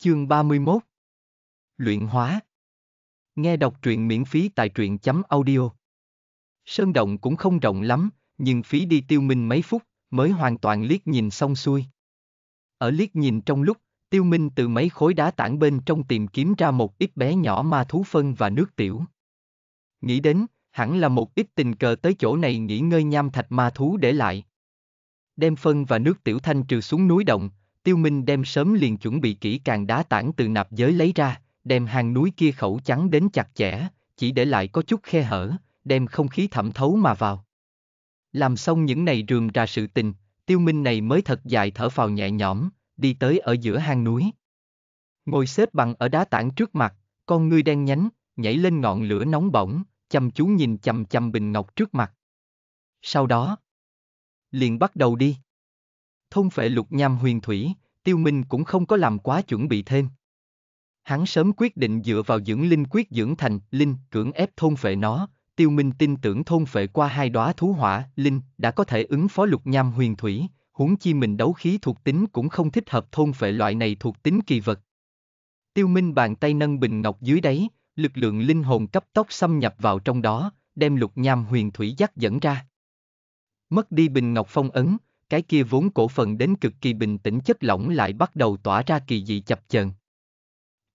Chương 31 Luyện hóa Nghe đọc truyện miễn phí tại truyện chấm audio. Sơn động cũng không rộng lắm, nhưng phí đi tiêu minh mấy phút, mới hoàn toàn liếc nhìn xong xuôi. Ở liếc nhìn trong lúc, tiêu minh từ mấy khối đá tảng bên trong tìm kiếm ra một ít bé nhỏ ma thú phân và nước tiểu. Nghĩ đến, hẳn là một ít tình cờ tới chỗ này nghỉ ngơi nham thạch ma thú để lại. Đem phân và nước tiểu thanh trừ xuống núi động, Tiêu Minh đem sớm liền chuẩn bị kỹ càng đá tảng từ nạp giới lấy ra, đem hàng núi kia khẩu trắng đến chặt chẽ, chỉ để lại có chút khe hở, đem không khí thẩm thấu mà vào. Làm xong những này rườm ra sự tình, tiêu minh này mới thật dài thở vào nhẹ nhõm, đi tới ở giữa hang núi. Ngồi xếp bằng ở đá tảng trước mặt, con ngươi đen nhánh, nhảy lên ngọn lửa nóng bỏng, chăm chú nhìn chầm chầm bình ngọc trước mặt. Sau đó, liền bắt đầu đi thôn phệ lục nham huyền thủy, tiêu minh cũng không có làm quá chuẩn bị thêm. Hắn sớm quyết định dựa vào dưỡng linh quyết dưỡng thành, linh, cưỡng ép thôn phệ nó, tiêu minh tin tưởng thôn phệ qua hai đóa thú hỏa, linh, đã có thể ứng phó lục nham huyền thủy, huống chi mình đấu khí thuộc tính cũng không thích hợp thôn phệ loại này thuộc tính kỳ vật. Tiêu minh bàn tay nâng bình ngọc dưới đáy, lực lượng linh hồn cấp tốc xâm nhập vào trong đó, đem lục nham huyền thủy dắt dẫn ra. Mất đi bình ngọc phong ấn, cái kia vốn cổ phần đến cực kỳ bình tĩnh chất lỏng lại bắt đầu tỏa ra kỳ dị chập chờn.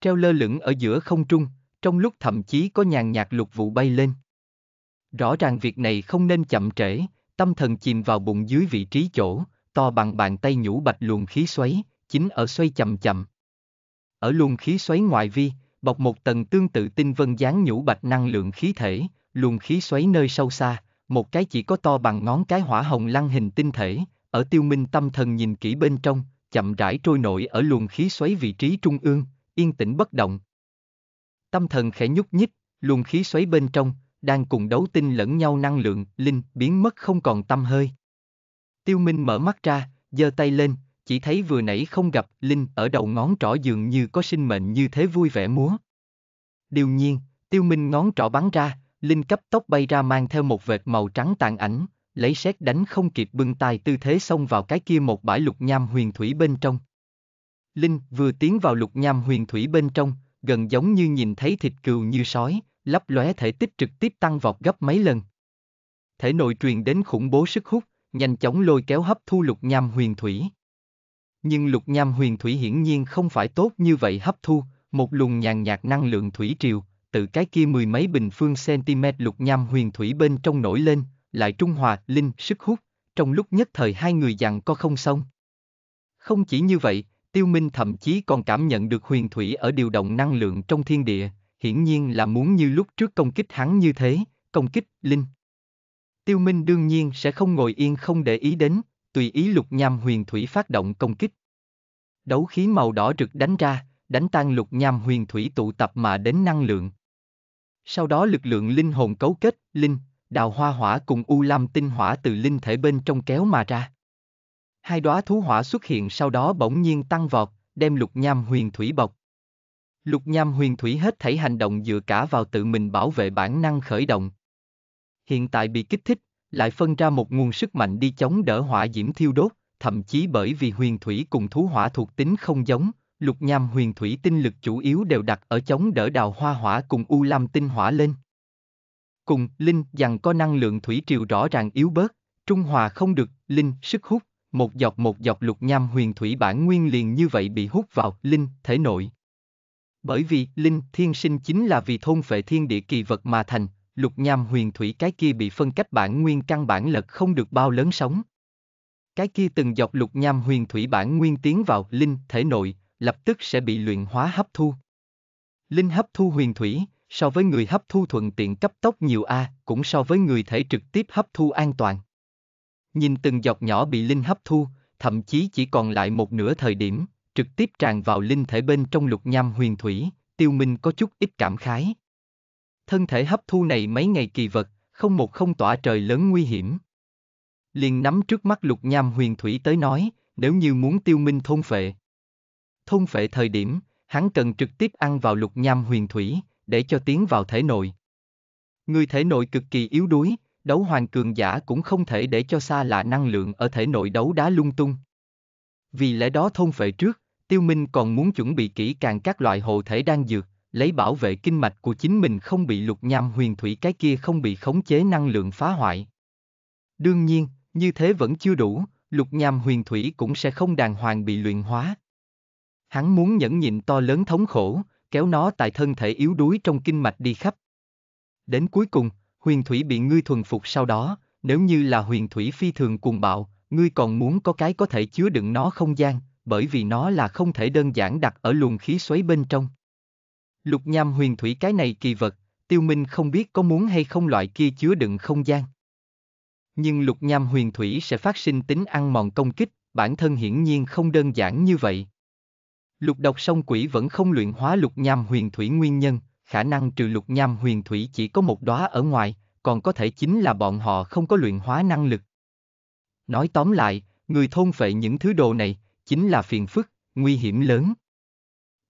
Treo lơ lửng ở giữa không trung, trong lúc thậm chí có nhàn nhạt lục vụ bay lên. Rõ ràng việc này không nên chậm trễ, tâm thần chìm vào bụng dưới vị trí chỗ, to bằng bàn tay nhũ bạch luồng khí xoáy, chính ở xoay chậm chậm. Ở luồng khí xoáy ngoại vi, bọc một tầng tương tự tinh vân dáng nhũ bạch năng lượng khí thể, luồng khí xoáy nơi sâu xa, một cái chỉ có to bằng ngón cái hỏa hồng lăng hình tinh thể, ở tiêu minh tâm thần nhìn kỹ bên trong, chậm rãi trôi nổi ở luồng khí xoáy vị trí trung ương, yên tĩnh bất động. Tâm thần khẽ nhúc nhích, luồng khí xoáy bên trong, đang cùng đấu tinh lẫn nhau năng lượng, linh, biến mất không còn tâm hơi. Tiêu Minh mở mắt ra, giơ tay lên, chỉ thấy vừa nãy không gặp, linh ở đầu ngón trỏ dường như có sinh mệnh như thế vui vẻ múa. điều nhiên, Tiêu Minh ngón trỏ bắn ra, linh cấp tốc bay ra mang theo một vệt màu trắng tàn ảnh lấy xét đánh không kịp bưng tay tư thế xông vào cái kia một bãi lục nham huyền thủy bên trong. Linh vừa tiến vào lục nham huyền thủy bên trong, gần giống như nhìn thấy thịt cừu như sói, lấp lóe thể tích trực tiếp tăng vọt gấp mấy lần. Thể nội truyền đến khủng bố sức hút, nhanh chóng lôi kéo hấp thu lục nham huyền thủy. Nhưng lục nham huyền thủy hiển nhiên không phải tốt như vậy hấp thu, một luồng nhàn nhạt năng lượng thủy triều, từ cái kia mười mấy bình phương cm lục nham huyền thủy bên trong nổi lên, lại trung hòa, linh, sức hút, trong lúc nhất thời hai người dặn có không xong. Không chỉ như vậy, Tiêu Minh thậm chí còn cảm nhận được huyền thủy ở điều động năng lượng trong thiên địa, hiển nhiên là muốn như lúc trước công kích hắn như thế, công kích, linh. Tiêu Minh đương nhiên sẽ không ngồi yên không để ý đến, tùy ý lục nham huyền thủy phát động công kích. Đấu khí màu đỏ rực đánh ra, đánh tan lục nham huyền thủy tụ tập mà đến năng lượng. Sau đó lực lượng linh hồn cấu kết, linh, đào hoa hỏa cùng u lam tinh hỏa từ linh thể bên trong kéo mà ra. Hai đóa thú hỏa xuất hiện sau đó bỗng nhiên tăng vọt, đem lục nham huyền thủy bọc. Lục nham huyền thủy hết thảy hành động dựa cả vào tự mình bảo vệ bản năng khởi động. Hiện tại bị kích thích, lại phân ra một nguồn sức mạnh đi chống đỡ hỏa diễm thiêu đốt, thậm chí bởi vì huyền thủy cùng thú hỏa thuộc tính không giống, lục nham huyền thủy tinh lực chủ yếu đều đặt ở chống đỡ đào hoa hỏa cùng u lam tinh hỏa lên. Cùng, Linh dặn có năng lượng thủy triều rõ ràng yếu bớt, trung hòa không được, Linh, sức hút, một dọc một dọc lục nham huyền thủy bản nguyên liền như vậy bị hút vào, Linh, thể nội. Bởi vì, Linh, thiên sinh chính là vì thôn phệ thiên địa kỳ vật mà thành, lục nham huyền thủy cái kia bị phân cách bản nguyên căn bản lật không được bao lớn sống. Cái kia từng dọc lục nham huyền thủy bản nguyên tiến vào linh thể nội, lập tức sẽ bị luyện hóa hấp thu. Linh hấp thu huyền thủy, so với người hấp thu thuận tiện cấp tốc nhiều a, à, cũng so với người thể trực tiếp hấp thu an toàn. Nhìn từng giọt nhỏ bị linh hấp thu, thậm chí chỉ còn lại một nửa thời điểm, trực tiếp tràn vào linh thể bên trong lục nham huyền thủy, tiêu minh có chút ít cảm khái. Thân thể hấp thu này mấy ngày kỳ vật, không một không tỏa trời lớn nguy hiểm. Liền nắm trước mắt lục nham huyền thủy tới nói, nếu như muốn tiêu minh thôn phệ. Thôn phệ thời điểm, hắn cần trực tiếp ăn vào lục nham huyền thủy, để cho tiến vào thể nội. Người thể nội cực kỳ yếu đuối, đấu hoàng cường giả cũng không thể để cho xa lạ năng lượng ở thể nội đấu đá lung tung. Vì lẽ đó thông phệ trước, tiêu minh còn muốn chuẩn bị kỹ càng các loại hộ thể đang dược, lấy bảo vệ kinh mạch của chính mình không bị lục nham huyền thủy cái kia không bị khống chế năng lượng phá hoại. Đương nhiên, như thế vẫn chưa đủ, lục nham huyền thủy cũng sẽ không đàng hoàng bị luyện hóa. Hắn muốn nhẫn nhịn to lớn thống khổ, kéo nó tại thân thể yếu đuối trong kinh mạch đi khắp. Đến cuối cùng, huyền thủy bị ngươi thuần phục sau đó, nếu như là huyền thủy phi thường cuồng bạo, ngươi còn muốn có cái có thể chứa đựng nó không gian, bởi vì nó là không thể đơn giản đặt ở luồng khí xoáy bên trong. Lục nham huyền thủy cái này kỳ vật, tiêu minh không biết có muốn hay không loại kia chứa đựng không gian. Nhưng lục nham huyền thủy sẽ phát sinh tính ăn mòn công kích, bản thân hiển nhiên không đơn giản như vậy. Lục độc Sông quỷ vẫn không luyện hóa lục nham huyền thủy nguyên nhân, khả năng trừ lục nham huyền thủy chỉ có một đóa ở ngoài, còn có thể chính là bọn họ không có luyện hóa năng lực. Nói tóm lại, người thôn phệ những thứ đồ này, chính là phiền phức, nguy hiểm lớn.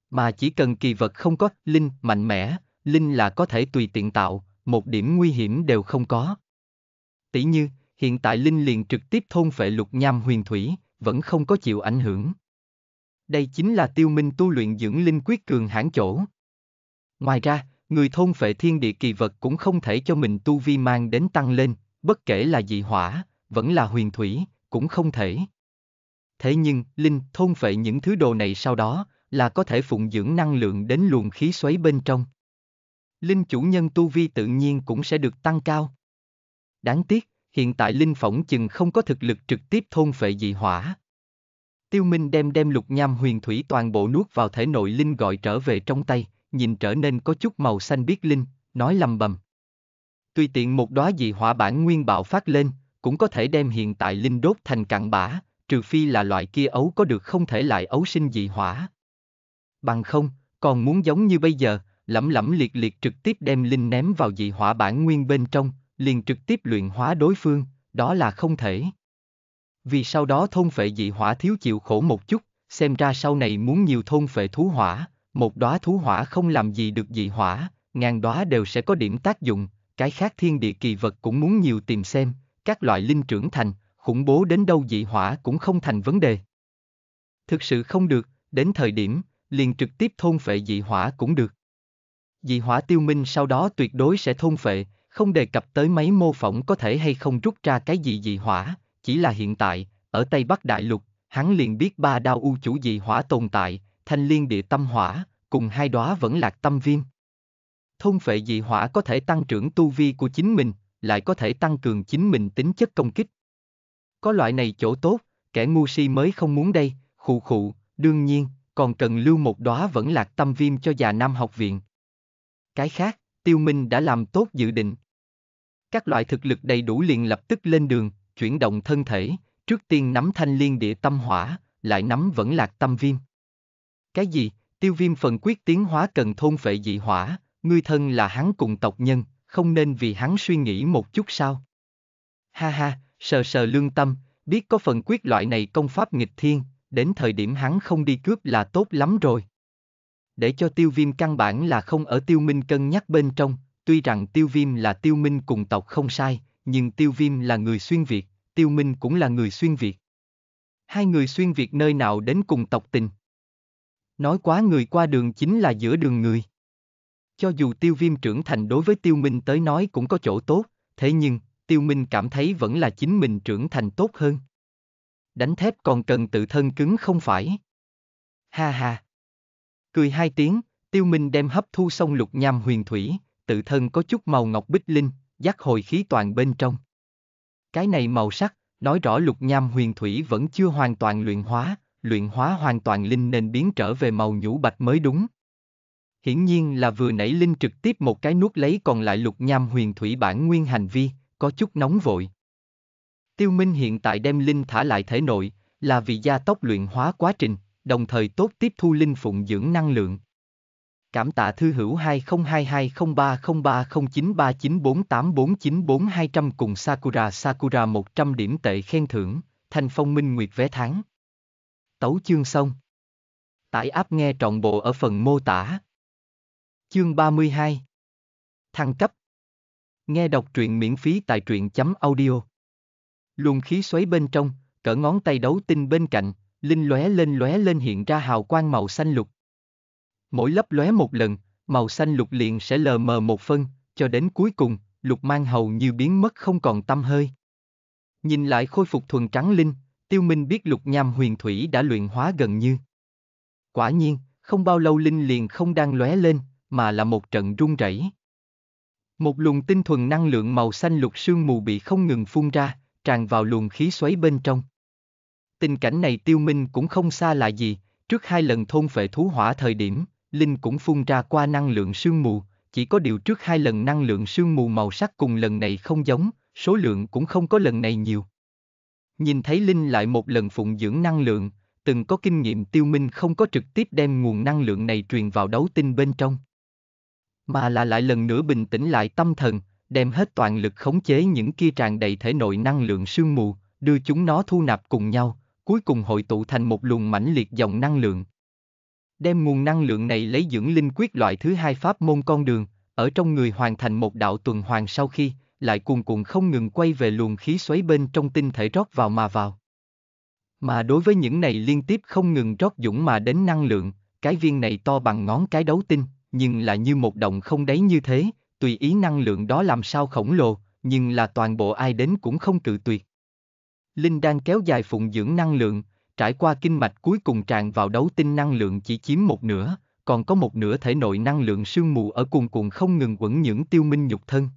Mà chỉ cần kỳ vật không có linh mạnh mẽ, linh là có thể tùy tiện tạo, một điểm nguy hiểm đều không có. Tỷ như, hiện tại linh liền trực tiếp thôn phệ lục nham huyền thủy, vẫn không có chịu ảnh hưởng. Đây chính là tiêu minh tu luyện dưỡng linh quyết cường hãn chỗ. Ngoài ra, người thôn phệ thiên địa kỳ vật cũng không thể cho mình tu vi mang đến tăng lên, bất kể là dị hỏa, vẫn là huyền thủy, cũng không thể. Thế nhưng, linh thôn phệ những thứ đồ này sau đó, là có thể phụng dưỡng năng lượng đến luồng khí xoáy bên trong. Linh chủ nhân tu vi tự nhiên cũng sẽ được tăng cao. Đáng tiếc, hiện tại linh phỏng chừng không có thực lực trực tiếp thôn phệ dị hỏa, Tiêu Minh đem đem lục nham huyền thủy toàn bộ nuốt vào thể nội linh gọi trở về trong tay, nhìn trở nên có chút màu xanh biếc linh, nói lầm bầm. Tùy tiện một đóa dị hỏa bản nguyên bạo phát lên, cũng có thể đem hiện tại linh đốt thành cặn bã, trừ phi là loại kia ấu có được không thể lại ấu sinh dị hỏa. Bằng không, còn muốn giống như bây giờ, lẩm lẩm liệt liệt trực tiếp đem linh ném vào dị hỏa bản nguyên bên trong, liền trực tiếp luyện hóa đối phương, đó là không thể vì sau đó thôn phệ dị hỏa thiếu chịu khổ một chút, xem ra sau này muốn nhiều thôn phệ thú hỏa, một đóa thú hỏa không làm gì được dị hỏa, ngàn đóa đều sẽ có điểm tác dụng, cái khác thiên địa kỳ vật cũng muốn nhiều tìm xem, các loại linh trưởng thành, khủng bố đến đâu dị hỏa cũng không thành vấn đề. Thực sự không được, đến thời điểm, liền trực tiếp thôn phệ dị hỏa cũng được. Dị hỏa tiêu minh sau đó tuyệt đối sẽ thôn phệ, không đề cập tới mấy mô phỏng có thể hay không rút ra cái gì dị hỏa, chỉ là hiện tại, ở Tây Bắc Đại Lục, hắn liền biết ba đao u chủ dị hỏa tồn tại, thanh liên địa tâm hỏa, cùng hai đóa vẫn lạc tâm viêm. Thôn phệ dị hỏa có thể tăng trưởng tu vi của chính mình, lại có thể tăng cường chính mình tính chất công kích. Có loại này chỗ tốt, kẻ ngu si mới không muốn đây, khụ khụ, đương nhiên, còn cần lưu một đóa vẫn lạc tâm viêm cho già nam học viện. Cái khác, tiêu minh đã làm tốt dự định. Các loại thực lực đầy đủ liền lập tức lên đường, chuyển động thân thể, trước tiên nắm thanh liên địa tâm hỏa, lại nắm vẫn lạc tâm viêm. Cái gì, tiêu viêm phần quyết tiến hóa cần thôn phệ dị hỏa, ngươi thân là hắn cùng tộc nhân, không nên vì hắn suy nghĩ một chút sao. Ha ha, sờ sờ lương tâm, biết có phần quyết loại này công pháp nghịch thiên, đến thời điểm hắn không đi cướp là tốt lắm rồi. Để cho tiêu viêm căn bản là không ở tiêu minh cân nhắc bên trong, tuy rằng tiêu viêm là tiêu minh cùng tộc không sai, nhưng tiêu viêm là người xuyên Việt, tiêu minh cũng là người xuyên Việt. Hai người xuyên Việt nơi nào đến cùng tộc tình. Nói quá người qua đường chính là giữa đường người. Cho dù tiêu viêm trưởng thành đối với tiêu minh tới nói cũng có chỗ tốt, thế nhưng, tiêu minh cảm thấy vẫn là chính mình trưởng thành tốt hơn. Đánh thép còn cần tự thân cứng không phải. Ha ha. Cười hai tiếng, tiêu minh đem hấp thu xong lục nham huyền thủy, tự thân có chút màu ngọc bích linh, dắt hồi khí toàn bên trong. Cái này màu sắc, nói rõ lục nham huyền thủy vẫn chưa hoàn toàn luyện hóa, luyện hóa hoàn toàn linh nên biến trở về màu nhũ bạch mới đúng. Hiển nhiên là vừa nãy linh trực tiếp một cái nuốt lấy còn lại lục nham huyền thủy bản nguyên hành vi, có chút nóng vội. Tiêu Minh hiện tại đem linh thả lại thể nội, là vì gia tốc luyện hóa quá trình, đồng thời tốt tiếp thu linh phụng dưỡng năng lượng. Cảm tạ thư hữu 20220303093948494200 cùng Sakura Sakura 100 điểm tệ khen thưởng, Thanh phong minh nguyệt vé tháng. Tấu chương xong. Tải áp nghe trọn bộ ở phần mô tả. Chương 32 Thăng cấp Nghe đọc truyện miễn phí tại truyện chấm audio. Luồng khí xoáy bên trong, cỡ ngón tay đấu tinh bên cạnh, linh lóe lên lóe lên hiện ra hào quang màu xanh lục, mỗi lấp lóe một lần, màu xanh lục liền sẽ lờ mờ một phân, cho đến cuối cùng, lục mang hầu như biến mất không còn tâm hơi. Nhìn lại khôi phục thuần trắng linh, tiêu minh biết lục nham huyền thủy đã luyện hóa gần như. Quả nhiên, không bao lâu linh liền không đang lóe lên, mà là một trận rung rẩy. Một luồng tinh thuần năng lượng màu xanh lục sương mù bị không ngừng phun ra, tràn vào luồng khí xoáy bên trong. Tình cảnh này tiêu minh cũng không xa lạ gì, trước hai lần thôn phệ thú hỏa thời điểm, Linh cũng phun ra qua năng lượng sương mù, chỉ có điều trước hai lần năng lượng sương mù màu sắc cùng lần này không giống, số lượng cũng không có lần này nhiều. Nhìn thấy Linh lại một lần phụng dưỡng năng lượng, từng có kinh nghiệm tiêu minh không có trực tiếp đem nguồn năng lượng này truyền vào đấu tinh bên trong. Mà là lại lần nữa bình tĩnh lại tâm thần, đem hết toàn lực khống chế những kia tràn đầy thể nội năng lượng sương mù, đưa chúng nó thu nạp cùng nhau, cuối cùng hội tụ thành một luồng mãnh liệt dòng năng lượng, đem nguồn năng lượng này lấy dưỡng linh quyết loại thứ hai pháp môn con đường, ở trong người hoàn thành một đạo tuần hoàn sau khi, lại cuồn cuộn không ngừng quay về luồng khí xoáy bên trong tinh thể rót vào mà vào. Mà đối với những này liên tiếp không ngừng rót dũng mà đến năng lượng, cái viên này to bằng ngón cái đấu tinh, nhưng là như một động không đáy như thế, tùy ý năng lượng đó làm sao khổng lồ, nhưng là toàn bộ ai đến cũng không cự tuyệt. Linh đang kéo dài phụng dưỡng năng lượng, trải qua kinh mạch cuối cùng tràn vào đấu tinh năng lượng chỉ chiếm một nửa, còn có một nửa thể nội năng lượng sương mù ở cuồn cuộn không ngừng quẩn những tiêu minh nhục thân.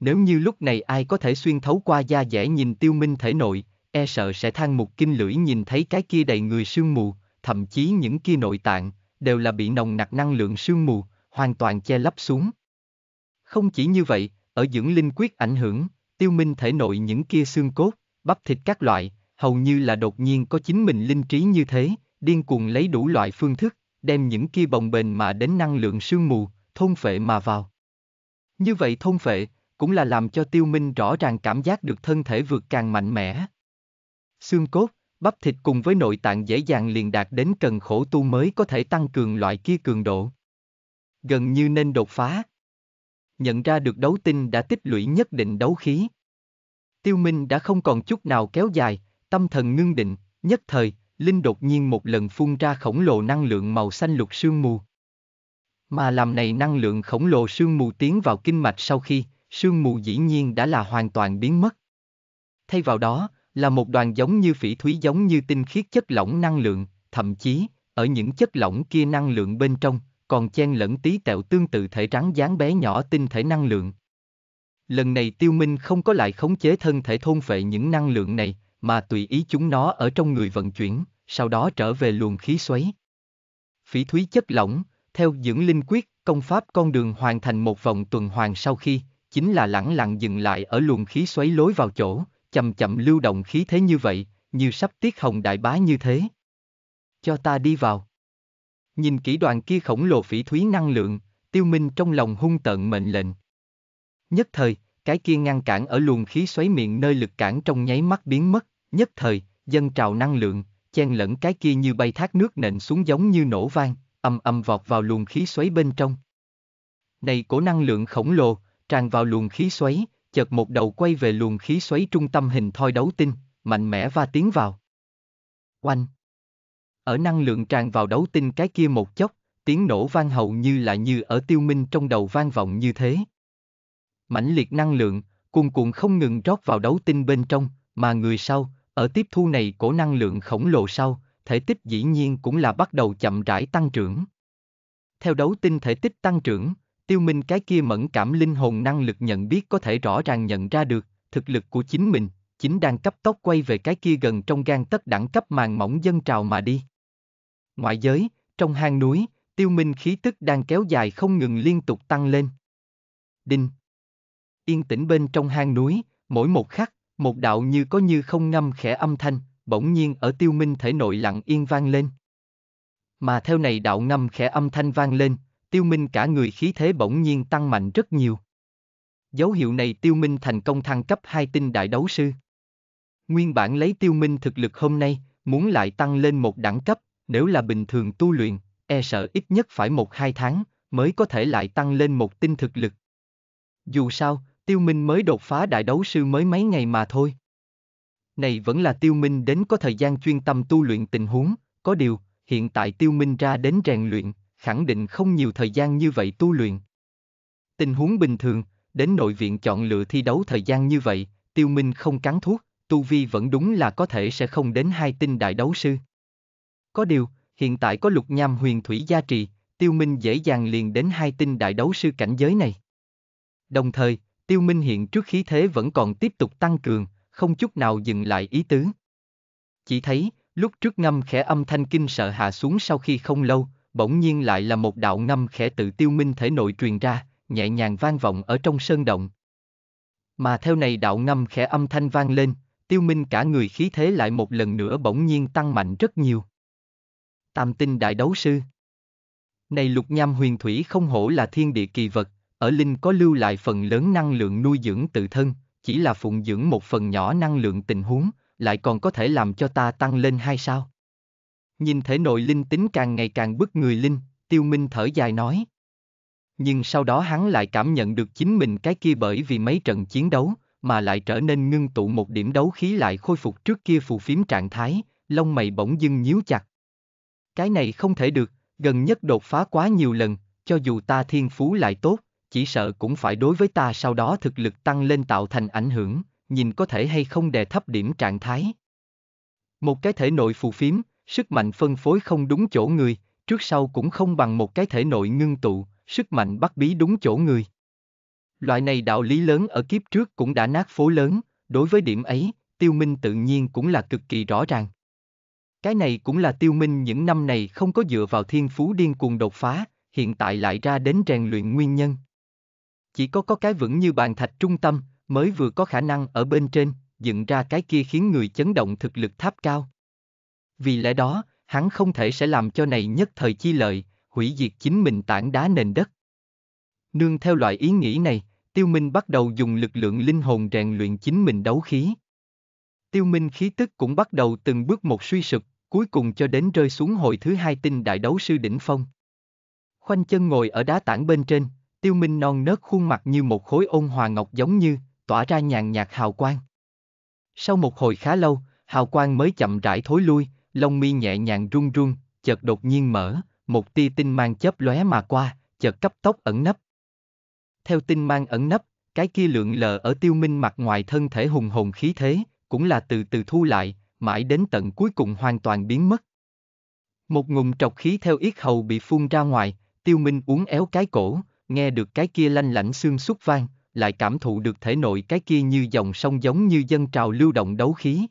Nếu như lúc này ai có thể xuyên thấu qua da dẻ nhìn tiêu minh thể nội, e sợ sẽ than một kinh lưỡi nhìn thấy cái kia đầy người sương mù, thậm chí những kia nội tạng, đều là bị nồng nặc năng lượng sương mù, hoàn toàn che lấp xuống. Không chỉ như vậy, ở dưỡng linh quyết ảnh hưởng, tiêu minh thể nội những kia xương cốt, bắp thịt các loại, hầu như là đột nhiên có chính mình linh trí như thế, điên cuồng lấy đủ loại phương thức, đem những kia bồng bềnh mà đến năng lượng sương mù, thôn phệ mà vào. Như vậy thôn phệ, cũng là làm cho tiêu minh rõ ràng cảm giác được thân thể vượt càng mạnh mẽ. Xương cốt, bắp thịt cùng với nội tạng dễ dàng liền đạt đến cần khổ tu mới có thể tăng cường loại kia cường độ. Gần như nên đột phá. Nhận ra được đấu tinh đã tích lũy nhất định đấu khí. Tiêu Minh đã không còn chút nào kéo dài, tâm thần ngưng định, nhất thời, Linh đột nhiên một lần phun ra khổng lồ năng lượng màu xanh lục sương mù. Mà làm này năng lượng khổng lồ sương mù tiến vào kinh mạch sau khi, sương mù dĩ nhiên đã là hoàn toàn biến mất. Thay vào đó, là một đoàn giống như phỉ thúy giống như tinh khiết chất lỏng năng lượng, thậm chí, ở những chất lỏng kia năng lượng bên trong, còn chen lẫn tí tẹo tương tự thể rắn dáng bé nhỏ tinh thể năng lượng. Lần này tiêu minh không có lại khống chế thân thể thôn phệ những năng lượng này, mà tùy ý chúng nó ở trong người vận chuyển, sau đó trở về luồng khí xoáy. Phỉ thúy chất lỏng, theo dưỡng linh quyết, công pháp con đường hoàn thành một vòng tuần hoàn sau khi, chính là lẳng lặng dừng lại ở luồng khí xoáy lối vào chỗ, chậm chậm lưu động khí thế như vậy, như sắp tiết hồng đại bá như thế. Cho ta đi vào. Nhìn kỹ đoàn kia khổng lồ phỉ thúy năng lượng, tiêu minh trong lòng hung tợn mệnh lệnh. Nhất thời, cái kia ngăn cản ở luồng khí xoáy miệng nơi lực cản trong nháy mắt biến mất, Nhất thời, dân trào năng lượng, chen lẫn cái kia như bay thác nước nện xuống giống như nổ vang, âm âm vọt vào luồng khí xoáy bên trong. Này cổ năng lượng khổng lồ, tràn vào luồng khí xoáy, chợt một đầu quay về luồng khí xoáy trung tâm hình thoi đấu tinh, mạnh mẽ va tiến vào. Oanh! Ở năng lượng tràn vào đấu tinh cái kia một chốc, tiếng nổ vang hầu như là như ở tiêu minh trong đầu vang vọng như thế. Mãnh liệt năng lượng, cuồn cuộn không ngừng rót vào đấu tinh bên trong, mà người sau, ở tiếp thu này cổ năng lượng khổng lồ sau, thể tích dĩ nhiên cũng là bắt đầu chậm rãi tăng trưởng. Theo đấu tinh thể tích tăng trưởng, tiêu minh cái kia mẫn cảm linh hồn năng lực nhận biết có thể rõ ràng nhận ra được, thực lực của chính mình, chính đang cấp tốc quay về cái kia gần trong gan tất đẳng cấp màng mỏng dân trào mà đi. Ngoại giới, trong hang núi, tiêu minh khí tức đang kéo dài không ngừng liên tục tăng lên. Đinh. Yên tĩnh bên trong hang núi, mỗi một khắc, một đạo như có như không ngâm khẽ âm thanh, bỗng nhiên ở tiêu minh thể nội lặng yên vang lên. Mà theo này đạo ngâm khẽ âm thanh vang lên, tiêu minh cả người khí thế bỗng nhiên tăng mạnh rất nhiều. Dấu hiệu này tiêu minh thành công thăng cấp hai tinh đại đấu sư. Nguyên bản lấy tiêu minh thực lực hôm nay, muốn lại tăng lên một đẳng cấp, nếu là bình thường tu luyện, e sợ ít nhất phải một hai tháng, mới có thể lại tăng lên một tinh thực lực. Dù sao, Tiêu Minh mới đột phá đại đấu sư mới mấy ngày mà thôi. Này vẫn là Tiêu Minh đến có thời gian chuyên tâm tu luyện tình huống, có điều, hiện tại Tiêu Minh ra đến rèn luyện, khẳng định không nhiều thời gian như vậy tu luyện. Tình huống bình thường, đến nội viện chọn lựa thi đấu thời gian như vậy, Tiêu Minh không cắn thuốc, Tu Vi vẫn đúng là có thể sẽ không đến hai tinh đại đấu sư. Có điều, hiện tại có lục nham huyền thủy gia trì, Tiêu Minh dễ dàng liền đến hai tinh đại đấu sư cảnh giới này. Đồng thời, Tiêu Minh hiện trước khí thế vẫn còn tiếp tục tăng cường, không chút nào dừng lại ý tứ. Chỉ thấy, lúc trước ngâm khẽ âm thanh kinh sợ hạ xuống sau khi không lâu, bỗng nhiên lại là một đạo ngâm khẽ tự Tiêu Minh thể nội truyền ra, nhẹ nhàng vang vọng ở trong sơn động. Mà theo này đạo ngâm khẽ âm thanh vang lên, Tiêu Minh cả người khí thế lại một lần nữa bỗng nhiên tăng mạnh rất nhiều. Tam tinh đại đấu sư Này lục nham huyền thủy không hổ là thiên địa kỳ vật, ở Linh có lưu lại phần lớn năng lượng nuôi dưỡng tự thân, chỉ là phụng dưỡng một phần nhỏ năng lượng tình huống, lại còn có thể làm cho ta tăng lên hay sao? Nhìn thể nội Linh tính càng ngày càng bức người Linh, Tiêu Minh thở dài nói. Nhưng sau đó hắn lại cảm nhận được chính mình cái kia bởi vì mấy trận chiến đấu, mà lại trở nên ngưng tụ một điểm đấu khí lại khôi phục trước kia phù phiếm trạng thái, lông mày bỗng dưng nhíu chặt. Cái này không thể được, gần nhất đột phá quá nhiều lần, cho dù ta thiên phú lại tốt, chỉ sợ cũng phải đối với ta sau đó thực lực tăng lên tạo thành ảnh hưởng, nhìn có thể hay không đè thấp điểm trạng thái. Một cái thể nội phù phiếm, sức mạnh phân phối không đúng chỗ người, trước sau cũng không bằng một cái thể nội ngưng tụ, sức mạnh bắt bí đúng chỗ người. Loại này đạo lý lớn ở kiếp trước cũng đã nát phố lớn, đối với điểm ấy, tiêu minh tự nhiên cũng là cực kỳ rõ ràng. Cái này cũng là tiêu minh những năm này không có dựa vào thiên phú điên cuồng đột phá, hiện tại lại ra đến rèn luyện nguyên nhân. Chỉ có có cái vững như bàn thạch trung tâm, mới vừa có khả năng ở bên trên, dựng ra cái kia khiến người chấn động thực lực tháp cao. Vì lẽ đó, hắn không thể sẽ làm cho này nhất thời chi lợi, hủy diệt chính mình tảng đá nền đất. Nương theo loại ý nghĩ này, Tiêu Minh bắt đầu dùng lực lượng linh hồn rèn luyện chính mình đấu khí. Tiêu Minh khí tức cũng bắt đầu từng bước một suy sụp, cuối cùng cho đến rơi xuống hồi thứ hai tinh đại đấu sư đỉnh phong. Khoanh chân ngồi ở đá tảng bên trên, Tiêu Minh non nớt khuôn mặt như một khối ôn hòa ngọc giống như, tỏa ra nhàn nhạt hào quang. Sau một hồi khá lâu, hào quang mới chậm rãi thối lui, lông mi nhẹ nhàng run run, chợt đột nhiên mở, một tia tinh mang chớp lóe mà qua, chợt cấp tốc ẩn nấp. Theo tinh mang ẩn nấp, cái kia lượng lờ ở tiêu minh mặt ngoài thân thể hùng hồn khí thế, cũng là từ từ thu lại, mãi đến tận cuối cùng hoàn toàn biến mất. Một ngụm trọc khí theo yết hầu bị phun ra ngoài, tiêu minh uống éo cái cổ, nghe được cái kia lanh lảnh xương xúc vang, lại cảm thụ được thể nội cái kia như dòng sông giống như dân trào lưu động đấu khí.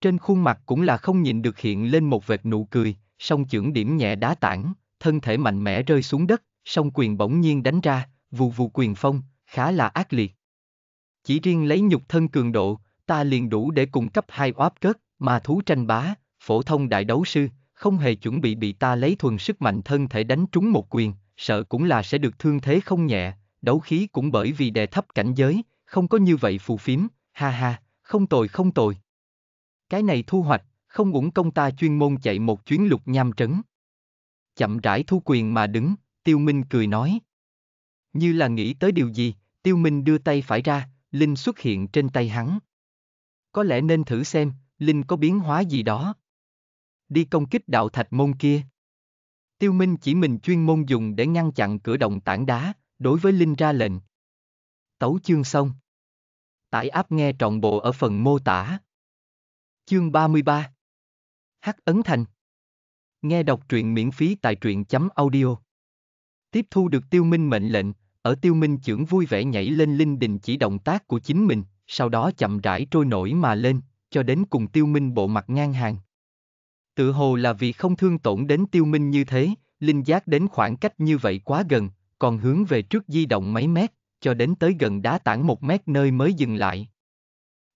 Trên khuôn mặt cũng là không nhìn được hiện lên một vệt nụ cười, song chưởng điểm nhẹ đá tảng, thân thể mạnh mẽ rơi xuống đất, song quyền bỗng nhiên đánh ra, vù vù quyền phong, khá là ác liệt. Chỉ riêng lấy nhục thân cường độ, ta liền đủ để cung cấp hai oáp cất, mà thú tranh bá, phổ thông đại đấu sư, không hề chuẩn bị bị ta lấy thuần sức mạnh thân thể đánh trúng một quyền, sợ cũng là sẽ được thương thế không nhẹ, đấu khí cũng bởi vì đè thấp cảnh giới, không có như vậy phù phiếm, ha ha, không tồi không tồi. Cái này thu hoạch, không uổng công ta chuyên môn chạy một chuyến lục nham trấn. Chậm rãi thu quyền mà đứng, Tiêu Minh cười nói. Như là nghĩ tới điều gì, Tiêu Minh đưa tay phải ra, Linh xuất hiện trên tay hắn. Có lẽ nên thử xem, Linh có biến hóa gì đó. Đi công kích đạo thạch môn kia. Tiêu Minh chỉ mình chuyên môn dùng để ngăn chặn cửa động tảng đá, đối với Linh ra lệnh. Tấu chương xong. Tải áp nghe trọn bộ ở phần mô tả. Chương 33 Hắc Ấn Thành Nghe đọc truyện miễn phí tại truyện chấm audio. Tiếp thu được Tiêu Minh mệnh lệnh, ở Tiêu Minh trưởng vui vẻ nhảy lên linh đình chỉ động tác của chính mình, sau đó chậm rãi trôi nổi mà lên, cho đến cùng Tiêu Minh bộ mặt ngang hàng. Tự hồ là vì không thương tổn đến tiêu minh như thế, linh giác đến khoảng cách như vậy quá gần, còn hướng về trước di động mấy mét, cho đến tới gần đá tảng một mét nơi mới dừng lại.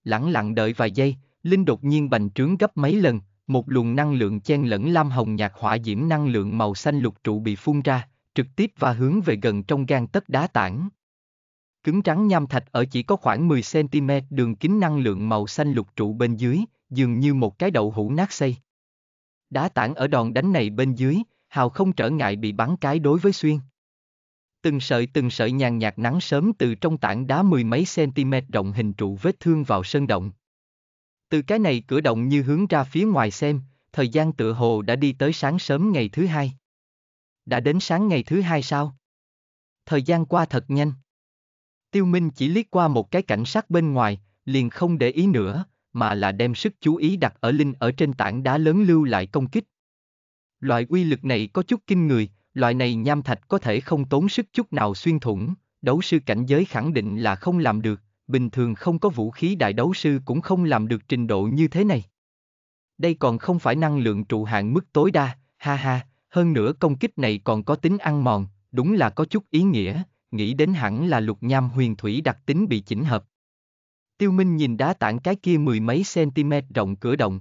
Lặng lặng đợi vài giây, linh đột nhiên bành trướng gấp mấy lần, một luồng năng lượng chen lẫn lam hồng nhạt hỏa diễm năng lượng màu xanh lục trụ bị phun ra, trực tiếp và hướng về gần trong gan tất đá tảng. Cứng trắng nham thạch ở chỉ có khoảng 10cm đường kính năng lượng màu xanh lục trụ bên dưới, dường như một cái đậu hũ nát xây, Đá tảng ở đòn đánh này bên dưới, Hào không trở ngại bị bắn cái đối với Xuyên. Từng sợi từng sợi nhàn nhạt nắng sớm từ trong tảng đá mười mấy cm rộng hình trụ vết thương vào sơn động. Từ cái này cửa động như hướng ra phía ngoài xem, thời gian tựa hồ đã đi tới sáng sớm ngày thứ hai. Đã đến sáng ngày thứ hai sao? Thời gian qua thật nhanh. Tiêu Minh chỉ liếc qua một cái cảnh sát bên ngoài, liền không để ý nữa, mà là đem sức chú ý đặt ở Linh ở trên tảng đá lớn lưu lại công kích. Loại uy lực này có chút kinh người, loại này nham thạch có thể không tốn sức chút nào xuyên thủng, đấu sư cảnh giới khẳng định là không làm được, bình thường không có vũ khí đại đấu sư cũng không làm được trình độ như thế này. Đây còn không phải năng lượng trụ hạng mức tối đa, ha ha, hơn nữa công kích này còn có tính ăn mòn, đúng là có chút ý nghĩa, nghĩ đến hẳn là lục nham huyền thủy đặc tính bị chỉnh hợp. Tiêu Minh nhìn đá tảng cái kia mười mấy cm rộng cửa động.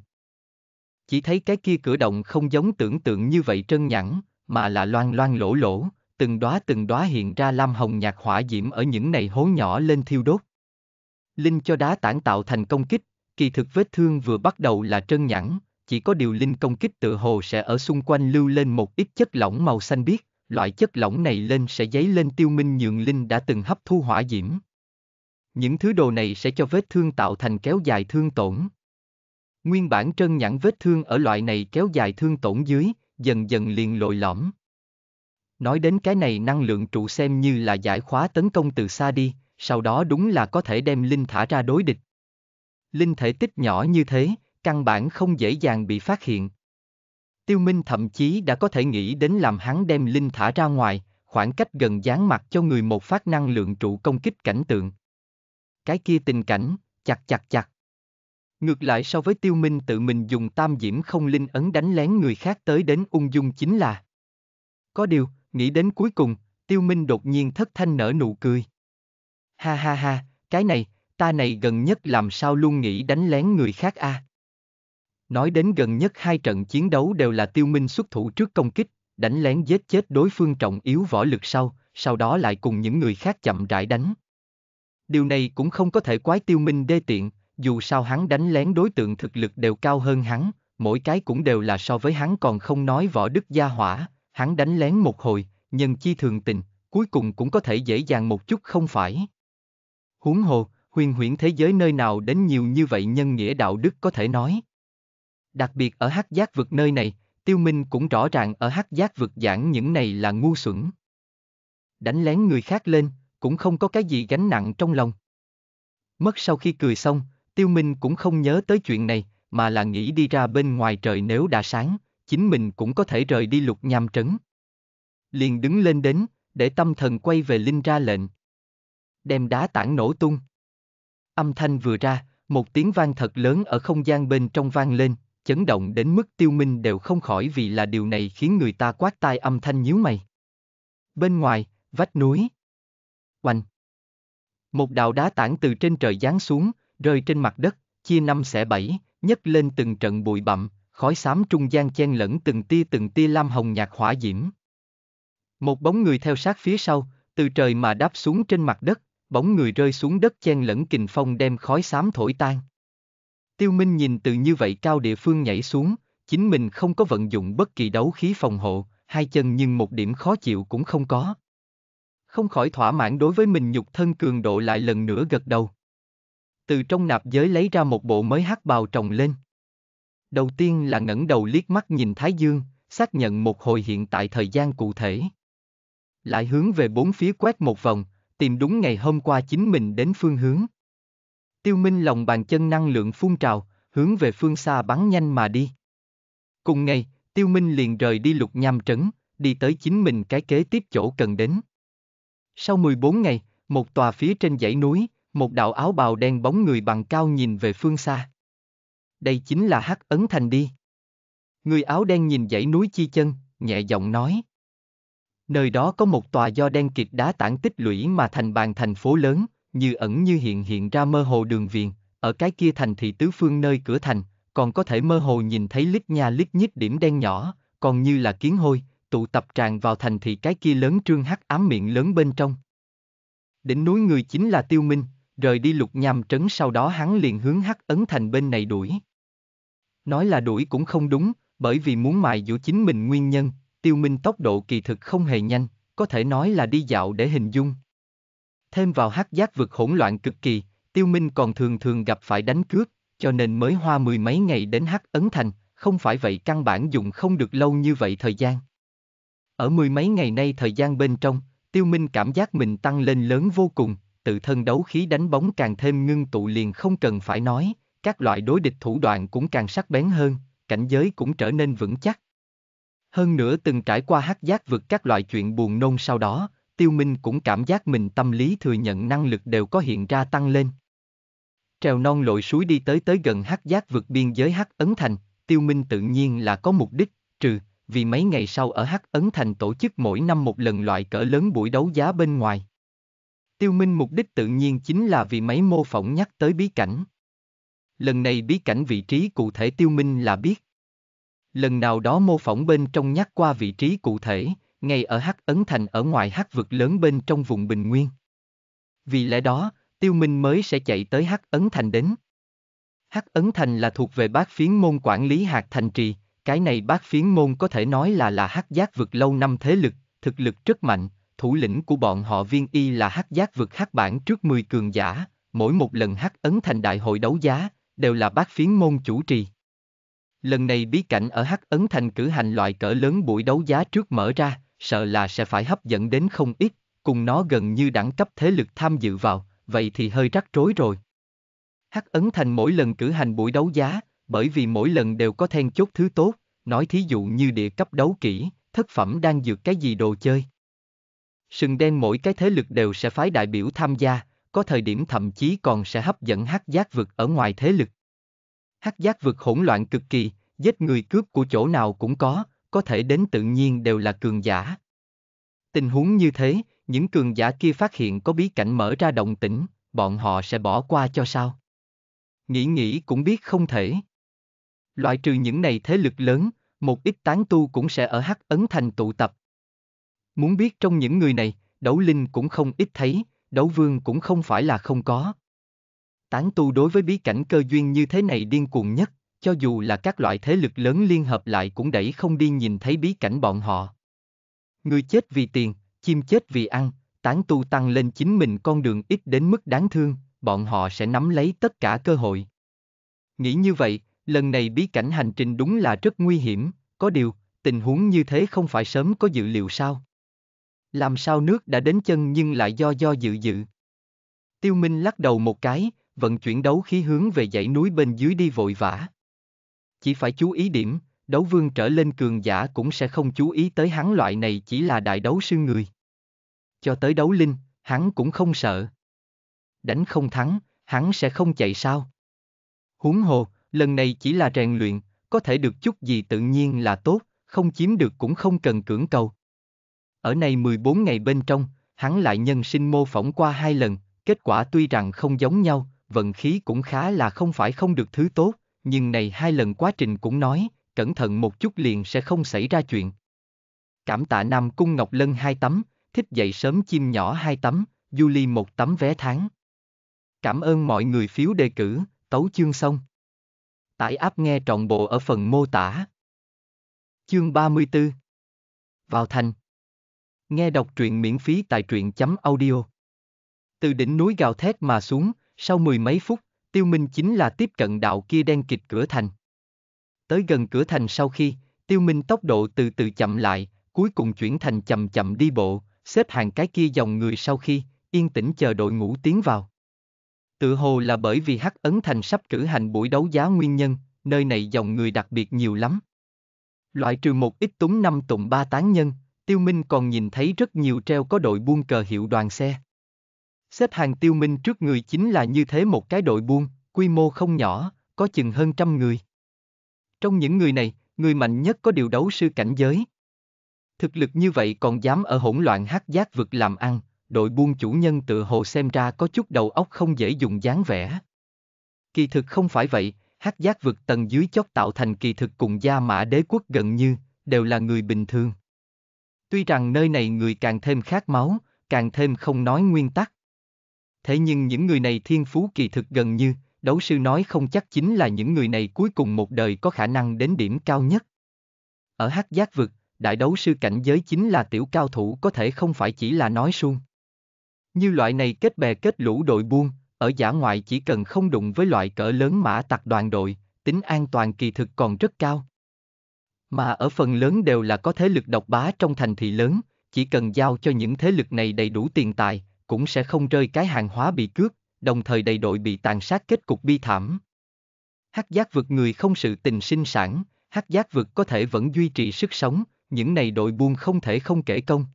Chỉ thấy cái kia cửa động không giống tưởng tượng như vậy trơn nhẵn, mà là loang loang lỗ lỗ, từng đóa từng đóa hiện ra lam hồng nhạt hỏa diễm ở những này hố nhỏ lên thiêu đốt. Linh cho đá tảng tạo thành công kích, kỳ thực vết thương vừa bắt đầu là trơn nhẵn, chỉ có điều linh công kích tự hồ sẽ ở xung quanh lưu lên một ít chất lỏng màu xanh biếc, loại chất lỏng này lên sẽ dấy lên tiêu minh nhượng linh đã từng hấp thu hỏa diễm. Những thứ đồ này sẽ cho vết thương tạo thành kéo dài thương tổn. Nguyên bản trân nhẵn vết thương ở loại này kéo dài thương tổn dưới, dần dần liền lồi lõm. Nói đến cái này năng lượng trụ xem như là giải khóa tấn công từ xa đi, sau đó đúng là có thể đem linh thả ra đối địch. Linh thể tích nhỏ như thế, căn bản không dễ dàng bị phát hiện. Tiêu Minh thậm chí đã có thể nghĩ đến làm hắn đem linh thả ra ngoài, khoảng cách gần dán mặt cho người một phát năng lượng trụ công kích cảnh tượng cái kia tình cảnh, chặt chặt chặt. Ngược lại so với tiêu minh tự mình dùng tam diễm không linh ấn đánh lén người khác tới đến ung dung chính là. Có điều, nghĩ đến cuối cùng, tiêu minh đột nhiên thất thanh nở nụ cười. Ha ha ha, cái này, ta này gần nhất làm sao luôn nghĩ đánh lén người khác a à? Nói đến gần nhất hai trận chiến đấu đều là tiêu minh xuất thủ trước công kích, đánh lén giết chết đối phương trọng yếu võ lực sau, sau đó lại cùng những người khác chậm rãi đánh. Điều này cũng không có thể quái tiêu minh đê tiện, dù sao hắn đánh lén đối tượng thực lực đều cao hơn hắn, mỗi cái cũng đều là so với hắn còn không nói võ đức gia hỏa, hắn đánh lén một hồi, nhân chi thường tình, cuối cùng cũng có thể dễ dàng một chút không phải. Huống hồ, huyền huyễn thế giới nơi nào đến nhiều như vậy nhân nghĩa đạo đức có thể nói. Đặc biệt ở hắc giác vực nơi này, tiêu minh cũng rõ ràng ở hắc giác vực giảng những này là ngu xuẩn. Đánh lén người khác lên, cũng không có cái gì gánh nặng trong lòng. Mất sau khi cười xong, Tiêu Minh cũng không nhớ tới chuyện này, mà là nghĩ đi ra bên ngoài trời nếu đã sáng, chính mình cũng có thể rời đi lục nham trấn. Liền đứng lên đến, để tâm thần quay về Linh ra lệnh. Đem đá tảng nổ tung. Âm thanh vừa ra, một tiếng vang thật lớn ở không gian bên trong vang lên, chấn động đến mức tiêu minh đều không khỏi vì là điều này khiến người ta quát tai âm thanh nhíu mày. Bên ngoài, vách núi, Oanh! Một đạo đá tảng từ trên trời giáng xuống, rơi trên mặt đất, chia năm xẻ bảy, nhấc lên từng trận bụi bặm, khói xám trung gian chen lẫn từng tia từng tia lam hồng nhạt hỏa diễm. Một bóng người theo sát phía sau, từ trời mà đáp xuống trên mặt đất, bóng người rơi xuống đất chen lẫn kình phong đem khói xám thổi tan. Tiêu Minh nhìn từ như vậy cao địa phương nhảy xuống, chính mình không có vận dụng bất kỳ đấu khí phòng hộ, hai chân nhưng một điểm khó chịu cũng không có không khỏi thỏa mãn đối với mình nhục thân cường độ lại lần nữa gật đầu. Từ trong nạp giới lấy ra một bộ mới hắc bào trồng lên. Đầu tiên là ngẩng đầu liếc mắt nhìn Thái Dương, xác nhận một hồi hiện tại thời gian cụ thể. Lại hướng về bốn phía quét một vòng, tìm đúng ngày hôm qua chính mình đến phương hướng. Tiêu Minh lòng bàn chân năng lượng phun trào, hướng về phương xa bắn nhanh mà đi. Cùng ngày, Tiêu Minh liền rời đi lục nham trấn, đi tới chính mình cái kế tiếp chỗ cần đến. Sau 14 ngày, một tòa phía trên dãy núi, một đạo áo bào đen bóng người bằng cao nhìn về phương xa. Đây chính là Hắc Ấn Thành đi. Người áo đen nhìn dãy núi chi chân, nhẹ giọng nói. Nơi đó có một tòa do đen kịt đá tảng tích lũy mà thành bàn thành phố lớn, như ẩn như hiện hiện ra mơ hồ đường viền, ở cái kia thành thị tứ phương nơi cửa thành, còn có thể mơ hồ nhìn thấy lít nha lít nhít điểm đen nhỏ, còn như là kiến hôi, tụ tập tràn vào thành thì cái kia lớn trương hắc ám miệng lớn bên trong. Đỉnh núi người chính là Tiêu Minh, rời đi lục nham trấn sau đó hắn liền hướng hắc ấn thành bên này đuổi. Nói là đuổi cũng không đúng, bởi vì muốn mài dũa chính mình nguyên nhân, Tiêu Minh tốc độ kỳ thực không hề nhanh, có thể nói là đi dạo để hình dung. Thêm vào hắc giác vực hỗn loạn cực kỳ, Tiêu Minh còn thường thường gặp phải đánh cướp, cho nên mới hoa mười mấy ngày đến hắc ấn thành, không phải vậy căn bản dùng không được lâu như vậy thời gian. Ở mười mấy ngày nay thời gian bên trong, Tiêu Minh cảm giác mình tăng lên lớn vô cùng, tự thân đấu khí đánh bóng càng thêm ngưng tụ liền không cần phải nói, các loại đối địch thủ đoạn cũng càng sắc bén hơn, cảnh giới cũng trở nên vững chắc. Hơn nữa từng trải qua hắc giác vượt các loại chuyện buồn nôn sau đó, Tiêu Minh cũng cảm giác mình tâm lý thừa nhận năng lực đều có hiện ra tăng lên. Trèo non lội suối đi tới tới gần hắc giác vượt biên giới hắc ấn thành, Tiêu Minh tự nhiên là có mục đích, trừ, vì mấy ngày sau ở Hắc Ấn Thành tổ chức mỗi năm một lần loại cỡ lớn buổi đấu giá bên ngoài. Tiêu Minh mục đích tự nhiên chính là vì mấy mô phỏng nhắc tới bí cảnh. Lần này bí cảnh vị trí cụ thể Tiêu Minh là biết. Lần nào đó mô phỏng bên trong nhắc qua vị trí cụ thể, ngay ở Hắc Ấn Thành ở ngoài Hắc vực lớn bên trong vùng Bình Nguyên. Vì lẽ đó, Tiêu Minh mới sẽ chạy tới Hắc Ấn Thành đến. Hắc Ấn Thành là thuộc về bát phiến môn quản lý hạt thành trì, cái này bác phiến môn có thể nói là là hắc giác vực lâu năm thế lực, thực lực rất mạnh, thủ lĩnh của bọn họ viên y là hắc giác vực hắc bản trước 10 cường giả, mỗi một lần hắc ấn thành đại hội đấu giá, đều là bác phiến môn chủ trì. Lần này bí cảnh ở hắc ấn thành cử hành loại cỡ lớn buổi đấu giá trước mở ra, sợ là sẽ phải hấp dẫn đến không ít, cùng nó gần như đẳng cấp thế lực tham dự vào, vậy thì hơi rắc rối rồi. Hắc ấn thành mỗi lần cử hành buổi đấu giá, bởi vì mỗi lần đều có then chốt thứ tốt, nói thí dụ như địa cấp đấu kỹ, thất phẩm đang dược cái gì đồ chơi. Sừng đen mỗi cái thế lực đều sẽ phái đại biểu tham gia, có thời điểm thậm chí còn sẽ hấp dẫn hắc giác vực ở ngoài thế lực. Hắc giác vực hỗn loạn cực kỳ, giết người cướp của chỗ nào cũng có, có thể đến tự nhiên đều là cường giả. Tình huống như thế, những cường giả kia phát hiện có bí cảnh mở ra động tĩnh, bọn họ sẽ bỏ qua cho sao? Nghĩ nghĩ cũng biết không thể. Loại trừ những này thế lực lớn, một ít tán tu cũng sẽ ở Hắc Ấn Thành tụ tập. Muốn biết trong những người này, đấu linh cũng không ít thấy, đấu vương cũng không phải là không có. Tán tu đối với bí cảnh cơ duyên như thế này điên cuồng nhất, cho dù là các loại thế lực lớn liên hợp lại cũng đẩy không đi nhìn thấy bí cảnh bọn họ. Người chết vì tiền, chim chết vì ăn, tán tu tăng lên chính mình con đường ít đến mức đáng thương, bọn họ sẽ nắm lấy tất cả cơ hội. Nghĩ như vậy, lần này bí cảnh hành trình đúng là rất nguy hiểm, có điều, tình huống như thế không phải sớm có dự liệu sao? Làm sao nước đã đến chân nhưng lại do do dự dự? Tiêu Minh lắc đầu một cái, vận chuyển đấu khí hướng về dãy núi bên dưới đi vội vã. Chỉ phải chú ý điểm, đấu vương trở lên cường giả cũng sẽ không chú ý tới hắn loại này chỉ là đại đấu sư người. Cho tới đấu linh, hắn cũng không sợ. Đánh không thắng, hắn sẽ không chạy sao. Huống hồ, lần này chỉ là rèn luyện, có thể được chút gì tự nhiên là tốt, không chiếm được cũng không cần cưỡng cầu. Ở này 14 ngày bên trong, hắn lại nhân sinh mô phỏng qua hai lần, kết quả tuy rằng không giống nhau, vận khí cũng khá là không phải không được thứ tốt, nhưng này hai lần quá trình cũng nói, cẩn thận một chút liền sẽ không xảy ra chuyện. Cảm tạ Nam Cung Ngọc Lân hai tấm, thích dậy sớm chim nhỏ hai tấm, du ly một tấm vé tháng. Cảm ơn mọi người phiếu đề cử, tấu chương xong. Tải app nghe trọn bộ ở phần mô tả. Chương 34 Vào thành Nghe đọc truyện miễn phí tại truyện chấm audio. Từ đỉnh núi gào thét mà xuống, sau mười mấy phút, Tiêu Minh chính là tiếp cận đạo kia đen kịch cửa thành. Tới gần cửa thành sau khi, Tiêu Minh tốc độ từ từ chậm lại, cuối cùng chuyển thành chậm chậm đi bộ, xếp hàng cái kia dòng người sau khi, yên tĩnh chờ đội ngũ tiến vào. Tự hồ là bởi vì Hắc Ấn Thành sắp cử hành buổi đấu giá nguyên nhân, nơi này dòng người đặc biệt nhiều lắm. Loại trừ một ít túng năm tụng ba tán nhân, Tiêu Minh còn nhìn thấy rất nhiều treo có đội buôn cờ hiệu đoàn xe. Xếp hàng Tiêu Minh trước người chính là như thế một cái đội buôn, quy mô không nhỏ, có chừng hơn trăm người. Trong những người này, người mạnh nhất có điều đấu sư cảnh giới. Thực lực như vậy còn dám ở hỗn loạn hát giác vực làm ăn, đội buôn chủ nhân tự hồ xem ra có chút đầu óc không dễ dùng dáng vẻ. Kỳ thực không phải vậy, hát giác vực tầng dưới chót tạo thành kỳ thực cùng gia mã đế quốc gần như, đều là người bình thường. Tuy rằng nơi này người càng thêm khát máu, càng thêm không nói nguyên tắc. Thế nhưng những người này thiên phú kỳ thực gần như, đấu sư nói không chắc chính là những người này cuối cùng một đời có khả năng đến điểm cao nhất. Ở hát giác vực, đại đấu sư cảnh giới chính là tiểu cao thủ có thể không phải chỉ là nói suông. Như loại này kết bè kết lũ đội buôn, ở giả ngoại chỉ cần không đụng với loại cỡ lớn mã tặc đoàn đội, tính an toàn kỳ thực còn rất cao. Mà ở phần lớn đều là có thế lực độc bá trong thành thị lớn, chỉ cần giao cho những thế lực này đầy đủ tiền tài, cũng sẽ không rơi cái hàng hóa bị cướp, đồng thời đầy đội bị tàn sát kết cục bi thảm. Hắc giác vực người không sự tình sinh sản, hắc giác vực có thể vẫn duy trì sức sống, những này đội buôn không thể không kể công.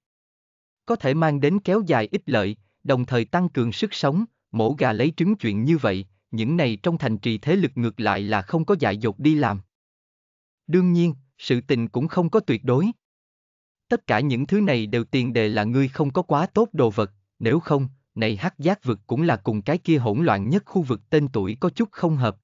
Có thể mang đến kéo dài ích lợi, đồng thời tăng cường sức sống, mổ gà lấy trứng chuyện như vậy, những này trong thành trì thế lực ngược lại là không có dại dột đi làm. Đương nhiên, sự tình cũng không có tuyệt đối. Tất cả những thứ này đều tiền đề là ngươi không có quá tốt đồ vật, nếu không, này hắc giác vực cũng là cùng cái kia hỗn loạn nhất khu vực tên tuổi có chút không hợp.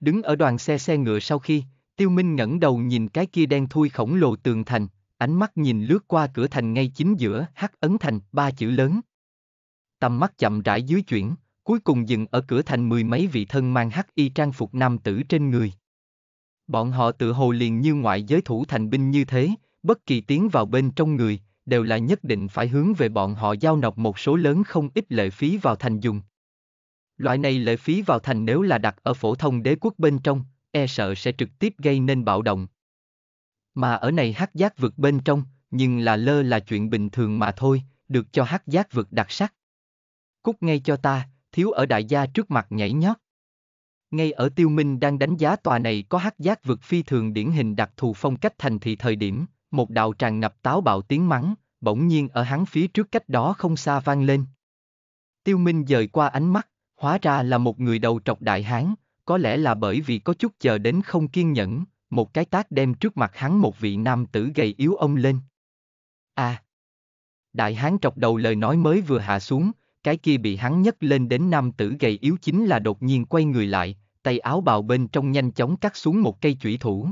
Đứng ở đoàn xe xe ngựa sau khi, tiêu minh ngẩng đầu nhìn cái kia đen thui khổng lồ tường thành, ánh mắt nhìn lướt qua cửa thành ngay chính giữa hắc ấn thành ba chữ lớn tầm mắt chậm rãi dưới chuyển, cuối cùng dừng ở cửa thành mười mấy vị thân mang hắc y trang phục nam tử trên người. Bọn họ tự hồ liền như ngoại giới thủ thành binh như thế, bất kỳ tiến vào bên trong người, đều là nhất định phải hướng về bọn họ giao nộp một số lớn không ít lệ phí vào thành dùng. Loại này lệ phí vào thành nếu là đặt ở phổ thông đế quốc bên trong, e sợ sẽ trực tiếp gây nên bạo động. Mà ở này hắc giác vực bên trong, nhưng là lơ là chuyện bình thường mà thôi, được cho hắc giác vực đặc sắc cút ngay cho ta, thiếu ở đại gia trước mặt nhảy nhót. Ngay ở Tiêu Minh đang đánh giá tòa này có hắc giác vực phi thường điển hình đặc thù phong cách thành thị thời điểm, một đạo tràn ngập táo bạo tiếng mắng, bỗng nhiên ở hắn phía trước cách đó không xa vang lên. Tiêu Minh dời qua ánh mắt, hóa ra là một người đầu trọc đại hán, có lẽ là bởi vì có chút chờ đến không kiên nhẫn, một cái tác đem trước mặt hắn một vị nam tử gầy yếu ông lên. À! Đại hán trọc đầu lời nói mới vừa hạ xuống, cái kia bị hắn nhấc lên đến nam tử gầy yếu chính là đột nhiên quay người lại, tay áo bào bên trong nhanh chóng cắt xuống một cây chủy thủ.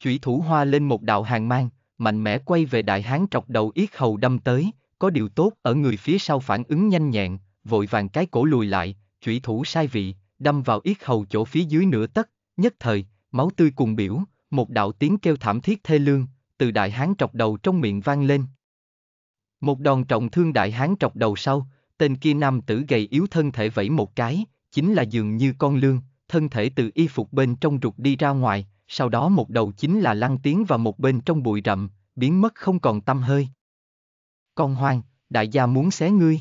Chủy thủ hoa lên một đạo hàng mang, mạnh mẽ quay về đại hán trọc đầu yết hầu đâm tới, có điều tốt ở người phía sau phản ứng nhanh nhẹn, vội vàng cái cổ lùi lại, chủy thủ sai vị, đâm vào yết hầu chỗ phía dưới nửa tấc, nhất thời, máu tươi cùng biểu, một đạo tiếng kêu thảm thiết thê lương, từ đại hán trọc đầu trong miệng vang lên. Một đòn trọng thương đại hán trọc đầu sau, Tên kia nam tử gầy yếu thân thể vẫy một cái, chính là dường như con lương, thân thể từ y phục bên trong rụt đi ra ngoài, sau đó một đầu chính là lăn tiến vào một bên trong bụi rậm, biến mất không còn tâm hơi. Con hoang, đại gia muốn xé ngươi.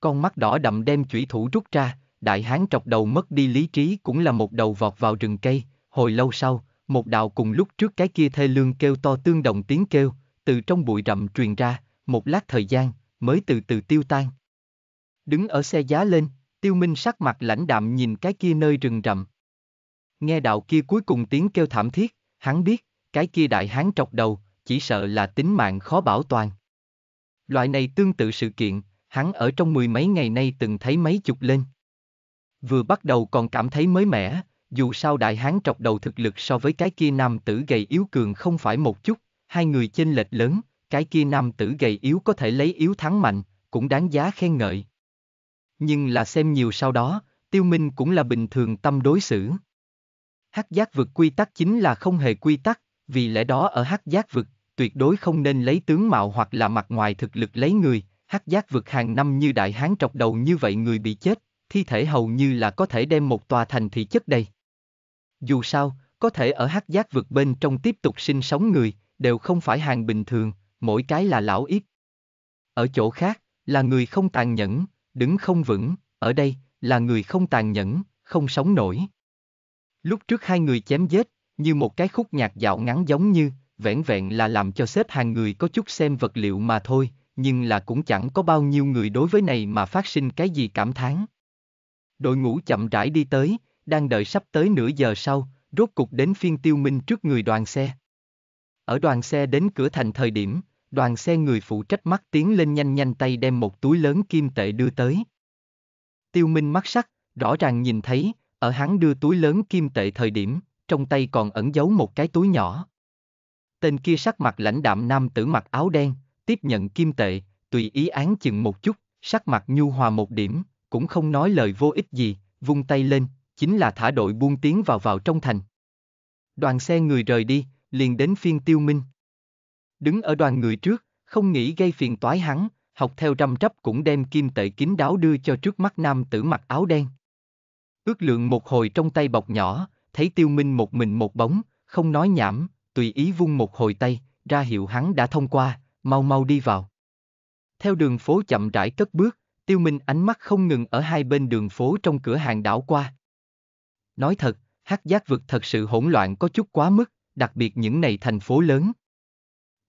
Con mắt đỏ đậm đem chủy thủ rút ra, đại hán trọc đầu mất đi lý trí cũng là một đầu vọt vào rừng cây, hồi lâu sau, một đạo cùng lúc trước cái kia thê lương kêu to tương đồng tiếng kêu, từ trong bụi rậm truyền ra, một lát thời gian, mới từ từ tiêu tan. Đứng ở xe giá lên, tiêu minh sắc mặt lãnh đạm nhìn cái kia nơi rừng rậm. Nghe đạo kia cuối cùng tiếng kêu thảm thiết, hắn biết, cái kia đại hán trọc đầu, chỉ sợ là tính mạng khó bảo toàn. Loại này tương tự sự kiện, hắn ở trong mười mấy ngày nay từng thấy mấy chục lên. Vừa bắt đầu còn cảm thấy mới mẻ, dù sao đại hán trọc đầu thực lực so với cái kia nam tử gầy yếu cường không phải một chút, hai người chênh lệch lớn, cái kia nam tử gầy yếu có thể lấy yếu thắng mạnh, cũng đáng giá khen ngợi nhưng là xem nhiều sau đó, tiêu minh cũng là bình thường tâm đối xử. Hắc giác vực quy tắc chính là không hề quy tắc, vì lẽ đó ở hắc giác vực, tuyệt đối không nên lấy tướng mạo hoặc là mặt ngoài thực lực lấy người, hắc giác vực hàng năm như đại hán trọc đầu như vậy người bị chết, thi thể hầu như là có thể đem một tòa thành thị chất đầy. Dù sao, có thể ở hắc giác vực bên trong tiếp tục sinh sống người, đều không phải hàng bình thường, mỗi cái là lão ít. Ở chỗ khác, là người không tàn nhẫn, đứng không vững, ở đây, là người không tàn nhẫn, không sống nổi. Lúc trước hai người chém giết, như một cái khúc nhạc dạo ngắn giống như, vẻn vẹn là làm cho xếp hàng người có chút xem vật liệu mà thôi, nhưng là cũng chẳng có bao nhiêu người đối với này mà phát sinh cái gì cảm thán. Đội ngũ chậm rãi đi tới, đang đợi sắp tới nửa giờ sau, rốt cục đến phiên tiêu minh trước người đoàn xe. Ở đoàn xe đến cửa thành thời điểm, đoàn xe người phụ trách mắt tiến lên nhanh nhanh tay đem một túi lớn kim tệ đưa tới. Tiêu Minh mắt sắc, rõ ràng nhìn thấy, ở hắn đưa túi lớn kim tệ thời điểm, trong tay còn ẩn giấu một cái túi nhỏ. Tên kia sắc mặt lãnh đạm nam tử mặc áo đen, tiếp nhận kim tệ, tùy ý án chừng một chút, sắc mặt nhu hòa một điểm, cũng không nói lời vô ích gì, vung tay lên, chính là thả đội buông tiếng vào vào trong thành. Đoàn xe người rời đi, liền đến phiên tiêu minh. Đứng ở đoàn người trước, không nghĩ gây phiền toái hắn, học theo răm rắp cũng đem kim tệ kín đáo đưa cho trước mắt nam tử mặc áo đen. Ước lượng một hồi trong tay bọc nhỏ, thấy tiêu minh một mình một bóng, không nói nhảm, tùy ý vung một hồi tay, ra hiệu hắn đã thông qua, mau mau đi vào. Theo đường phố chậm rãi cất bước, tiêu minh ánh mắt không ngừng ở hai bên đường phố trong cửa hàng đảo qua. Nói thật, hát giác vực thật sự hỗn loạn có chút quá mức, đặc biệt những này thành phố lớn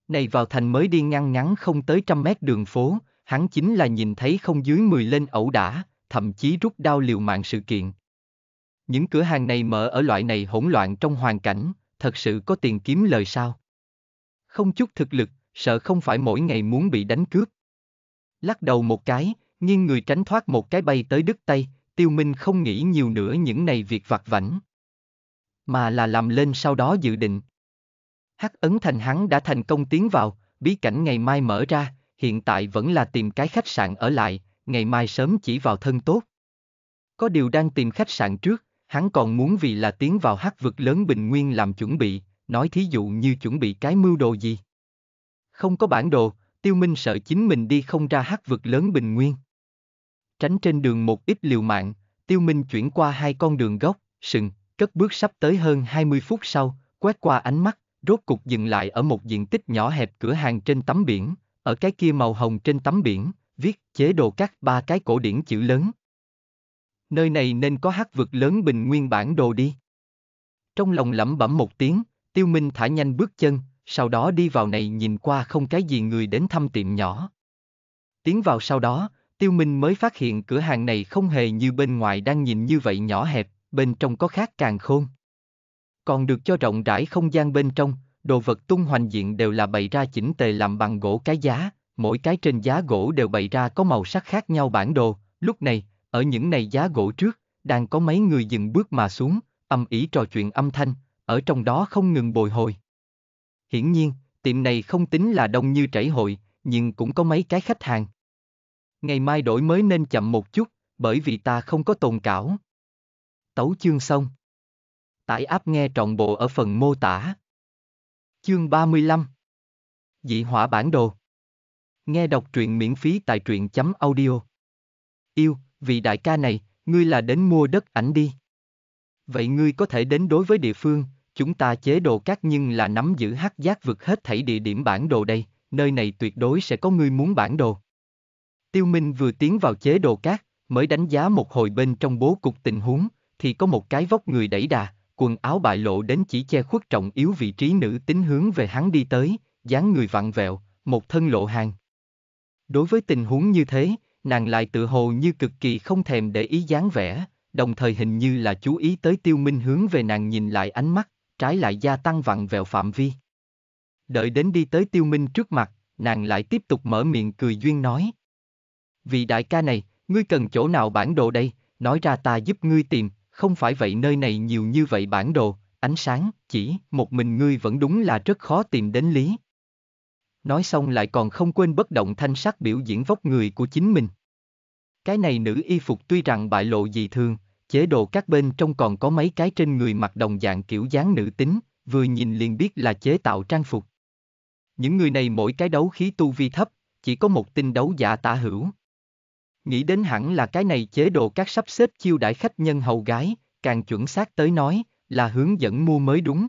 này vào thành mới đi ngăn ngắn không tới trăm mét đường phố, hắn chính là nhìn thấy không dưới 10 lên ẩu đả, thậm chí rút đao liều mạng sự kiện. Những cửa hàng này mở ở loại này hỗn loạn trong hoàn cảnh, thật sự có tiền kiếm lời sao? Không chút thực lực, sợ không phải mỗi ngày muốn bị đánh cướp. Lắc đầu một cái, nghiêng người tránh thoát một cái bay tới đứt tay, tiêu minh không nghĩ nhiều nữa những này việc vặt vảnh. Mà là làm lên sau đó dự định. Hắc Ấn Thành hắn đã thành công tiến vào, bí cảnh ngày mai mở ra, hiện tại vẫn là tìm cái khách sạn ở lại, ngày mai sớm chỉ vào thân tốt. Có điều đang tìm khách sạn trước, hắn còn muốn vì là tiến vào hắc vực lớn bình nguyên làm chuẩn bị, nói thí dụ như chuẩn bị cái mưu đồ gì. Không có bản đồ, tiêu minh sợ chính mình đi không ra hắc vực lớn bình nguyên. Tránh trên đường một ít liều mạng, tiêu minh chuyển qua hai con đường gốc, sừng, cất bước sắp tới hơn 20 phút sau, quét qua ánh mắt, rốt cục dừng lại ở một diện tích nhỏ hẹp cửa hàng trên tấm biển, ở cái kia màu hồng trên tấm biển, viết chế độ các ba cái cổ điển chữ lớn. Nơi này nên có hát vực lớn bình nguyên bản đồ đi. Trong lòng lẩm bẩm một tiếng, Tiêu Minh thả nhanh bước chân, sau đó đi vào này nhìn qua không cái gì người đến thăm tiệm nhỏ. Tiến vào sau đó, Tiêu Minh mới phát hiện cửa hàng này không hề như bên ngoài đang nhìn như vậy nhỏ hẹp, bên trong có khác càng khôn còn được cho rộng rãi không gian bên trong, đồ vật tung hoành diện đều là bày ra chỉnh tề làm bằng gỗ cái giá, mỗi cái trên giá gỗ đều bày ra có màu sắc khác nhau bản đồ, lúc này, ở những này giá gỗ trước, đang có mấy người dừng bước mà xuống, âm ỉ trò chuyện âm thanh, ở trong đó không ngừng bồi hồi. Hiển nhiên, tiệm này không tính là đông như trảy hội, nhưng cũng có mấy cái khách hàng. Ngày mai đổi mới nên chậm một chút, bởi vì ta không có tồn cảo. Tấu chương xong Tải app nghe trọn bộ ở phần mô tả. Chương 35 Dị hỏa bản đồ Nghe đọc truyện miễn phí tại truyện.audio chấm Yêu, vị đại ca này, ngươi là đến mua đất ảnh đi. Vậy ngươi có thể đến đối với địa phương, chúng ta chế độ các nhưng là nắm giữ hắc giác vực hết thảy địa điểm bản đồ đây, nơi này tuyệt đối sẽ có ngươi muốn bản đồ. Tiêu Minh vừa tiến vào chế độ các, mới đánh giá một hồi bên trong bố cục tình huống, thì có một cái vóc người đẩy đà, quần áo bại lộ đến chỉ che khuất trọng yếu vị trí nữ tính hướng về hắn đi tới, dáng người vặn vẹo, một thân lộ hàng. Đối với tình huống như thế, nàng lại tự hồ như cực kỳ không thèm để ý dáng vẻ, đồng thời hình như là chú ý tới tiêu minh hướng về nàng nhìn lại ánh mắt, trái lại gia tăng vặn vẹo phạm vi. Đợi đến đi tới tiêu minh trước mặt, nàng lại tiếp tục mở miệng cười duyên nói. Vì đại ca này, ngươi cần chỗ nào bản đồ đây, nói ra ta giúp ngươi tìm, không phải vậy nơi này nhiều như vậy bản đồ, ánh sáng, chỉ một mình ngươi vẫn đúng là rất khó tìm đến lý. Nói xong lại còn không quên bất động thanh sắc biểu diễn vóc người của chính mình. Cái này nữ y phục tuy rằng bại lộ dị thường, chế độ các bên trong còn có mấy cái trên người mặc đồng dạng kiểu dáng nữ tính, vừa nhìn liền biết là chế tạo trang phục. Những người này mỗi cái đấu khí tu vi thấp, chỉ có một tinh đấu giả tả hữu, nghĩ đến hẳn là cái này chế độ các sắp xếp chiêu đãi khách nhân hầu gái, càng chuẩn xác tới nói, là hướng dẫn mua mới đúng.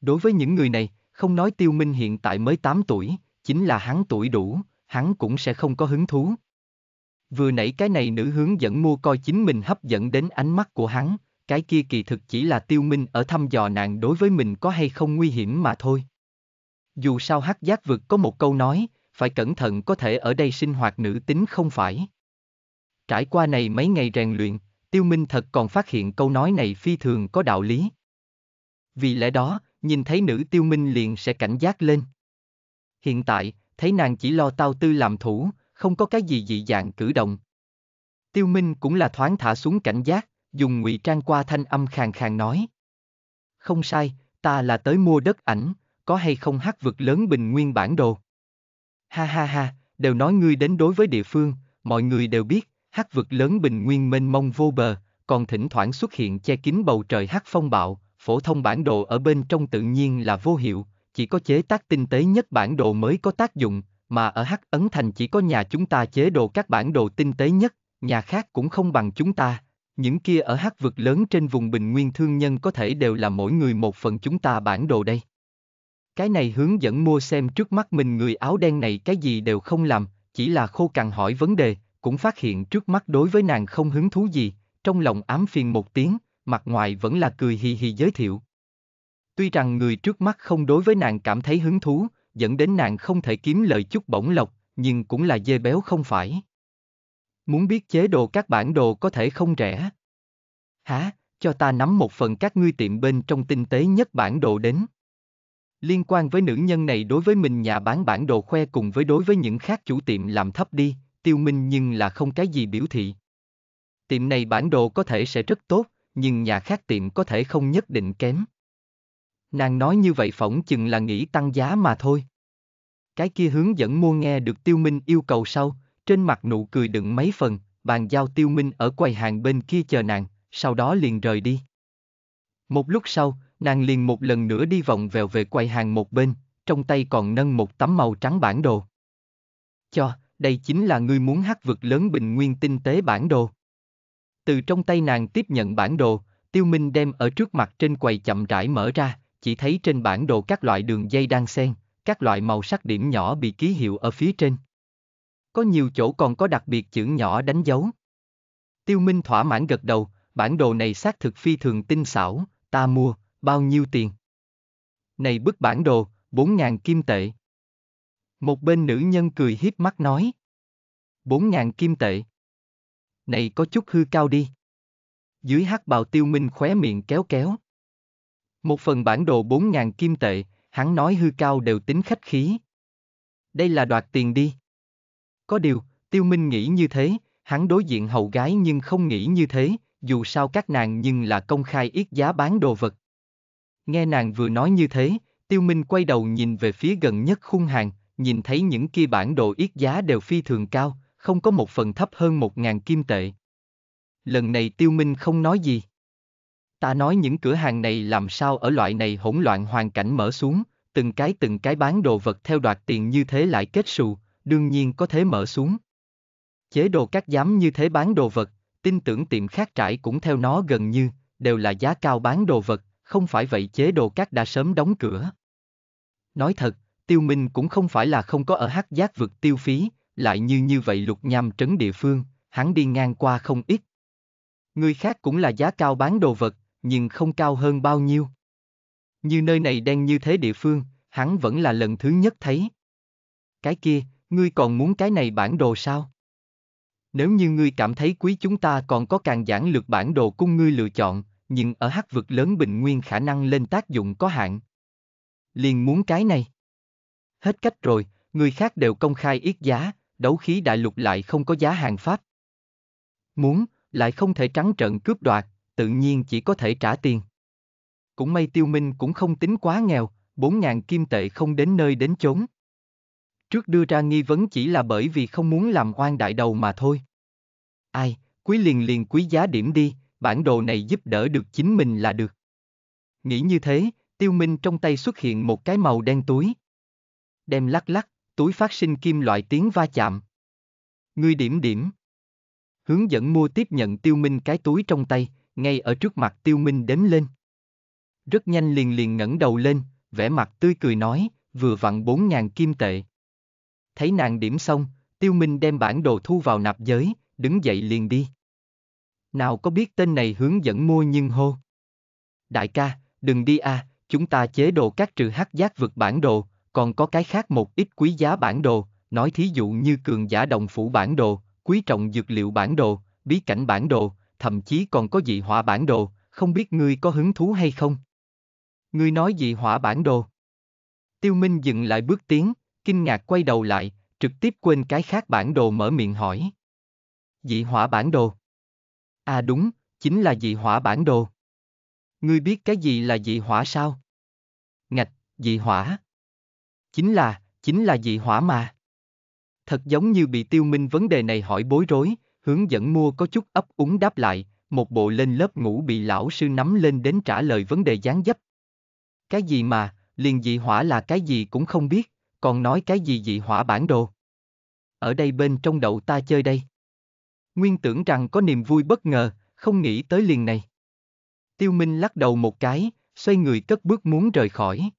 Đối với những người này, không nói Tiêu Minh hiện tại mới 8 tuổi, chính là hắn tuổi đủ, hắn cũng sẽ không có hứng thú. Vừa nãy cái này nữ hướng dẫn mua coi chính mình hấp dẫn đến ánh mắt của hắn, cái kia kỳ thực chỉ là Tiêu Minh ở thăm dò nàng đối với mình có hay không nguy hiểm mà thôi. Dù sao hắc giác vực có một câu nói, phải cẩn thận có thể ở đây sinh hoạt nữ tính không phải. Trải qua này mấy ngày rèn luyện, Tiêu Minh thật còn phát hiện câu nói này phi thường có đạo lý. Vì lẽ đó, nhìn thấy nữ Tiêu Minh liền sẽ cảnh giác lên. Hiện tại, thấy nàng chỉ lo tao tư làm thủ, không có cái gì dị dạng cử động. Tiêu Minh cũng là thoáng thả xuống cảnh giác, dùng ngụy trang qua thanh âm khàn khàn nói. Không sai, ta là tới mua đất ảnh, có hay không hát vực lớn bình nguyên bản đồ. Ha ha ha, đều nói ngươi đến đối với địa phương, mọi người đều biết, Hát vực lớn bình nguyên mênh mông vô bờ, còn thỉnh thoảng xuất hiện che kín bầu trời hắc phong bạo, phổ thông bản đồ ở bên trong tự nhiên là vô hiệu, chỉ có chế tác tinh tế nhất bản đồ mới có tác dụng, mà ở Hát ấn thành chỉ có nhà chúng ta chế đồ các bản đồ tinh tế nhất, nhà khác cũng không bằng chúng ta. Những kia ở Hát vực lớn trên vùng bình nguyên thương nhân có thể đều là mỗi người một phần chúng ta bản đồ đây. Cái này hướng dẫn mua xem trước mắt mình người áo đen này cái gì đều không làm, chỉ là khô cằn hỏi vấn đề, cũng phát hiện trước mắt đối với nàng không hứng thú gì, trong lòng ám phiền một tiếng, mặt ngoài vẫn là cười hì hì giới thiệu. Tuy rằng người trước mắt không đối với nàng cảm thấy hứng thú, dẫn đến nàng không thể kiếm lời chút bổng lộc, nhưng cũng là dê béo không phải. Muốn biết chế độ các bản đồ có thể không rẻ. Hả, cho ta nắm một phần các ngươi tiệm bên trong tinh tế nhất bản đồ đến. Liên quan với nữ nhân này đối với mình nhà bán bản đồ khoe cùng với đối với những khác chủ tiệm làm thấp đi, Tiêu Minh nhưng là không cái gì biểu thị. Tiệm này bản đồ có thể sẽ rất tốt, nhưng nhà khác tiệm có thể không nhất định kém. Nàng nói như vậy phỏng chừng là nghĩ tăng giá mà thôi. Cái kia hướng dẫn mua nghe được Tiêu Minh yêu cầu sau, trên mặt nụ cười đựng mấy phần, bàn giao Tiêu Minh ở quầy hàng bên kia chờ nàng, sau đó liền rời đi. Một lúc sau, nàng liền một lần nữa đi vòng vèo về quầy hàng một bên, trong tay còn nâng một tấm màu trắng bản đồ. Cho, đây chính là ngươi muốn hát vực lớn bình nguyên tinh tế bản đồ. Từ trong tay nàng tiếp nhận bản đồ, Tiêu Minh đem ở trước mặt trên quầy chậm rãi mở ra, chỉ thấy trên bản đồ các loại đường dây đang xen, các loại màu sắc điểm nhỏ bị ký hiệu ở phía trên. Có nhiều chỗ còn có đặc biệt chữ nhỏ đánh dấu. Tiêu Minh thỏa mãn gật đầu, bản đồ này xác thực phi thường tinh xảo, ta mua, bao nhiêu tiền? Này bức bản đồ, 4.000 kim tệ. Một bên nữ nhân cười hiếp mắt nói. Bốn ngàn kim tệ. Này có chút hư cao đi. Dưới hát bào tiêu minh khóe miệng kéo kéo. Một phần bản đồ bốn ngàn kim tệ, hắn nói hư cao đều tính khách khí. Đây là đoạt tiền đi. Có điều, tiêu minh nghĩ như thế, hắn đối diện hậu gái nhưng không nghĩ như thế, dù sao các nàng nhưng là công khai ít giá bán đồ vật. Nghe nàng vừa nói như thế, tiêu minh quay đầu nhìn về phía gần nhất khung hàng, nhìn thấy những kia bản đồ yết giá đều phi thường cao, không có một phần thấp hơn một ngàn kim tệ. Lần này tiêu minh không nói gì. Ta nói những cửa hàng này làm sao ở loại này hỗn loạn hoàn cảnh mở xuống, từng cái từng cái bán đồ vật theo đoạt tiền như thế lại kết xù, đương nhiên có thể mở xuống. Chế độ các giám như thế bán đồ vật, tin tưởng tiệm khác trải cũng theo nó gần như, đều là giá cao bán đồ vật, không phải vậy chế độ các đã sớm đóng cửa. Nói thật, Tiêu Minh cũng không phải là không có ở hắc giác vực tiêu phí, lại như như vậy lục nham trấn địa phương, hắn đi ngang qua không ít. Người khác cũng là giá cao bán đồ vật, nhưng không cao hơn bao nhiêu. Như nơi này đen như thế địa phương, hắn vẫn là lần thứ nhất thấy. Cái kia, ngươi còn muốn cái này bản đồ sao? Nếu như ngươi cảm thấy quý chúng ta còn có càng giản lược bản đồ cung ngươi lựa chọn, nhưng ở hắc vực lớn bình nguyên khả năng lên tác dụng có hạn. Liền muốn cái này hết cách rồi, người khác đều công khai ít giá, đấu khí đại lục lại không có giá hàng Pháp. Muốn, lại không thể trắng trợn cướp đoạt, tự nhiên chỉ có thể trả tiền. Cũng may tiêu minh cũng không tính quá nghèo, 4.000 kim tệ không đến nơi đến chốn. Trước đưa ra nghi vấn chỉ là bởi vì không muốn làm oan đại đầu mà thôi. Ai, quý liền liền quý giá điểm đi, bản đồ này giúp đỡ được chính mình là được. Nghĩ như thế, tiêu minh trong tay xuất hiện một cái màu đen túi đem lắc lắc, túi phát sinh kim loại tiếng va chạm. Ngươi điểm điểm. Hướng dẫn mua tiếp nhận tiêu minh cái túi trong tay, ngay ở trước mặt tiêu minh đếm lên. Rất nhanh liền liền ngẩng đầu lên, vẻ mặt tươi cười nói, vừa vặn bốn ngàn kim tệ. Thấy nàng điểm xong, tiêu minh đem bản đồ thu vào nạp giới, đứng dậy liền đi. Nào có biết tên này hướng dẫn mua nhưng hô. Đại ca, đừng đi a, à, chúng ta chế độ các trừ hắc giác vượt bản đồ, còn có cái khác một ít quý giá bản đồ, nói thí dụ như cường giả đồng phủ bản đồ, quý trọng dược liệu bản đồ, bí cảnh bản đồ, thậm chí còn có dị hỏa bản đồ, không biết ngươi có hứng thú hay không? Ngươi nói dị hỏa bản đồ. Tiêu Minh dừng lại bước tiến, kinh ngạc quay đầu lại, trực tiếp quên cái khác bản đồ mở miệng hỏi. Dị hỏa bản đồ. À đúng, chính là dị hỏa bản đồ. Ngươi biết cái gì là dị hỏa sao? Ngạch, dị hỏa. Chính là, chính là dị hỏa mà. Thật giống như bị tiêu minh vấn đề này hỏi bối rối, hướng dẫn mua có chút ấp úng đáp lại, một bộ lên lớp ngủ bị lão sư nắm lên đến trả lời vấn đề gián dấp. Cái gì mà, liền dị hỏa là cái gì cũng không biết, còn nói cái gì dị hỏa bản đồ. Ở đây bên trong đậu ta chơi đây. Nguyên tưởng rằng có niềm vui bất ngờ, không nghĩ tới liền này. Tiêu Minh lắc đầu một cái, xoay người cất bước muốn rời khỏi.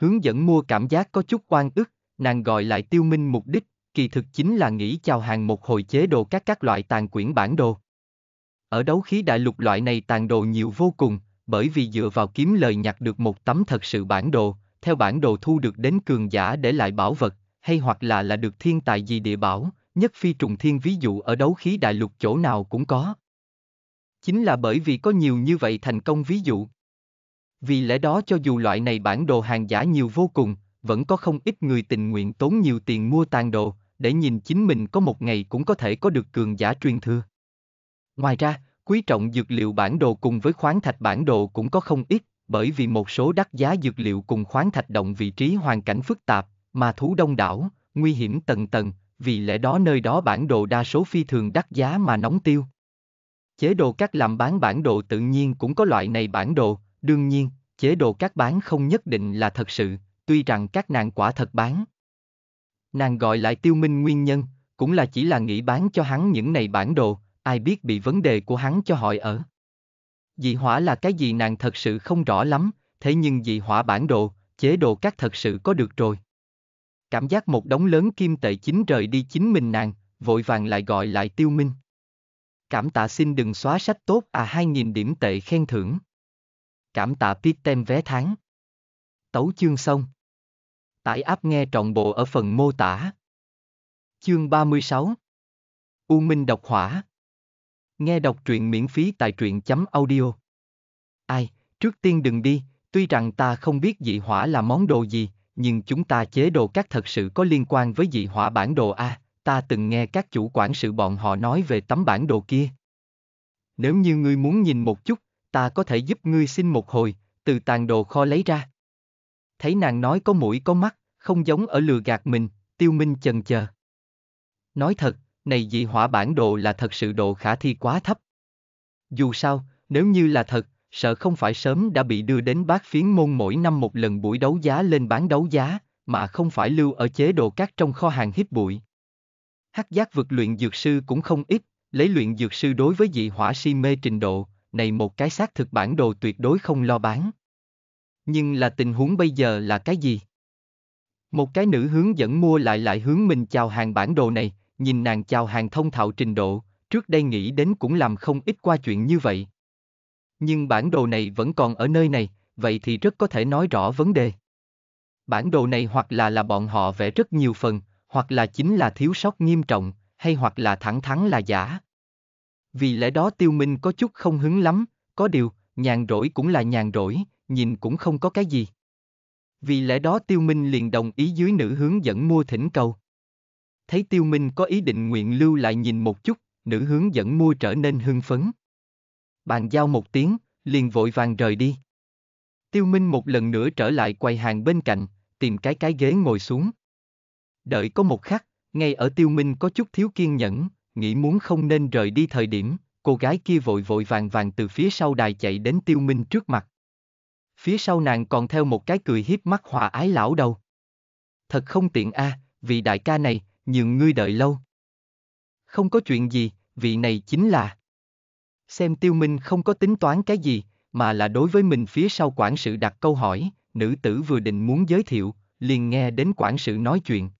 Hướng dẫn mua cảm giác có chút oan ức, nàng gọi lại tiêu minh mục đích, kỳ thực chính là nghĩ chào hàng một hồi chế độ các các loại tàn quyển bản đồ. Ở đấu khí đại lục loại này tàn đồ nhiều vô cùng, bởi vì dựa vào kiếm lời nhặt được một tấm thật sự bản đồ, theo bản đồ thu được đến cường giả để lại bảo vật, hay hoặc là là được thiên tài gì địa bảo, nhất phi trùng thiên ví dụ ở đấu khí đại lục chỗ nào cũng có. Chính là bởi vì có nhiều như vậy thành công ví dụ. Vì lẽ đó cho dù loại này bản đồ hàng giả nhiều vô cùng, vẫn có không ít người tình nguyện tốn nhiều tiền mua tàn đồ, để nhìn chính mình có một ngày cũng có thể có được cường giả truyền thừa. Ngoài ra, quý trọng dược liệu bản đồ cùng với khoáng thạch bản đồ cũng có không ít, bởi vì một số đắt giá dược liệu cùng khoáng thạch động vị trí hoàn cảnh phức tạp, mà thú đông đảo, nguy hiểm tầng tầng, vì lẽ đó nơi đó bản đồ đa số phi thường đắt giá mà nóng tiêu. Chế độ các làm bán bản đồ tự nhiên cũng có loại này bản đồ, Đương nhiên, chế độ các bán không nhất định là thật sự, tuy rằng các nàng quả thật bán. Nàng gọi lại tiêu minh nguyên nhân, cũng là chỉ là nghĩ bán cho hắn những này bản đồ, ai biết bị vấn đề của hắn cho hỏi ở. Dị hỏa là cái gì nàng thật sự không rõ lắm, thế nhưng dị hỏa bản đồ, chế độ các thật sự có được rồi. Cảm giác một đống lớn kim tệ chính rời đi chính mình nàng, vội vàng lại gọi lại tiêu minh. Cảm tạ xin đừng xóa sách tốt à 2.000 điểm tệ khen thưởng cảm tạ Tem vé tháng. Tấu chương xong. Tải app nghe trọn bộ ở phần mô tả. Chương 36 U Minh Độc Hỏa Nghe đọc truyện miễn phí tại truyện chấm audio. Ai, trước tiên đừng đi, tuy rằng ta không biết dị hỏa là món đồ gì, nhưng chúng ta chế đồ các thật sự có liên quan với dị hỏa bản đồ A, ta từng nghe các chủ quản sự bọn họ nói về tấm bản đồ kia. Nếu như ngươi muốn nhìn một chút, ta có thể giúp ngươi xin một hồi, từ tàn đồ kho lấy ra. Thấy nàng nói có mũi có mắt, không giống ở lừa gạt mình, tiêu minh chần chờ. Nói thật, này dị hỏa bản đồ là thật sự độ khả thi quá thấp. Dù sao, nếu như là thật, sợ không phải sớm đã bị đưa đến bác phiến môn mỗi năm một lần buổi đấu giá lên bán đấu giá, mà không phải lưu ở chế độ các trong kho hàng hít bụi. Hắc giác vực luyện dược sư cũng không ít, lấy luyện dược sư đối với dị hỏa si mê trình độ, này một cái xác thực bản đồ tuyệt đối không lo bán. Nhưng là tình huống bây giờ là cái gì? Một cái nữ hướng dẫn mua lại lại hướng mình chào hàng bản đồ này, nhìn nàng chào hàng thông thạo trình độ, trước đây nghĩ đến cũng làm không ít qua chuyện như vậy. Nhưng bản đồ này vẫn còn ở nơi này, vậy thì rất có thể nói rõ vấn đề. Bản đồ này hoặc là là bọn họ vẽ rất nhiều phần, hoặc là chính là thiếu sót nghiêm trọng, hay hoặc là thẳng thắn là giả. Vì lẽ đó tiêu minh có chút không hứng lắm, có điều, nhàn rỗi cũng là nhàn rỗi, nhìn cũng không có cái gì. Vì lẽ đó tiêu minh liền đồng ý dưới nữ hướng dẫn mua thỉnh cầu. Thấy tiêu minh có ý định nguyện lưu lại nhìn một chút, nữ hướng dẫn mua trở nên hưng phấn. Bàn giao một tiếng, liền vội vàng rời đi. Tiêu Minh một lần nữa trở lại quầy hàng bên cạnh, tìm cái cái ghế ngồi xuống. Đợi có một khắc, ngay ở Tiêu Minh có chút thiếu kiên nhẫn, nghĩ muốn không nên rời đi thời điểm, cô gái kia vội vội vàng vàng từ phía sau đài chạy đến tiêu minh trước mặt. Phía sau nàng còn theo một cái cười hiếp mắt hòa ái lão đầu. Thật không tiện a, à, vị đại ca này, nhường ngươi đợi lâu. Không có chuyện gì, vị này chính là. Xem tiêu minh không có tính toán cái gì, mà là đối với mình phía sau quản sự đặt câu hỏi, nữ tử vừa định muốn giới thiệu, liền nghe đến quản sự nói chuyện.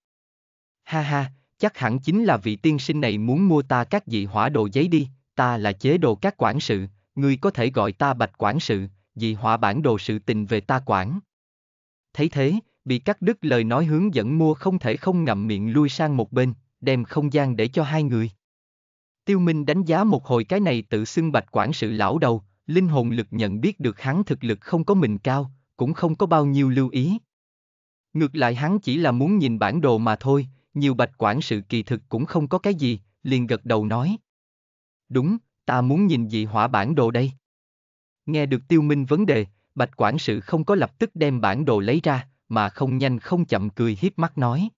Ha ha, chắc hẳn chính là vị tiên sinh này muốn mua ta các dị hỏa đồ giấy đi, ta là chế đồ các quản sự, ngươi có thể gọi ta bạch quản sự, dị hỏa bản đồ sự tình về ta quản. Thấy thế, bị cắt đứt lời nói hướng dẫn mua không thể không ngậm miệng lui sang một bên, đem không gian để cho hai người. Tiêu Minh đánh giá một hồi cái này tự xưng bạch quản sự lão đầu, linh hồn lực nhận biết được hắn thực lực không có mình cao, cũng không có bao nhiêu lưu ý. Ngược lại hắn chỉ là muốn nhìn bản đồ mà thôi, nhiều bạch quản sự kỳ thực cũng không có cái gì, liền gật đầu nói. Đúng, ta muốn nhìn dị hỏa bản đồ đây. Nghe được tiêu minh vấn đề, bạch quản sự không có lập tức đem bản đồ lấy ra, mà không nhanh không chậm cười hiếp mắt nói.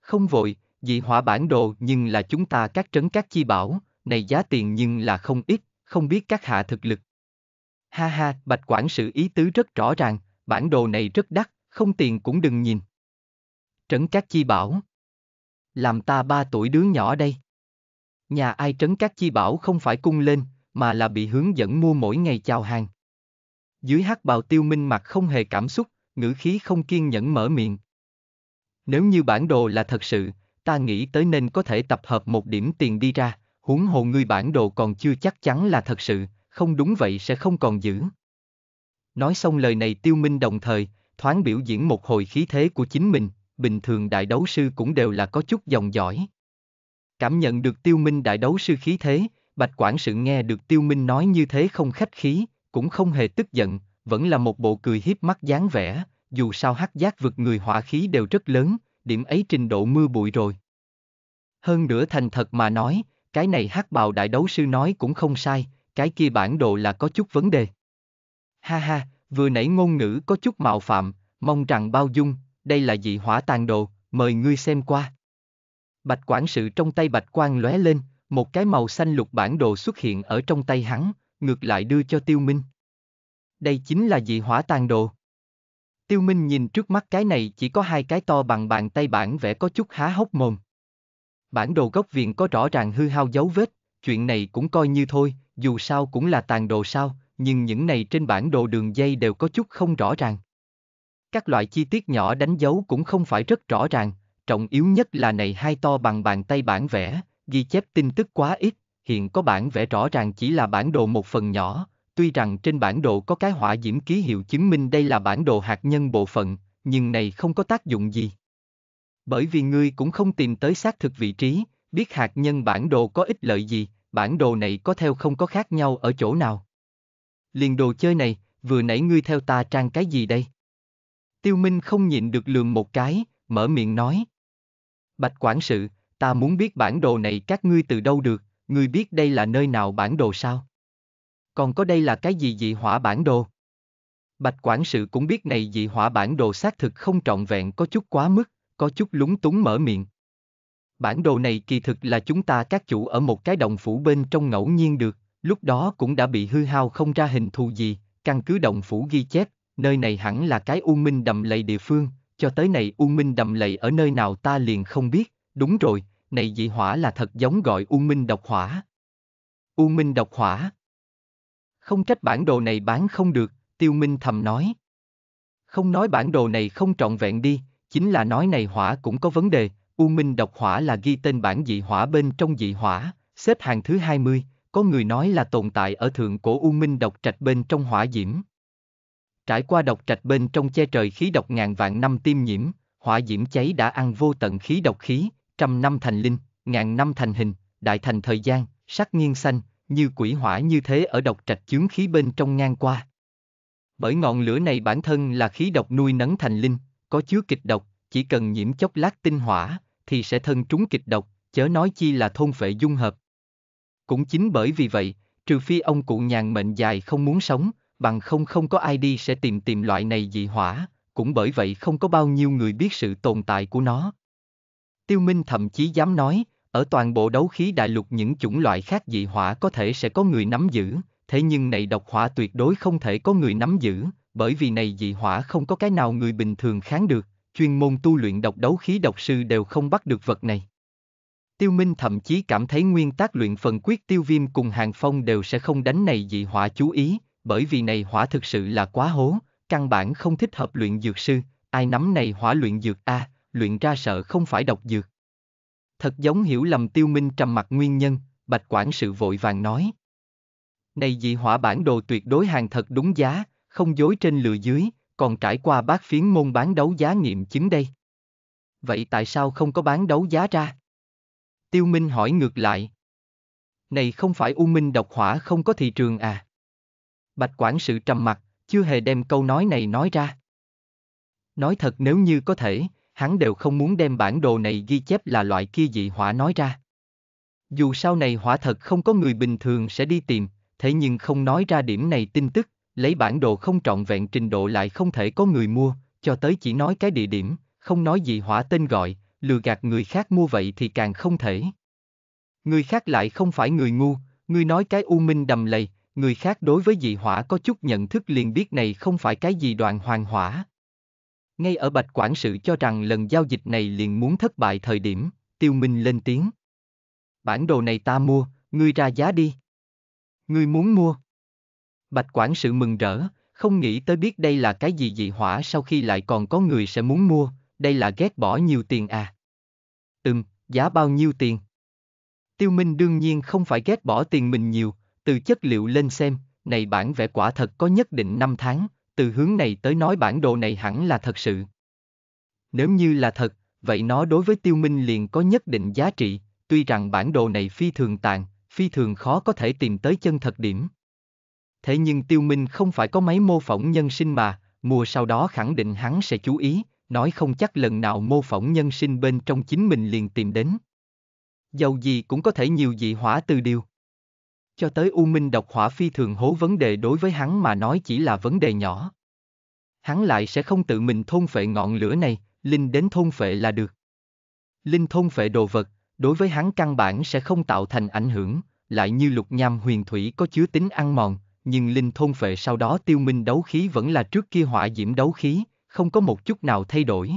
Không vội, dị hỏa bản đồ nhưng là chúng ta các trấn các chi bảo, này giá tiền nhưng là không ít, không biết các hạ thực lực. Ha ha, bạch quản sự ý tứ rất rõ ràng, bản đồ này rất đắt, không tiền cũng đừng nhìn. Trấn các chi bảo làm ta ba tuổi đứa nhỏ đây. Nhà ai trấn các chi bảo không phải cung lên, mà là bị hướng dẫn mua mỗi ngày chào hàng. Dưới hát bào tiêu minh mặt không hề cảm xúc, ngữ khí không kiên nhẫn mở miệng. Nếu như bản đồ là thật sự, ta nghĩ tới nên có thể tập hợp một điểm tiền đi ra, huống hồ ngươi bản đồ còn chưa chắc chắn là thật sự, không đúng vậy sẽ không còn giữ. Nói xong lời này tiêu minh đồng thời, thoáng biểu diễn một hồi khí thế của chính mình, bình thường đại đấu sư cũng đều là có chút dòng dõi. Cảm nhận được tiêu minh đại đấu sư khí thế, Bạch Quản sự nghe được tiêu minh nói như thế không khách khí, cũng không hề tức giận, vẫn là một bộ cười hiếp mắt dáng vẻ, dù sao hắc giác vực người hỏa khí đều rất lớn, điểm ấy trình độ mưa bụi rồi. Hơn nữa thành thật mà nói, cái này hắc bào đại đấu sư nói cũng không sai, cái kia bản đồ là có chút vấn đề. Ha ha, vừa nãy ngôn ngữ có chút mạo phạm, mong rằng bao dung, đây là dị hỏa tàn đồ, mời ngươi xem qua. Bạch quản sự trong tay bạch quang lóe lên, một cái màu xanh lục bản đồ xuất hiện ở trong tay hắn, ngược lại đưa cho tiêu minh. Đây chính là dị hỏa tàn đồ. Tiêu Minh nhìn trước mắt cái này chỉ có hai cái to bằng bàn tay bản vẽ có chút há hốc mồm. Bản đồ gốc viện có rõ ràng hư hao dấu vết, chuyện này cũng coi như thôi, dù sao cũng là tàn đồ sao, nhưng những này trên bản đồ đường dây đều có chút không rõ ràng. Các loại chi tiết nhỏ đánh dấu cũng không phải rất rõ ràng, trọng yếu nhất là này hai to bằng bàn tay bản vẽ, ghi chép tin tức quá ít, hiện có bản vẽ rõ ràng chỉ là bản đồ một phần nhỏ, tuy rằng trên bản đồ có cái hỏa diễm ký hiệu chứng minh đây là bản đồ hạt nhân bộ phận, nhưng này không có tác dụng gì. Bởi vì ngươi cũng không tìm tới xác thực vị trí, biết hạt nhân bản đồ có ích lợi gì, bản đồ này có theo không có khác nhau ở chỗ nào. Liền đồ chơi này, vừa nãy ngươi theo ta trang cái gì đây? Tiêu Minh không nhịn được lườm một cái, mở miệng nói. Bạch quản sự, ta muốn biết bản đồ này các ngươi từ đâu được, ngươi biết đây là nơi nào bản đồ sao? Còn có đây là cái gì dị hỏa bản đồ? Bạch quản sự cũng biết này dị hỏa bản đồ xác thực không trọn vẹn có chút quá mức, có chút lúng túng mở miệng. Bản đồ này kỳ thực là chúng ta các chủ ở một cái đồng phủ bên trong ngẫu nhiên được, lúc đó cũng đã bị hư hao không ra hình thù gì, căn cứ đồng phủ ghi chép, nơi này hẳn là cái u minh đầm lầy địa phương, cho tới này u minh đầm lầy ở nơi nào ta liền không biết, đúng rồi, này dị hỏa là thật giống gọi u minh độc hỏa. U minh độc hỏa. Không trách bản đồ này bán không được, tiêu minh thầm nói. Không nói bản đồ này không trọn vẹn đi, chính là nói này hỏa cũng có vấn đề, u minh độc hỏa là ghi tên bản dị hỏa bên trong dị hỏa, xếp hàng thứ 20, có người nói là tồn tại ở thượng cổ u minh độc trạch bên trong hỏa diễm. Trải qua độc trạch bên trong che trời khí độc ngàn vạn năm tiêm nhiễm, hỏa diễm cháy đã ăn vô tận khí độc khí, trăm năm thành linh, ngàn năm thành hình, đại thành thời gian, sắc nghiêng xanh, như quỷ hỏa như thế ở độc trạch chướng khí bên trong ngang qua. Bởi ngọn lửa này bản thân là khí độc nuôi nấng thành linh, có chứa kịch độc, chỉ cần nhiễm chốc lát tinh hỏa, thì sẽ thân trúng kịch độc, chớ nói chi là thôn phệ dung hợp. Cũng chính bởi vì vậy, trừ phi ông cụ nhàn mệnh dài không muốn sống, bằng không không có ai đi sẽ tìm tìm loại này dị hỏa, cũng bởi vậy không có bao nhiêu người biết sự tồn tại của nó. Tiêu Minh thậm chí dám nói, ở toàn bộ đấu khí đại lục những chủng loại khác dị hỏa có thể sẽ có người nắm giữ, thế nhưng này độc hỏa tuyệt đối không thể có người nắm giữ, bởi vì này dị hỏa không có cái nào người bình thường kháng được, chuyên môn tu luyện độc đấu khí độc sư đều không bắt được vật này. Tiêu Minh thậm chí cảm thấy nguyên tác luyện phần quyết tiêu viêm cùng hàng phong đều sẽ không đánh này dị hỏa chú ý, bởi vì này hỏa thực sự là quá hố, căn bản không thích hợp luyện dược sư, ai nắm này hỏa luyện dược a, à, luyện ra sợ không phải độc dược. Thật giống hiểu lầm tiêu minh trầm mặt nguyên nhân, bạch quản sự vội vàng nói. Này dị hỏa bản đồ tuyệt đối hàng thật đúng giá, không dối trên lừa dưới, còn trải qua bác phiến môn bán đấu giá nghiệm chứng đây. Vậy tại sao không có bán đấu giá ra? Tiêu Minh hỏi ngược lại. Này không phải U Minh độc hỏa không có thị trường à? Bạch quản sự trầm mặt, chưa hề đem câu nói này nói ra. Nói thật nếu như có thể, hắn đều không muốn đem bản đồ này ghi chép là loại kia dị hỏa nói ra. Dù sau này hỏa thật không có người bình thường sẽ đi tìm, thế nhưng không nói ra điểm này tin tức, lấy bản đồ không trọn vẹn trình độ lại không thể có người mua, cho tới chỉ nói cái địa điểm, không nói dị hỏa tên gọi, lừa gạt người khác mua vậy thì càng không thể. Người khác lại không phải người ngu, người nói cái u minh đầm lầy, người khác đối với dị hỏa có chút nhận thức liền biết này không phải cái gì đoạn hoàng hỏa. Ngay ở Bạch Quản sự cho rằng lần giao dịch này liền muốn thất bại thời điểm, tiêu minh lên tiếng. Bản đồ này ta mua, ngươi ra giá đi. Ngươi muốn mua. Bạch Quản sự mừng rỡ, không nghĩ tới biết đây là cái gì dị hỏa sau khi lại còn có người sẽ muốn mua, đây là ghét bỏ nhiều tiền à. Ừm, giá bao nhiêu tiền? Tiêu Minh đương nhiên không phải ghét bỏ tiền mình nhiều, từ chất liệu lên xem, này bản vẽ quả thật có nhất định năm tháng, từ hướng này tới nói bản đồ này hẳn là thật sự. Nếu như là thật, vậy nó đối với tiêu minh liền có nhất định giá trị, tuy rằng bản đồ này phi thường tàn, phi thường khó có thể tìm tới chân thật điểm. Thế nhưng tiêu minh không phải có máy mô phỏng nhân sinh mà, mùa sau đó khẳng định hắn sẽ chú ý, nói không chắc lần nào mô phỏng nhân sinh bên trong chính mình liền tìm đến. Dầu gì cũng có thể nhiều dị hỏa từ điều cho tới U Minh độc hỏa phi thường hố vấn đề đối với hắn mà nói chỉ là vấn đề nhỏ. Hắn lại sẽ không tự mình thôn phệ ngọn lửa này, Linh đến thôn phệ là được. Linh thôn phệ đồ vật, đối với hắn căn bản sẽ không tạo thành ảnh hưởng, lại như lục nham huyền thủy có chứa tính ăn mòn, nhưng Linh thôn phệ sau đó tiêu minh đấu khí vẫn là trước kia hỏa diễm đấu khí, không có một chút nào thay đổi.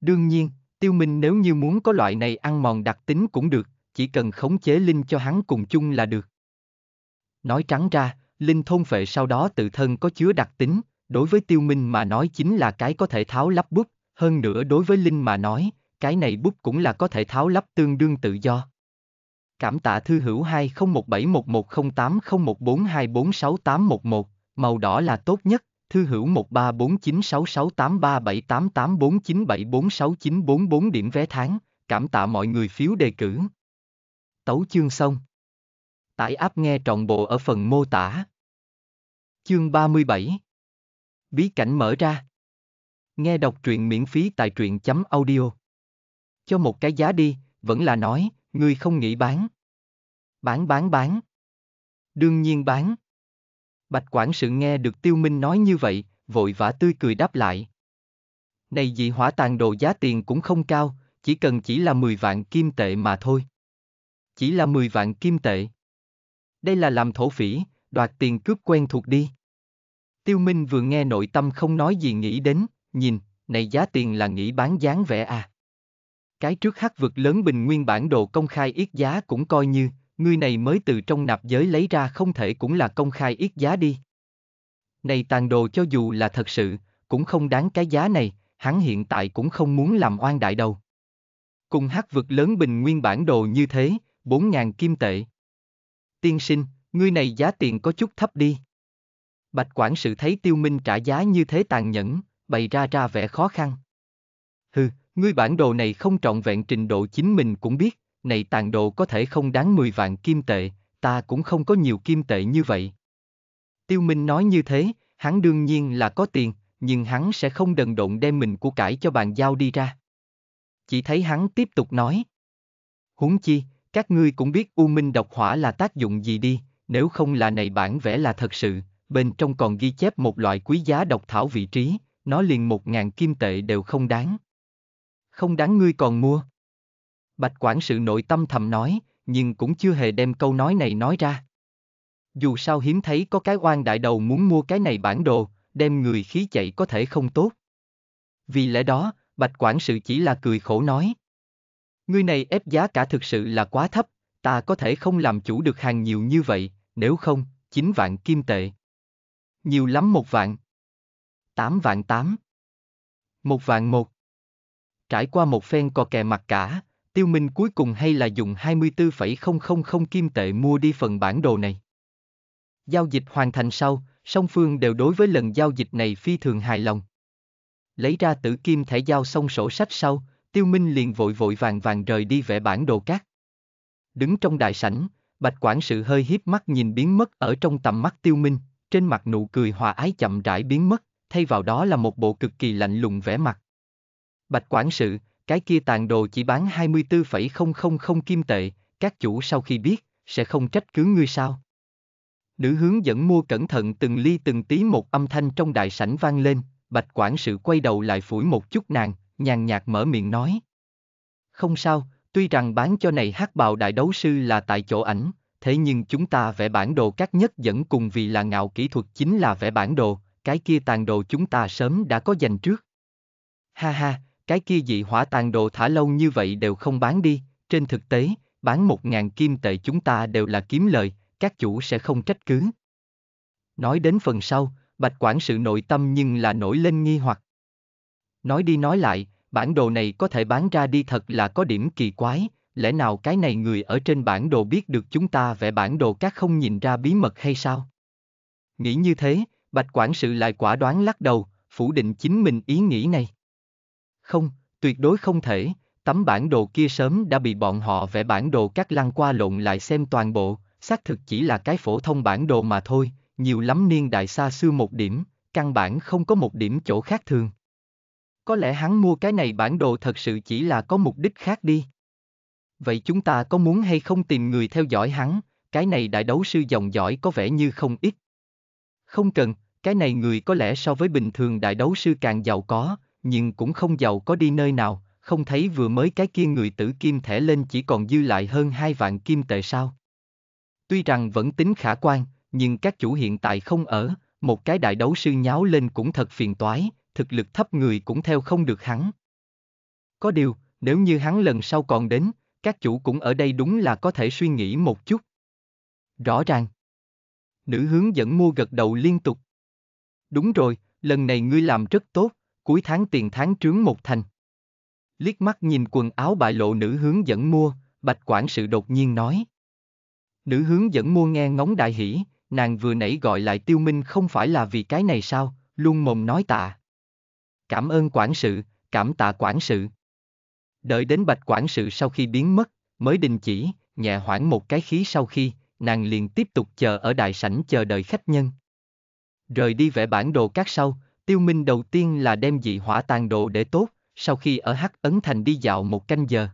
Đương nhiên, tiêu minh nếu như muốn có loại này ăn mòn đặc tính cũng được, chỉ cần khống chế Linh cho hắn cùng chung là được. Nói trắng ra, linh thôn phệ sau đó tự thân có chứa đặc tính, đối với tiêu minh mà nói chính là cái có thể tháo lắp bút, hơn nữa đối với linh mà nói, cái này bút cũng là có thể tháo lắp tương đương tự do. Cảm tạ thư hữu 201711080142468411, màu đỏ là tốt nhất, thư hữu 13496683788497469444 điểm vé tháng, cảm tạ mọi người phiếu đề cử. Tấu chương xong. Tải app nghe trọn bộ ở phần mô tả. Chương 37 Bí cảnh mở ra Nghe đọc truyện miễn phí tại truyện.audio chấm Cho một cái giá đi, vẫn là nói, ngươi không nghĩ bán. Bán bán bán. Đương nhiên bán. Bạch quản sự nghe được Tiêu Minh nói như vậy, vội vã tươi cười đáp lại. Này dị hỏa tàn đồ giá tiền cũng không cao, chỉ cần chỉ là 10 vạn kim tệ mà thôi. Chỉ là 10 vạn kim tệ đây là làm thổ phỉ, đoạt tiền cướp quen thuộc đi. Tiêu Minh vừa nghe nội tâm không nói gì nghĩ đến, nhìn, này giá tiền là nghĩ bán dáng vẻ à. Cái trước hắc vực lớn bình nguyên bản đồ công khai ít giá cũng coi như, người này mới từ trong nạp giới lấy ra không thể cũng là công khai ít giá đi. Này tàn đồ cho dù là thật sự, cũng không đáng cái giá này, hắn hiện tại cũng không muốn làm oan đại đầu. Cùng hắc vực lớn bình nguyên bản đồ như thế, 4.000 kim tệ tiên sinh, ngươi này giá tiền có chút thấp đi. Bạch quản sự thấy tiêu minh trả giá như thế tàn nhẫn, bày ra ra vẻ khó khăn. Hừ, ngươi bản đồ này không trọn vẹn trình độ chính mình cũng biết, này tàn đồ có thể không đáng 10 vạn kim tệ, ta cũng không có nhiều kim tệ như vậy. Tiêu Minh nói như thế, hắn đương nhiên là có tiền, nhưng hắn sẽ không đần độn đem mình của cải cho bàn giao đi ra. Chỉ thấy hắn tiếp tục nói. Huống chi, các ngươi cũng biết U Minh độc hỏa là tác dụng gì đi, nếu không là này bản vẽ là thật sự, bên trong còn ghi chép một loại quý giá độc thảo vị trí, nó liền một ngàn kim tệ đều không đáng. Không đáng ngươi còn mua. Bạch quản sự nội tâm thầm nói, nhưng cũng chưa hề đem câu nói này nói ra. Dù sao hiếm thấy có cái oan đại đầu muốn mua cái này bản đồ, đem người khí chạy có thể không tốt. Vì lẽ đó, Bạch quản sự chỉ là cười khổ nói. Ngươi này ép giá cả thực sự là quá thấp, ta có thể không làm chủ được hàng nhiều như vậy, nếu không, 9 vạn kim tệ. Nhiều lắm một vạn. 8 vạn 8. Một vạn một. Trải qua một phen cò kè mặt cả, tiêu minh cuối cùng hay là dùng 24,000 kim tệ mua đi phần bản đồ này. Giao dịch hoàn thành sau, song phương đều đối với lần giao dịch này phi thường hài lòng. Lấy ra tử kim thẻ giao xong sổ sách sau, Tiêu Minh liền vội vội vàng vàng rời đi vẽ bản đồ cát. Đứng trong đại sảnh, Bạch quản sự hơi hiếp mắt nhìn biến mất ở trong tầm mắt Tiêu Minh, trên mặt nụ cười hòa ái chậm rãi biến mất, thay vào đó là một bộ cực kỳ lạnh lùng vẻ mặt. Bạch quản sự, cái kia tàn đồ chỉ bán 24,000 kim tệ, các chủ sau khi biết, sẽ không trách cứ ngươi sao. Nữ hướng dẫn mua cẩn thận từng ly từng tí một âm thanh trong đại sảnh vang lên, bạch quản sự quay đầu lại phủi một chút nàng, nhàn nhạt mở miệng nói. Không sao, tuy rằng bán cho này hát bào đại đấu sư là tại chỗ ảnh, thế nhưng chúng ta vẽ bản đồ các nhất dẫn cùng vì là ngạo kỹ thuật chính là vẽ bản đồ, cái kia tàn đồ chúng ta sớm đã có dành trước. Ha ha, cái kia dị hỏa tàn đồ thả lâu như vậy đều không bán đi, trên thực tế, bán một ngàn kim tệ chúng ta đều là kiếm lời, các chủ sẽ không trách cứ. Nói đến phần sau, Bạch quản sự nội tâm nhưng là nổi lên nghi hoặc. Nói đi nói lại, bản đồ này có thể bán ra đi thật là có điểm kỳ quái, lẽ nào cái này người ở trên bản đồ biết được chúng ta vẽ bản đồ các không nhìn ra bí mật hay sao? Nghĩ như thế, Bạch quản sự lại quả đoán lắc đầu, phủ định chính mình ý nghĩ này. Không, tuyệt đối không thể, tấm bản đồ kia sớm đã bị bọn họ vẽ bản đồ các lăng qua lộn lại xem toàn bộ, xác thực chỉ là cái phổ thông bản đồ mà thôi, nhiều lắm niên đại xa xưa một điểm, căn bản không có một điểm chỗ khác thường. Có lẽ hắn mua cái này bản đồ thật sự chỉ là có mục đích khác đi. Vậy chúng ta có muốn hay không tìm người theo dõi hắn, cái này đại đấu sư dòng dõi có vẻ như không ít. Không cần, cái này người có lẽ so với bình thường đại đấu sư càng giàu có, nhưng cũng không giàu có đi nơi nào, không thấy vừa mới cái kia người tử kim thẻ lên chỉ còn dư lại hơn hai vạn kim tệ sao. Tuy rằng vẫn tính khả quan, nhưng các chủ hiện tại không ở, một cái đại đấu sư nháo lên cũng thật phiền toái, thực lực thấp người cũng theo không được hắn. Có điều, nếu như hắn lần sau còn đến, các chủ cũng ở đây đúng là có thể suy nghĩ một chút. Rõ ràng. Nữ hướng dẫn mua gật đầu liên tục. Đúng rồi, lần này ngươi làm rất tốt, cuối tháng tiền tháng trướng một thành. Liếc mắt nhìn quần áo bại lộ nữ hướng dẫn mua, bạch quản sự đột nhiên nói. Nữ hướng dẫn mua nghe ngóng đại hỉ, nàng vừa nãy gọi lại tiêu minh không phải là vì cái này sao, luôn mồm nói tạ. Cảm ơn quản sự, cảm tạ quản sự. Đợi đến bạch quản sự sau khi biến mất, mới đình chỉ, nhẹ hoãn một cái khí sau khi, nàng liền tiếp tục chờ ở đại sảnh chờ đợi khách nhân. Rời đi vẽ bản đồ các sau, tiêu minh đầu tiên là đem dị hỏa tàn đồ để tốt, sau khi ở Hắc Ấn Thành đi dạo một canh giờ.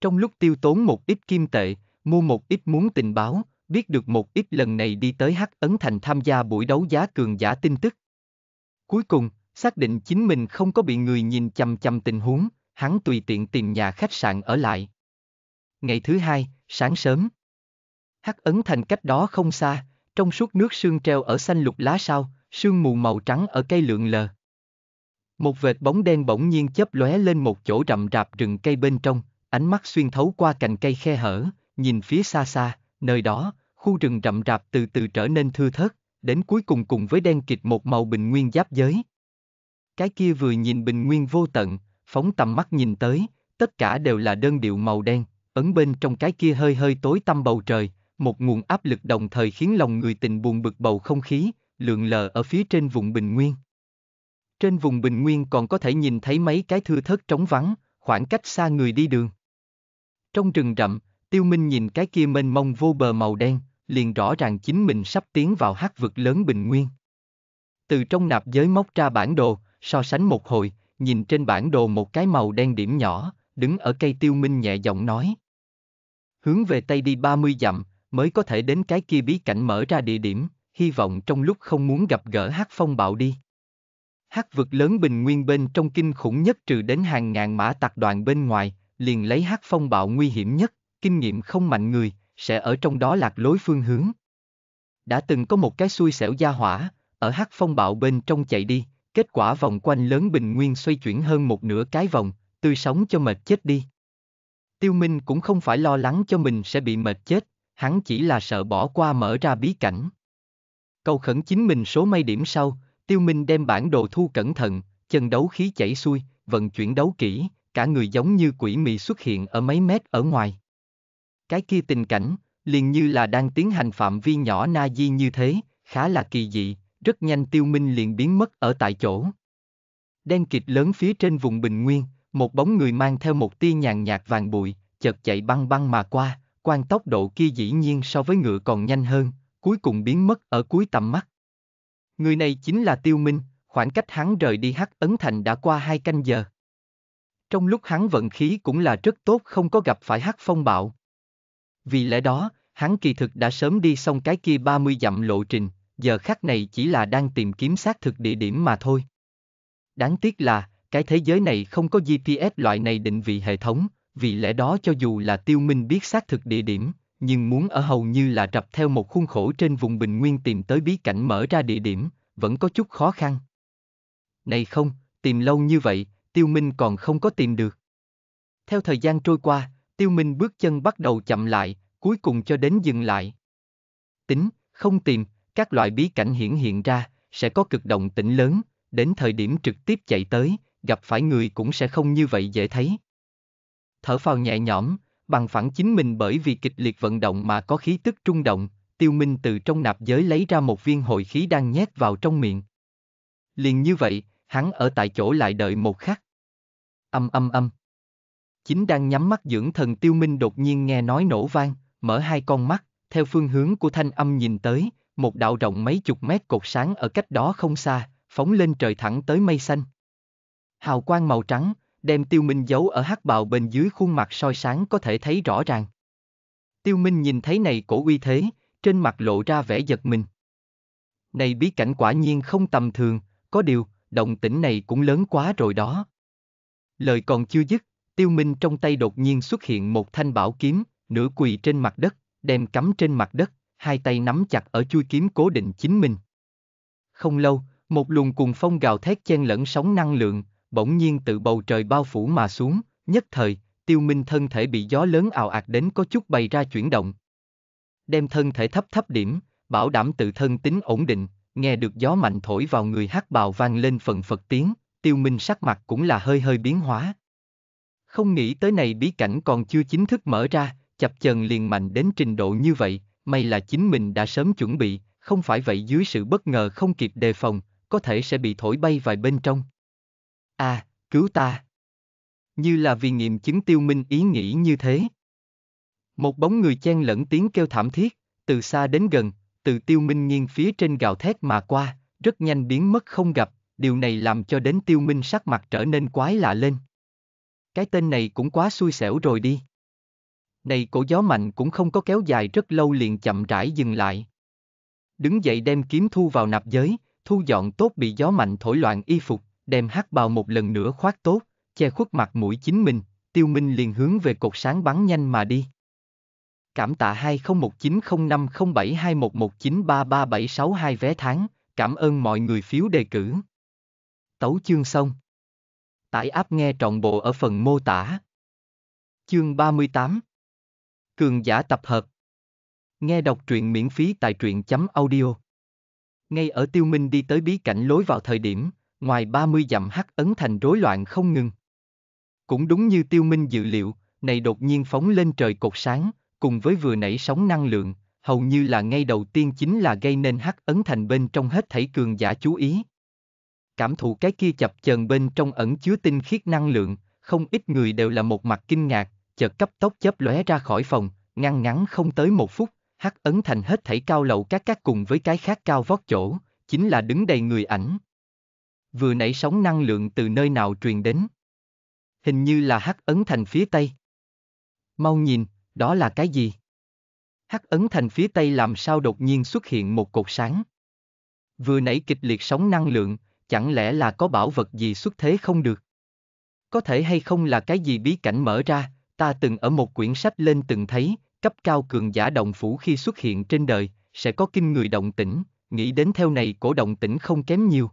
Trong lúc tiêu tốn một ít kim tệ, mua một ít muốn tình báo, biết được một ít lần này đi tới Hắc Ấn Thành tham gia buổi đấu giá cường giả tin tức. Cuối cùng, Xác định chính mình không có bị người nhìn chằm chằm tình huống, hắn tùy tiện tìm nhà khách sạn ở lại. Ngày thứ hai, sáng sớm. Hắc ấn thành cách đó không xa, trong suốt nước sương treo ở xanh lục lá sau sương mù màu trắng ở cây lượn lờ. Một vệt bóng đen bỗng nhiên chớp lóe lên một chỗ rậm rạp rừng cây bên trong, ánh mắt xuyên thấu qua cành cây khe hở, nhìn phía xa xa, nơi đó, khu rừng rậm rạp từ từ trở nên thưa thớt, đến cuối cùng cùng với đen kịt một màu bình nguyên giáp giới cái kia vừa nhìn bình nguyên vô tận, phóng tầm mắt nhìn tới, tất cả đều là đơn điệu màu đen, ấn bên trong cái kia hơi hơi tối tăm bầu trời, một nguồn áp lực đồng thời khiến lòng người tình buồn bực bầu không khí, lượn lờ ở phía trên vùng bình nguyên. Trên vùng bình nguyên còn có thể nhìn thấy mấy cái thưa thớt trống vắng, khoảng cách xa người đi đường. Trong rừng rậm, Tiêu Minh nhìn cái kia mênh mông vô bờ màu đen, liền rõ ràng chính mình sắp tiến vào hắc vực lớn bình nguyên. Từ trong nạp giới móc ra bản đồ, so sánh một hồi, nhìn trên bản đồ một cái màu đen điểm nhỏ, đứng ở cây tiêu minh nhẹ giọng nói. Hướng về Tây đi 30 dặm, mới có thể đến cái kia bí cảnh mở ra địa điểm, hy vọng trong lúc không muốn gặp gỡ hát phong bạo đi. Hát vực lớn bình nguyên bên trong kinh khủng nhất trừ đến hàng ngàn mã tạc đoàn bên ngoài, liền lấy hát phong bạo nguy hiểm nhất, kinh nghiệm không mạnh người, sẽ ở trong đó lạc lối phương hướng. Đã từng có một cái xui xẻo gia hỏa, ở hát phong bạo bên trong chạy đi, Kết quả vòng quanh lớn bình nguyên xoay chuyển hơn một nửa cái vòng, tươi sống cho mệt chết đi. Tiêu Minh cũng không phải lo lắng cho mình sẽ bị mệt chết, hắn chỉ là sợ bỏ qua mở ra bí cảnh. Cầu khẩn chính mình số may điểm sau, Tiêu Minh đem bản đồ thu cẩn thận, chân đấu khí chảy xuôi, vận chuyển đấu kỹ, cả người giống như quỷ mị xuất hiện ở mấy mét ở ngoài. Cái kia tình cảnh, liền như là đang tiến hành phạm vi nhỏ na di như thế, khá là kỳ dị, rất nhanh tiêu minh liền biến mất ở tại chỗ. Đen kịt lớn phía trên vùng bình nguyên, một bóng người mang theo một tia nhàn nhạt vàng bụi, chợt chạy băng băng mà qua, quan tốc độ kia dĩ nhiên so với ngựa còn nhanh hơn, cuối cùng biến mất ở cuối tầm mắt. Người này chính là tiêu minh, khoảng cách hắn rời đi hắc ấn thành đã qua hai canh giờ. Trong lúc hắn vận khí cũng là rất tốt không có gặp phải hắc phong bạo. Vì lẽ đó, hắn kỳ thực đã sớm đi xong cái kia 30 dặm lộ trình, giờ khắc này chỉ là đang tìm kiếm xác thực địa điểm mà thôi. Đáng tiếc là, cái thế giới này không có GPS loại này định vị hệ thống, vì lẽ đó cho dù là tiêu minh biết xác thực địa điểm, nhưng muốn ở hầu như là rập theo một khuôn khổ trên vùng bình nguyên tìm tới bí cảnh mở ra địa điểm, vẫn có chút khó khăn. Này không, tìm lâu như vậy, tiêu minh còn không có tìm được. Theo thời gian trôi qua, tiêu minh bước chân bắt đầu chậm lại, cuối cùng cho đến dừng lại. Tính, không tìm, các loại bí cảnh hiển hiện ra, sẽ có cực động tĩnh lớn, đến thời điểm trực tiếp chạy tới, gặp phải người cũng sẽ không như vậy dễ thấy. Thở phào nhẹ nhõm, bằng phẳng chính mình bởi vì kịch liệt vận động mà có khí tức trung động, tiêu minh từ trong nạp giới lấy ra một viên hồi khí đang nhét vào trong miệng. Liền như vậy, hắn ở tại chỗ lại đợi một khắc. Âm âm âm. Chính đang nhắm mắt dưỡng thần tiêu minh đột nhiên nghe nói nổ vang, mở hai con mắt, theo phương hướng của thanh âm nhìn tới, một đạo rộng mấy chục mét cột sáng ở cách đó không xa, phóng lên trời thẳng tới mây xanh. Hào quang màu trắng, đem Tiêu Minh giấu ở hắc bào bên dưới khuôn mặt soi sáng có thể thấy rõ ràng. Tiêu Minh nhìn thấy này cổ uy thế, trên mặt lộ ra vẻ giật mình. Này bí cảnh quả nhiên không tầm thường, có điều, động tĩnh này cũng lớn quá rồi đó. Lời còn chưa dứt, Tiêu Minh trong tay đột nhiên xuất hiện một thanh bảo kiếm, nửa quỳ trên mặt đất, đem cắm trên mặt đất, hai tay nắm chặt ở chui kiếm cố định chính mình. Không lâu, một luồng cuồng phong gào thét chen lẫn sóng năng lượng, bỗng nhiên từ bầu trời bao phủ mà xuống, nhất thời, tiêu minh thân thể bị gió lớn ào ạt đến có chút bay ra chuyển động. Đem thân thể thấp thấp điểm, bảo đảm tự thân tính ổn định, nghe được gió mạnh thổi vào người hát bào vang lên phần phật tiếng, tiêu minh sắc mặt cũng là hơi hơi biến hóa. Không nghĩ tới này bí cảnh còn chưa chính thức mở ra, chập chờn liền mạnh đến trình độ như vậy, May là chính mình đã sớm chuẩn bị, không phải vậy dưới sự bất ngờ không kịp đề phòng, có thể sẽ bị thổi bay vài bên trong. a à, cứu ta! Như là vì nghiệm chứng tiêu minh ý nghĩ như thế. Một bóng người chen lẫn tiếng kêu thảm thiết, từ xa đến gần, từ tiêu minh nghiêng phía trên gào thét mà qua, rất nhanh biến mất không gặp, điều này làm cho đến tiêu minh sắc mặt trở nên quái lạ lên. Cái tên này cũng quá xui xẻo rồi đi này cổ gió mạnh cũng không có kéo dài rất lâu liền chậm rãi dừng lại. Đứng dậy đem kiếm thu vào nạp giới, thu dọn tốt bị gió mạnh thổi loạn y phục, đem hát bào một lần nữa khoác tốt, che khuất mặt mũi chính mình, tiêu minh liền hướng về cột sáng bắn nhanh mà đi. Cảm tạ 201905072119333762 vé tháng, cảm ơn mọi người phiếu đề cử. Tấu chương xong. Tải áp nghe trọn bộ ở phần mô tả. Chương 38, Cường giả tập hợp. Nghe đọc truyện miễn phí tại truyện chấm audio. Ngay ở tiêu minh đi tới bí cảnh lối vào thời điểm, ngoài 30 dặm hắc ấn thành rối loạn không ngừng. Cũng đúng như tiêu minh dự liệu, này đột nhiên phóng lên trời cột sáng, cùng với vừa nảy sóng năng lượng, hầu như là ngay đầu tiên chính là gây nên hắc ấn thành bên trong hết thảy cường giả chú ý. Cảm thụ cái kia chập chờn bên trong ẩn chứa tinh khiết năng lượng, không ít người đều là một mặt kinh ngạc, chợt cấp tốc chớp lóe ra khỏi phòng, ngăn ngắn không tới một phút, hắc ấn thành hết thảy cao lậu các các cùng với cái khác cao vót chỗ, chính là đứng đầy người ảnh. Vừa nãy sóng năng lượng từ nơi nào truyền đến? Hình như là hắc ấn thành phía tây. Mau nhìn, đó là cái gì? Hắc ấn thành phía tây làm sao đột nhiên xuất hiện một cột sáng? Vừa nãy kịch liệt sóng năng lượng, chẳng lẽ là có bảo vật gì xuất thế không được? Có thể hay không là cái gì bí cảnh mở ra, Ta từng ở một quyển sách lên từng thấy, cấp cao cường giả động phủ khi xuất hiện trên đời, sẽ có kinh người động tĩnh, nghĩ đến theo này cổ động tĩnh không kém nhiều.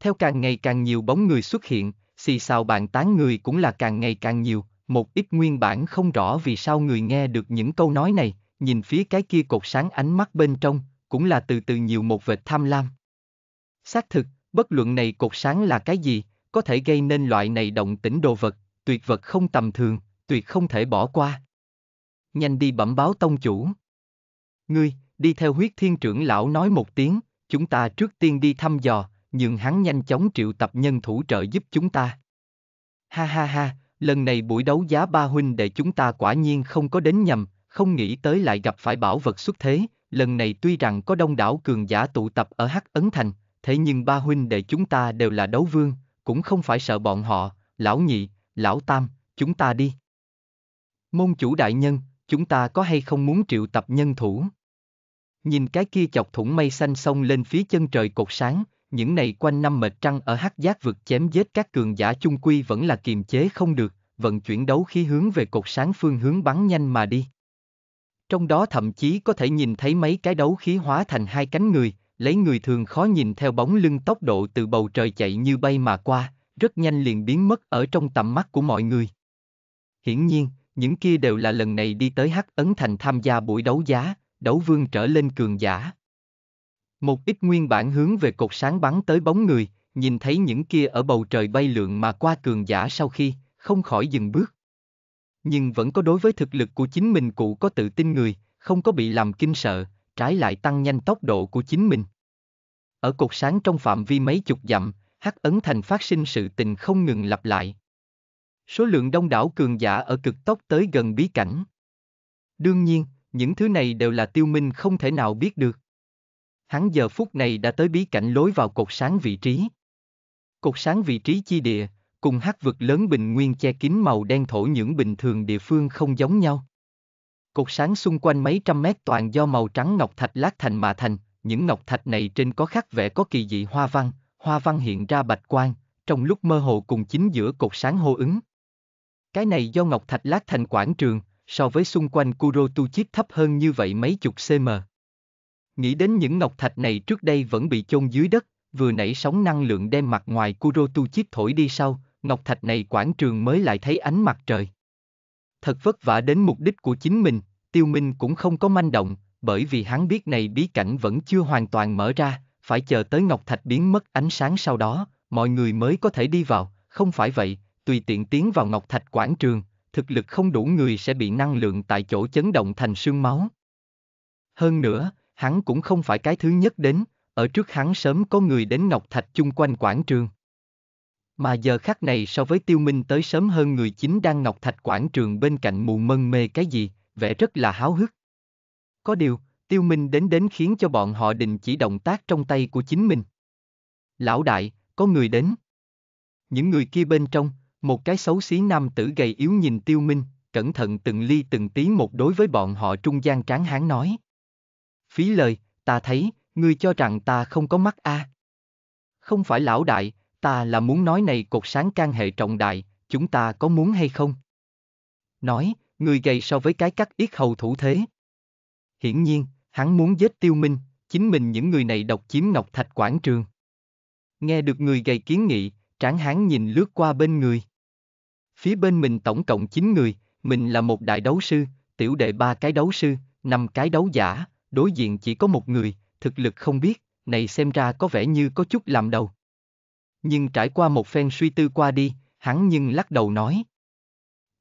Theo càng ngày càng nhiều bóng người xuất hiện, xì xào bàn tán người cũng là càng ngày càng nhiều, một ít nguyên bản không rõ vì sao người nghe được những câu nói này, nhìn phía cái kia cột sáng ánh mắt bên trong, cũng là từ từ nhiều một vệt tham lam. Xác thực, bất luận này cột sáng là cái gì, có thể gây nên loại này động tĩnh đồ vật, tuyệt vật không tầm thường, tuyệt không thể bỏ qua. Nhanh đi bẩm báo tông chủ. Ngươi, đi theo huyết thiên trưởng lão nói một tiếng, chúng ta trước tiên đi thăm dò, nhưng hắn nhanh chóng triệu tập nhân thủ trợ giúp chúng ta. Ha ha ha, lần này buổi đấu giá ba huynh để chúng ta quả nhiên không có đến nhầm, không nghĩ tới lại gặp phải bảo vật xuất thế, lần này tuy rằng có đông đảo cường giả tụ tập ở Hắc Ấn Thành, thế nhưng ba huynh đệ chúng ta đều là đấu vương, cũng không phải sợ bọn họ, lão nhị, lão tam, chúng ta đi. Môn chủ đại nhân, chúng ta có hay không muốn triệu tập nhân thủ? Nhìn cái kia chọc thủng mây xanh sông lên phía chân trời cột sáng, những này quanh năm mệt trăng ở hắc giác vực chém giết các cường giả chung quy vẫn là kiềm chế không được, vận chuyển đấu khí hướng về cột sáng phương hướng bắn nhanh mà đi. Trong đó thậm chí có thể nhìn thấy mấy cái đấu khí hóa thành hai cánh người, lấy người thường khó nhìn theo bóng lưng tốc độ từ bầu trời chạy như bay mà qua, rất nhanh liền biến mất ở trong tầm mắt của mọi người. Hiển nhiên, những kia đều là lần này đi tới Hắc Ấn Thành tham gia buổi đấu giá, đấu vương trở lên cường giả. Một ít nguyên bản hướng về cột sáng bắn tới bóng người, nhìn thấy những kia ở bầu trời bay lượn mà qua cường giả sau khi, không khỏi dừng bước. Nhưng vẫn có đối với thực lực của chính mình cụ có tự tin người, không có bị làm kinh sợ, trái lại tăng nhanh tốc độ của chính mình. Ở cột sáng trong phạm vi mấy chục dặm, Hắc Ấn Thành phát sinh sự tình không ngừng lặp lại, Số lượng đông đảo cường giả ở cực tốc tới gần bí cảnh. Đương nhiên, những thứ này đều là tiêu minh không thể nào biết được. Hắn giờ phút này đã tới bí cảnh lối vào cột sáng vị trí. Cột sáng vị trí chi địa, cùng hắc vực lớn bình nguyên che kín màu đen thổ những bình thường địa phương không giống nhau. Cột sáng xung quanh mấy trăm mét toàn do màu trắng ngọc thạch lát thành mà thành, những ngọc thạch này trên có khắc vẽ có kỳ dị hoa văn, hoa văn hiện ra bạch quan, trong lúc mơ hồ cùng chính giữa cột sáng hô ứng. Cái này do ngọc thạch lát thành quảng trường, so với xung quanh Kurotuchip thấp hơn như vậy mấy chục cm. Nghĩ đến những ngọc thạch này trước đây vẫn bị chôn dưới đất, vừa nảy sóng năng lượng đem mặt ngoài Kurotuchip thổi đi sau, ngọc thạch này quảng trường mới lại thấy ánh mặt trời. Thật vất vả đến mục đích của chính mình, tiêu minh cũng không có manh động, bởi vì hắn biết này bí cảnh vẫn chưa hoàn toàn mở ra, phải chờ tới ngọc thạch biến mất ánh sáng sau đó, mọi người mới có thể đi vào, không phải vậy, tùy tiện tiến vào ngọc thạch quảng trường, thực lực không đủ người sẽ bị năng lượng tại chỗ chấn động thành sương máu. Hơn nữa, hắn cũng không phải cái thứ nhất đến, ở trước hắn sớm có người đến ngọc thạch chung quanh quảng trường. Mà giờ khắc này so với tiêu minh tới sớm hơn người chính đang ngọc thạch quảng trường bên cạnh mù mân mê cái gì, vẻ rất là háo hức. Có điều, tiêu minh đến đến khiến cho bọn họ đình chỉ động tác trong tay của chính mình. Lão đại, có người đến. Những người kia bên trong, một cái xấu xí nam tử gầy yếu nhìn tiêu minh, cẩn thận từng ly từng tí một đối với bọn họ trung gian tráng hán nói. Phí lời, ta thấy, ngươi cho rằng ta không có mắt a à. Không phải lão đại, ta là muốn nói này cột sáng can hệ trọng đại, chúng ta có muốn hay không? Nói, người gầy so với cái cắt yết hầu thủ thế. Hiển nhiên, hắn muốn giết tiêu minh, chính mình những người này độc chiếm ngọc thạch quảng trường. Nghe được người gầy kiến nghị, tráng hán nhìn lướt qua bên người. Phía bên mình tổng cộng 9 người, mình là một đại đấu sư, tiểu đệ ba cái đấu sư, năm cái đấu giả, đối diện chỉ có một người, thực lực không biết, này xem ra có vẻ như có chút làm đầu. Nhưng trải qua một phen suy tư qua đi, hắn nhưng lắc đầu nói.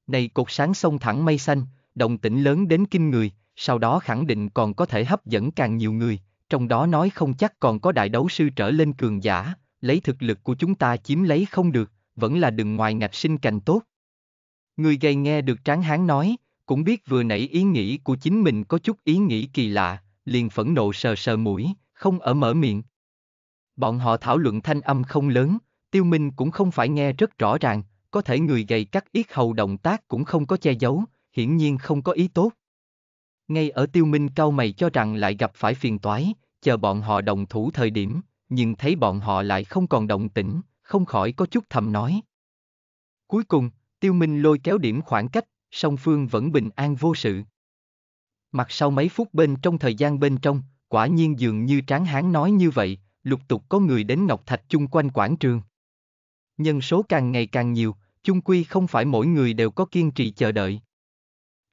Này cột sáng sông thẳng mây xanh, động tĩnh lớn đến kinh người, sau đó khẳng định còn có thể hấp dẫn càng nhiều người, trong đó nói không chắc còn có đại đấu sư trở lên cường giả, lấy thực lực của chúng ta chiếm lấy không được, vẫn là đừng ngoài ngạch sinh cành tốt. Người gầy nghe được tráng hán nói, cũng biết vừa nãy ý nghĩ của chính mình có chút ý nghĩ kỳ lạ, liền phẫn nộ sờ sờ mũi, không ở mở miệng. Bọn họ thảo luận thanh âm không lớn, tiêu minh cũng không phải nghe rất rõ ràng, có thể người gầy cắt yết hầu động tác cũng không có che giấu, hiển nhiên không có ý tốt. Ngay ở tiêu minh cao mày cho rằng lại gặp phải phiền toái, chờ bọn họ đồng thủ thời điểm, nhưng thấy bọn họ lại không còn động tĩnh, không khỏi có chút thầm nói. Cuối cùng, Tiêu Minh lôi kéo điểm khoảng cách, song phương vẫn bình an vô sự. Mặt sau mấy phút bên trong thời gian bên trong, quả nhiên dường như tráng hán nói như vậy, lục tục có người đến Ngọc Thạch chung quanh quảng trường. Nhân số càng ngày càng nhiều, chung quy không phải mỗi người đều có kiên trì chờ đợi.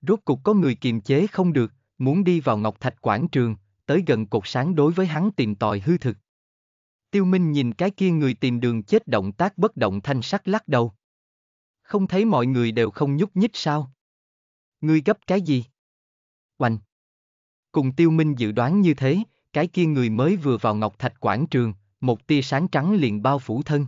Rốt cục có người kiềm chế không được, muốn đi vào Ngọc Thạch quảng trường, tới gần cột sáng đối với hắn tìm tòi hư thực. Tiêu Minh nhìn cái kia người tìm đường chết động tác bất động thanh sắc lắc đầu không thấy mọi người đều không nhúc nhích sao? Ngươi gấp cái gì? Oanh! Cùng tiêu minh dự đoán như thế, cái kia người mới vừa vào ngọc thạch quảng trường, một tia sáng trắng liền bao phủ thân.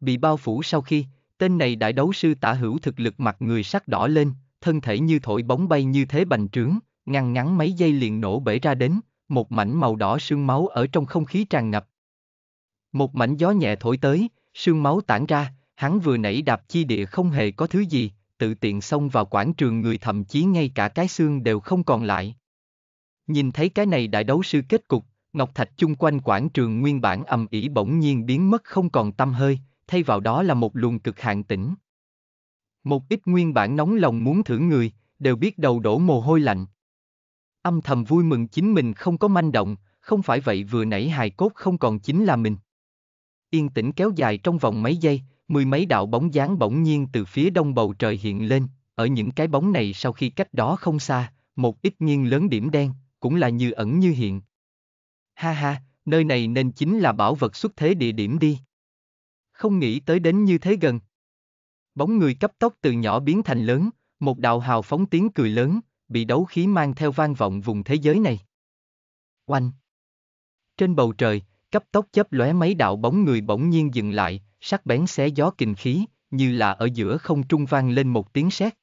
Bị bao phủ sau khi, tên này đại đấu sư tả hữu thực lực mặt người sắc đỏ lên, thân thể như thổi bóng bay như thế bành trướng, ngăn ngắn mấy giây liền nổ bể ra đến, một mảnh màu đỏ sương máu ở trong không khí tràn ngập. Một mảnh gió nhẹ thổi tới, sương máu tản ra, hắn vừa nãy đạp chi địa không hề có thứ gì, tự tiện xông vào quảng trường người thậm chí ngay cả cái xương đều không còn lại. Nhìn thấy cái này đại đấu sư kết cục, Ngọc Thạch chung quanh quảng trường nguyên bản ầm ỉ bỗng nhiên biến mất không còn tâm hơi, thay vào đó là một luồng cực hạn tĩnh. Một ít nguyên bản nóng lòng muốn thử người, đều biết đầu đổ mồ hôi lạnh. Âm thầm vui mừng chính mình không có manh động, không phải vậy vừa nãy hài cốt không còn chính là mình. Yên tĩnh kéo dài trong vòng mấy giây, mười mấy đạo bóng dáng bỗng nhiên từ phía đông bầu trời hiện lên, ở những cái bóng này sau khi cách đó không xa, một ít nghiêng lớn điểm đen, cũng là như ẩn như hiện. Ha ha, nơi này nên chính là bảo vật xuất thế địa điểm đi. Không nghĩ tới đến như thế gần. Bóng người cấp tốc từ nhỏ biến thành lớn, một đạo hào phóng tiếng cười lớn, bị đấu khí mang theo vang vọng vùng thế giới này. Oanh! Trên bầu trời, cấp tốc chớp lóe mấy đạo bóng người bỗng nhiên dừng lại, sắc bén xé gió kình khí, như là ở giữa không trung vang lên một tiếng sét.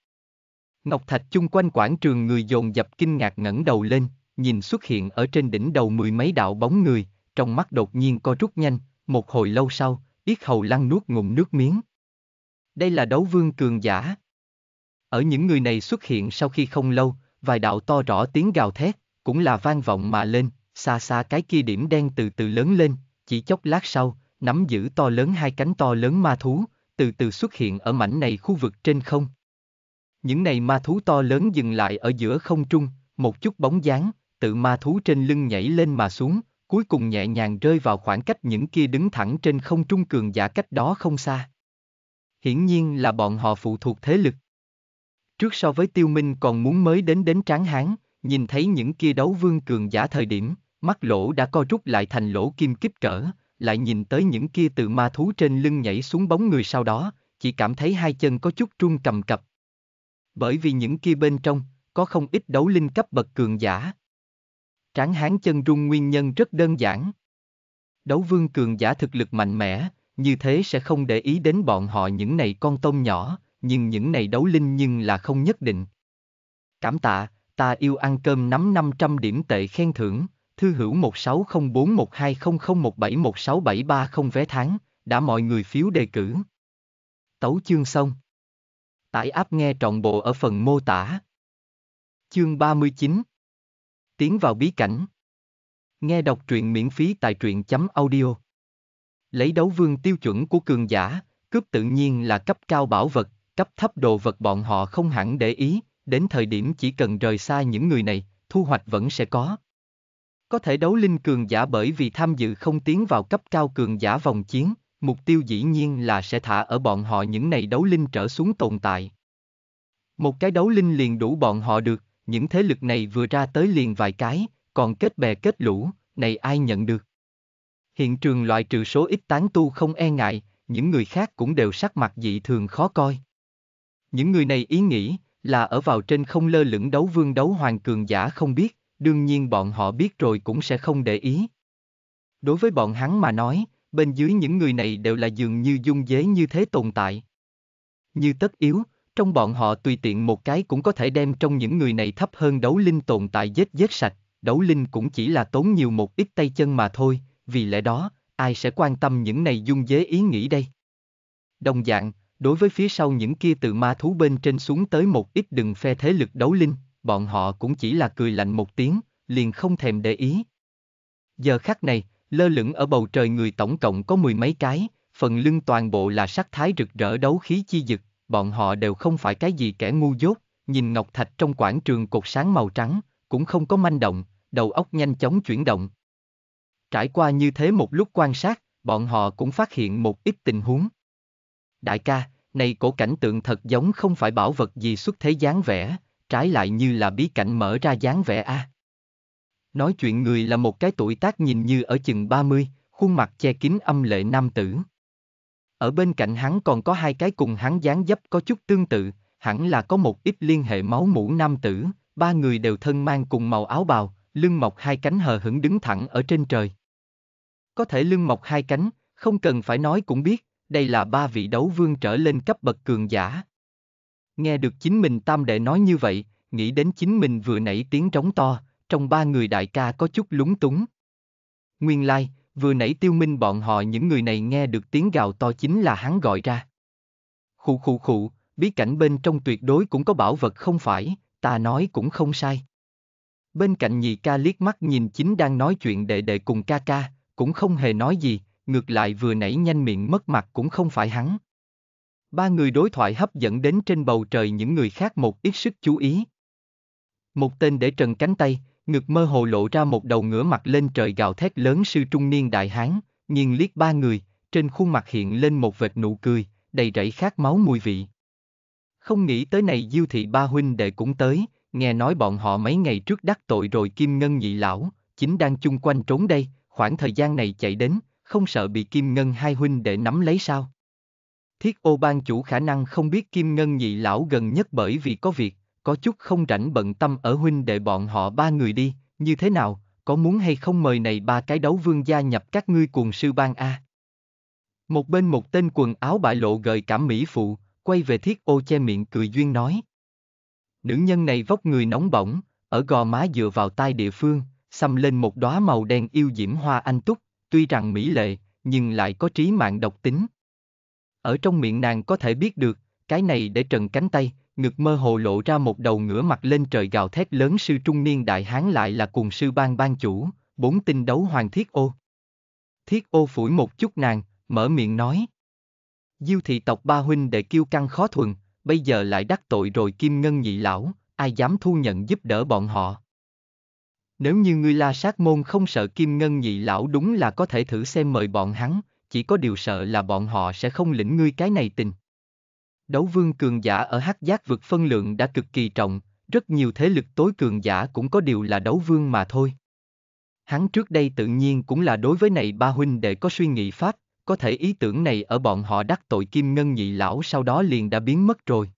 Ngọc thạch chung quanh quảng trường người dồn dập kinh ngạc ngẩng đầu lên, nhìn xuất hiện ở trên đỉnh đầu mười mấy đạo bóng người, trong mắt đột nhiên co rút nhanh, một hồi lâu sau, yết hầu lăn nuốt ngụm nước miếng. Đây là đấu vương cường giả. Ở những người này xuất hiện sau khi không lâu, vài đạo to rõ tiếng gào thét, cũng là vang vọng mà lên, xa xa cái kia điểm đen từ từ lớn lên, chỉ chốc lát sau, nắm giữ to lớn hai cánh to lớn ma thú, từ từ xuất hiện ở mảnh này khu vực trên không. Những này ma thú to lớn dừng lại ở giữa không trung, một chút bóng dáng, tự ma thú trên lưng nhảy lên mà xuống, cuối cùng nhẹ nhàng rơi vào khoảng cách những kia đứng thẳng trên không trung cường giả cách đó không xa. Hiển nhiên là bọn họ phụ thuộc thế lực. Trước so với tiêu minh còn muốn mới đến đến tráng hán, nhìn thấy những kia đấu vương cường giả thời điểm, mắt lỗ đã co rút lại thành lỗ kim kích cỡ, lại nhìn tới những kia từ ma thú trên lưng nhảy xuống bóng người sau đó, chỉ cảm thấy hai chân có chút run cầm cập. Bởi vì những kia bên trong, có không ít đấu linh cấp bậc cường giả. Tráng hán chân run nguyên nhân rất đơn giản. Đấu vương cường giả thực lực mạnh mẽ, như thế sẽ không để ý đến bọn họ những này con tôm nhỏ, nhưng những này đấu linh nhưng là không nhất định. Cảm tạ, ta yêu ăn cơm nắm 500 điểm tệ khen thưởng, Thư hữu 16041200171673 vé tháng, đã mọi người phiếu đề cử. Tấu chương xong. Tải app nghe trọn bộ ở phần mô tả. Chương 39 Tiến vào bí cảnh Nghe đọc truyện miễn phí tại truyện.audio chấm Lấy đấu vương tiêu chuẩn của cường giả, cướp tự nhiên là cấp cao bảo vật, cấp thấp đồ vật bọn họ không hẳn để ý, đến thời điểm chỉ cần rời xa những người này, thu hoạch vẫn sẽ có, có thể đấu linh cường giả bởi vì tham dự không tiến vào cấp cao cường giả vòng chiến, mục tiêu dĩ nhiên là sẽ thả ở bọn họ những này đấu linh trở xuống tồn tại. Một cái đấu linh liền đủ bọn họ được, những thế lực này vừa ra tới liền vài cái, còn kết bè kết lũ, này ai nhận được. Hiện trường loại trừ số ít tán tu không e ngại, những người khác cũng đều sắc mặt dị thường khó coi. Những người này ý nghĩ là ở vào trên không lơ lửng đấu vương đấu hoàng cường giả không biết, đương nhiên bọn họ biết rồi cũng sẽ không để ý. Đối với bọn hắn mà nói, bên dưới những người này đều là dường như dung dế như thế tồn tại. Như tất yếu, trong bọn họ tùy tiện một cái cũng có thể đem trong những người này thấp hơn đấu linh tồn tại giết giết sạch, đấu linh cũng chỉ là tốn nhiều một ít tay chân mà thôi, vì lẽ đó, ai sẽ quan tâm những này dung dế ý nghĩ đây. Đồng dạng, đối với phía sau những kia từ ma thú bên trên xuống tới một ít đừng phe thế lực đấu linh, bọn họ cũng chỉ là cười lạnh một tiếng, liền không thèm để ý. Giờ khắc này, lơ lửng ở bầu trời người tổng cộng có mười mấy cái, phần lưng toàn bộ là sắc thái rực rỡ đấu khí chi dực, bọn họ đều không phải cái gì kẻ ngu dốt, nhìn ngọc thạch trong quảng trường cột sáng màu trắng, cũng không có manh động, đầu óc nhanh chóng chuyển động. Trải qua như thế một lúc quan sát, bọn họ cũng phát hiện một ít tình huống. Đại ca, này cổ cảnh tượng thật giống không phải bảo vật gì xuất thế dáng vẻ, trái lại như là bí cảnh mở ra dáng vẻ a. À. Nói chuyện người là một cái tuổi tác nhìn như ở chừng 30, khuôn mặt che kín âm lệ nam tử. Ở bên cạnh hắn còn có hai cái cùng hắn dáng dấp có chút tương tự, hẳn là có một ít liên hệ máu mũ nam tử, ba người đều thân mang cùng màu áo bào, lưng mọc hai cánh hờ hững đứng thẳng ở trên trời. Có thể lưng mọc hai cánh, không cần phải nói cũng biết, đây là ba vị đấu vương trở lên cấp bậc cường giả. Nghe được chính mình tam đệ nói như vậy, nghĩ đến chính mình vừa nãy tiếng trống to, trong ba người đại ca có chút lúng túng. Nguyên lai, like, vừa nãy tiêu minh bọn họ những người này nghe được tiếng gào to chính là hắn gọi ra. Khụ khụ khụ, bí cảnh bên trong tuyệt đối cũng có bảo vật không phải, ta nói cũng không sai. Bên cạnh nhị ca liếc mắt nhìn chính đang nói chuyện đệ đệ cùng ca ca, cũng không hề nói gì, ngược lại vừa nãy nhanh miệng mất mặt cũng không phải hắn. Ba người đối thoại hấp dẫn đến trên bầu trời những người khác một ít sức chú ý. Một tên để trần cánh tay, ngực mơ hồ lộ ra một đầu ngửa mặt lên trời gào thét lớn sư trung niên đại hán, nghiêng liếc ba người, trên khuôn mặt hiện lên một vệt nụ cười, đầy rẫy khát máu mùi vị. Không nghĩ tới này diêu thị ba huynh đệ cũng tới, nghe nói bọn họ mấy ngày trước đắc tội rồi kim ngân nhị lão, chính đang chung quanh trốn đây, khoảng thời gian này chạy đến, không sợ bị kim ngân hai huynh đệ nắm lấy sao. Thiết ô ban chủ khả năng không biết kim ngân nhị lão gần nhất bởi vì có việc, có chút không rảnh bận tâm ở huynh đệ bọn họ ba người đi, như thế nào, có muốn hay không mời này ba cái đấu vương gia nhập các ngươi cuồng sư ban A. Một bên một tên quần áo bại lộ gợi cảm mỹ phụ, quay về thiết ô che miệng cười duyên nói. Nữ nhân này vóc người nóng bỏng, ở gò má dựa vào tai địa phương, xăm lên một đóa màu đen yêu diễm hoa anh túc, tuy rằng mỹ lệ, nhưng lại có trí mạng độc tính, ở trong miệng nàng có thể biết được, cái này để trần cánh tay, ngực mơ hồ lộ ra một đầu ngửa mặt lên trời gào thét lớn sư trung niên đại hán lại là cùng sư ban ban chủ, bốn tinh đấu hoàng thiết ô. Thiết ô phủi một chút nàng, mở miệng nói. Diêu thị tộc ba huynh đệ kiêu căng khó thuần, bây giờ lại đắc tội rồi kim ngân nhị lão, ai dám thu nhận giúp đỡ bọn họ. Nếu như ngươi la sát môn không sợ kim ngân nhị lão đúng là có thể thử xem mời bọn hắn, chỉ có điều sợ là bọn họ sẽ không lĩnh ngươi cái này tình. Đấu vương cường giả ở hắc giác vực phân lượng đã cực kỳ trọng, rất nhiều thế lực tối cường giả cũng có điều là đấu vương mà thôi. Hắn trước đây tự nhiên cũng là đối với này ba huynh để có suy nghĩ pháp, có thể ý tưởng này ở bọn họ đắc tội kim ngân nhị lão sau đó liền đã biến mất rồi.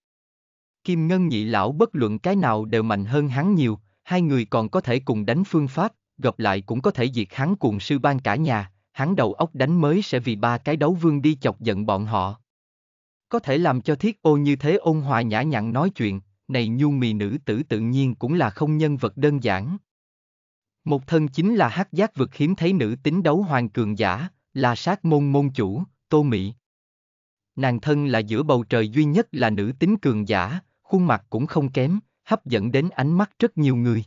Kim ngân nhị lão bất luận cái nào đều mạnh hơn hắn nhiều, hai người còn có thể cùng đánh phương pháp, gặp lại cũng có thể diệt hắn cùng sư ban cả nhà, hắn đầu óc đánh mới sẽ vì ba cái đấu vương đi chọc giận bọn họ. Có thể làm cho thiết ô như thế ôn hòa nhã nhặn nói chuyện, này nhu mì nữ tử tự nhiên cũng là không nhân vật đơn giản. Một thân chính là hắc giác vực hiếm thấy nữ tính đấu hoàng cường giả, là sát môn môn chủ, tô mị. Nàng thân là giữa bầu trời duy nhất là nữ tính cường giả, khuôn mặt cũng không kém, hấp dẫn đến ánh mắt rất nhiều người.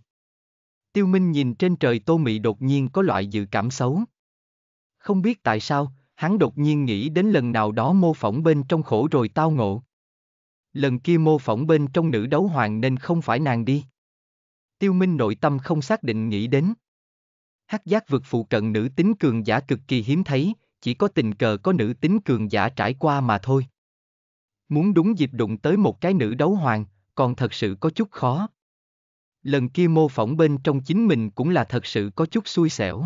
Tiêu Minh nhìn trên trời tô mị đột nhiên có loại dự cảm xấu. Không biết tại sao, hắn đột nhiên nghĩ đến lần nào đó mô phỏng bên trong khổ rồi tao ngộ. Lần kia mô phỏng bên trong nữ đấu hoàng nên không phải nàng đi. Tiêu Minh nội tâm không xác định nghĩ đến. Hắc giác vực phụ cận nữ tính cường giả cực kỳ hiếm thấy, chỉ có tình cờ có nữ tính cường giả trải qua mà thôi. Muốn đúng dịp đụng tới một cái nữ đấu hoàng, còn thật sự có chút khó. Lần kia mô phỏng bên trong chính mình cũng là thật sự có chút xui xẻo.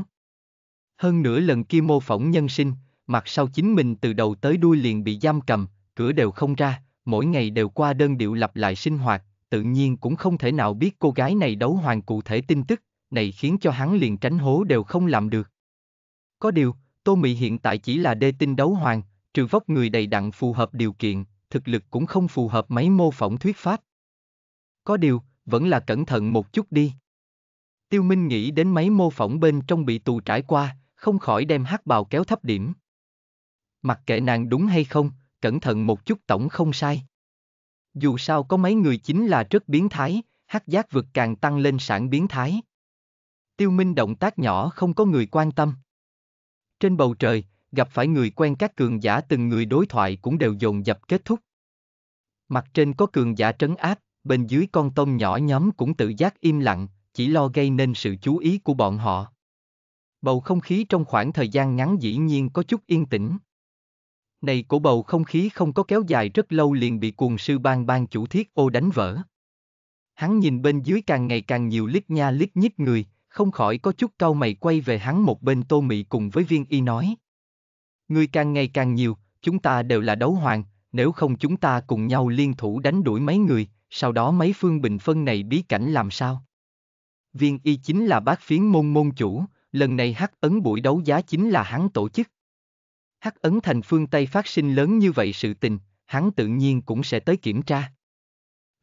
Hơn nửa lần kia mô phỏng nhân sinh, mặt sau chính mình từ đầu tới đuôi liền bị giam cầm, cửa đều không ra, mỗi ngày đều qua đơn điệu lặp lại sinh hoạt, tự nhiên cũng không thể nào biết cô gái này đấu hoàng cụ thể tin tức, này khiến cho hắn liền tránh hố đều không làm được. Có điều, Tô Mị hiện tại chỉ là đê tinh đấu hoàng, trừ vóc người đầy đặn phù hợp điều kiện, thực lực cũng không phù hợp mấy mô phỏng thuyết pháp. Có điều, vẫn là cẩn thận một chút đi. Tiêu Minh nghĩ đến mấy mô phỏng bên trong bị tù trải qua, không khỏi đem hát bào kéo thấp điểm. Mặc kệ nàng đúng hay không, cẩn thận một chút tổng không sai. Dù sao có mấy người chính là rất biến thái, hát giác vực càng tăng lên sản biến thái. Tiêu Minh động tác nhỏ không có người quan tâm. Trên bầu trời, gặp phải người quen các cường giả từng người đối thoại cũng đều dồn dập kết thúc. Mặt trên có cường giả trấn áp, bên dưới con tôm nhỏ nhóm cũng tự giác im lặng, chỉ lo gây nên sự chú ý của bọn họ. Bầu không khí trong khoảng thời gian ngắn dĩ nhiên có chút yên tĩnh. Này của bầu không khí không có kéo dài rất lâu liền bị cuồng sư ban ban chủ thiết ô đánh vỡ. Hắn nhìn bên dưới càng ngày càng nhiều lít nha lít nhít người, không khỏi có chút cau mày quay về hắn một bên tô mị cùng với viên y nói. Người càng ngày càng nhiều, chúng ta đều là đấu hoàng, nếu không chúng ta cùng nhau liên thủ đánh đuổi mấy người, sau đó mấy phương bình phân này bí cảnh làm sao? Viên y chính là bác phiến môn môn chủ, lần này hắc ấn buổi đấu giá chính là hắn tổ chức. Hắc ấn thành phương Tây phát sinh lớn như vậy sự tình, hắn tự nhiên cũng sẽ tới kiểm tra.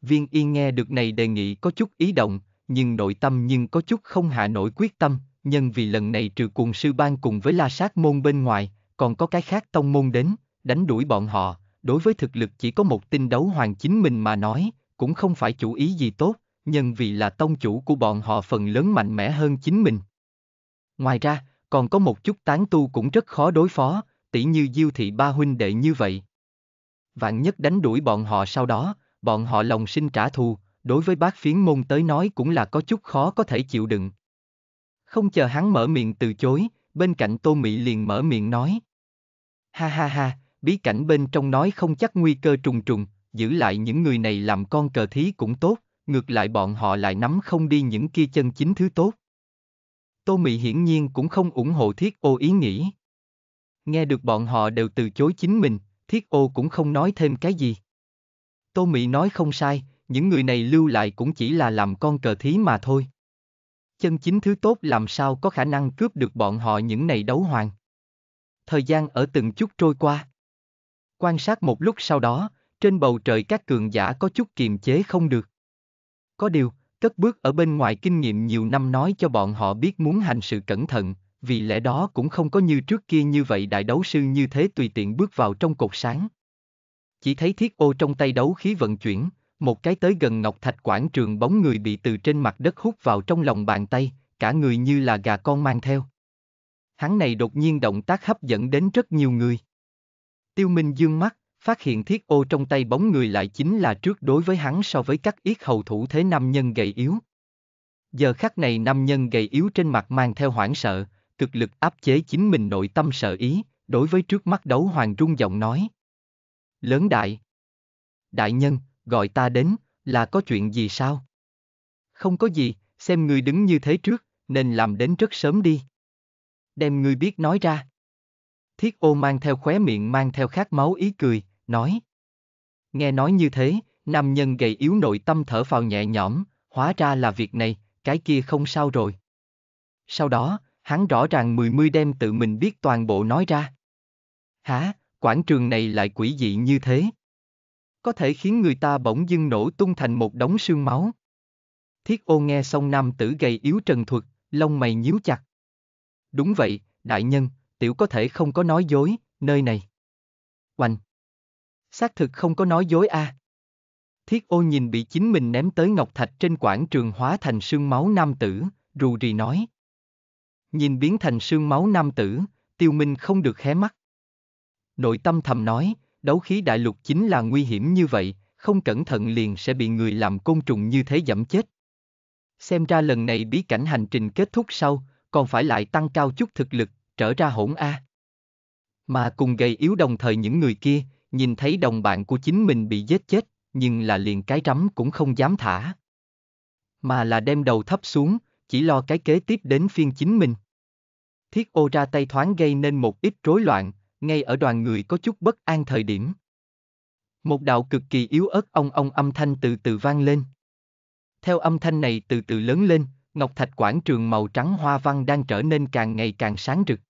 Viên y nghe được này đề nghị có chút ý động, nhưng nội tâm nhưng có chút không hạ nổi quyết tâm, nhân vì lần này trừ cuồng sư ban cùng với la sát môn bên ngoài, còn có cái khác tông môn đến, đánh đuổi bọn họ, đối với thực lực chỉ có một tinh đấu hoàng chính mình mà nói, cũng không phải chủ ý gì tốt, nhân vì là tông chủ của bọn họ phần lớn mạnh mẽ hơn chính mình. Ngoài ra, còn có một chút tán tu cũng rất khó đối phó, tỉ như diêu thị ba huynh đệ như vậy. Vạn nhất đánh đuổi bọn họ sau đó, bọn họ lòng sinh trả thù, đối với bác phiến môn tới nói cũng là có chút khó có thể chịu đựng. Không chờ hắn mở miệng từ chối, bên cạnh Tô Mỹ liền mở miệng nói. Ha ha ha, bí cảnh bên trong nói không chắc nguy cơ trùng trùng, giữ lại những người này làm con cờ thí cũng tốt, ngược lại bọn họ lại nắm không đi những kia chân chính thứ tốt. Tô Mị hiển nhiên cũng không ủng hộ Thiết Ô ý nghĩ. Nghe được bọn họ đều từ chối chính mình, Thiết Ô cũng không nói thêm cái gì. Tô Mị nói không sai, những người này lưu lại cũng chỉ là làm con cờ thí mà thôi. Chân chính thứ tốt làm sao có khả năng cướp được bọn họ những này đấu hoàng. Thời gian ở từng chút trôi qua. Quan sát một lúc sau đó, trên bầu trời các cường giả có chút kiềm chế không được. Có điều, cất bước ở bên ngoài kinh nghiệm nhiều năm nói cho bọn họ biết muốn hành sự cẩn thận, vì lẽ đó cũng không có như trước kia như vậy đại đấu sư như thế tùy tiện bước vào trong cột sáng. Chỉ thấy thiết ô trong tay đấu khí vận chuyển, một cái tới gần ngọc thạch quảng trường bóng người bị từ trên mặt đất hút vào trong lòng bàn tay, cả người như là gà con mang theo. Hắn này đột nhiên động tác hấp dẫn đến rất nhiều người. Tiêu Minh dương mắt, phát hiện thiết ô trong tay bóng người lại chính là trước đối với hắn so với các yết hầu thủ thế nam nhân gầy yếu. Giờ khắc này nam nhân gầy yếu trên mặt mang theo hoảng sợ, cực lực áp chế chính mình nội tâm sợ ý, đối với trước mắt đấu hoàng rung giọng nói. Lớn đại. Đại nhân, gọi ta đến, là có chuyện gì sao? Không có gì, xem người đứng như thế trước, nên làm đến rất sớm đi. Đem người biết nói ra. Thiết ô mang theo khóe miệng mang theo khát máu ý cười, nói. Nghe nói như thế, nam nhân gầy yếu nội tâm thở vào nhẹ nhõm, hóa ra là việc này, cái kia không sao rồi. Sau đó, hắn rõ ràng mười mươi đem tự mình biết toàn bộ nói ra. Hả, quảng trường này lại quỷ dị như thế. Có thể khiến người ta bỗng dưng nổ tung thành một đống xương máu. Thiết ô nghe xong nam tử gầy yếu trần thuật, lông mày nhíu chặt. Đúng vậy, đại nhân, tiểu có thể không có nói dối, nơi này. Oanh! xác thực không có nói dối a. À. Thiết ô nhìn bị chính mình ném tới ngọc thạch trên quảng trường hóa thành sương máu nam tử, rù rì nói. Nhìn biến thành sương máu nam tử, tiêu minh không được hé mắt. Nội tâm thầm nói, đấu khí đại lục chính là nguy hiểm như vậy, không cẩn thận liền sẽ bị người làm côn trùng như thế giảm chết. Xem ra lần này bí cảnh hành trình kết thúc sau, còn phải lại tăng cao chút thực lực, trở ra hỗn A. À. Mà cùng gầy yếu đồng thời những người kia, nhìn thấy đồng bạn của chính mình bị giết chết, nhưng là liền cái rắm cũng không dám thả. Mà là đem đầu thấp xuống, chỉ lo cái kế tiếp đến phiên chính mình. Thiết ô ra tay thoáng gây nên một ít rối loạn, ngay ở đoàn người có chút bất an thời điểm. Một đạo cực kỳ yếu ớt ông ông âm thanh từ từ vang lên. Theo âm thanh này từ từ lớn lên, ngọc thạch quảng trường màu trắng hoa văn đang trở nên càng ngày càng sáng rực.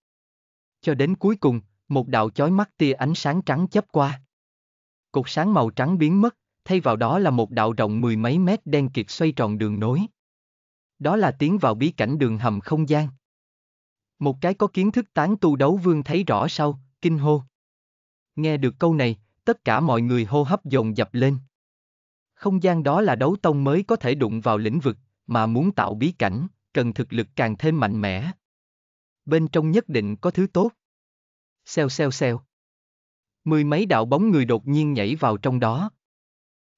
Cho đến cuối cùng, một đạo chói mắt tia ánh sáng trắng chớp qua. Cột sáng màu trắng biến mất, thay vào đó là một đạo rộng mười mấy mét đen kịt xoay tròn đường nối. Đó là tiến vào bí cảnh đường hầm không gian. Một cái có kiến thức tán tu đấu vương thấy rõ sau, kinh hô. Nghe được câu này, tất cả mọi người hô hấp dồn dập lên. Không gian đó là đấu tông mới có thể đụng vào lĩnh vực, mà muốn tạo bí cảnh, cần thực lực càng thêm mạnh mẽ. Bên trong nhất định có thứ tốt xèo xèo xèo. Mười mấy đạo bóng người đột nhiên nhảy vào trong đó.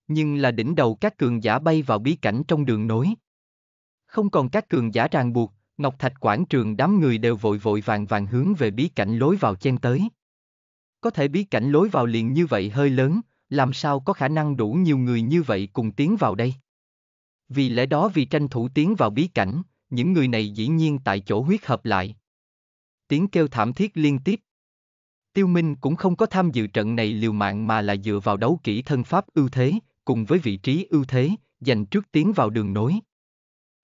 Nhưng là đỉnh đầu các cường giả bay vào bí cảnh trong đường nối. Không còn các cường giả ràng buộc, Ngọc Thạch quảng trường đám người đều vội vội vàng vàng hướng về bí cảnh lối vào chen tới. Có thể bí cảnh lối vào liền như vậy hơi lớn, làm sao có khả năng đủ nhiều người như vậy cùng tiến vào đây. Vì lẽ đó vì tranh thủ tiến vào bí cảnh, những người này dĩ nhiên tại chỗ huyết hợp lại. Tiếng kêu thảm thiết liên tiếp. Tiêu Minh cũng không có tham dự trận này liều mạng mà là dựa vào đấu kỹ thân pháp ưu thế, cùng với vị trí ưu thế, giành trước tiến vào đường nối.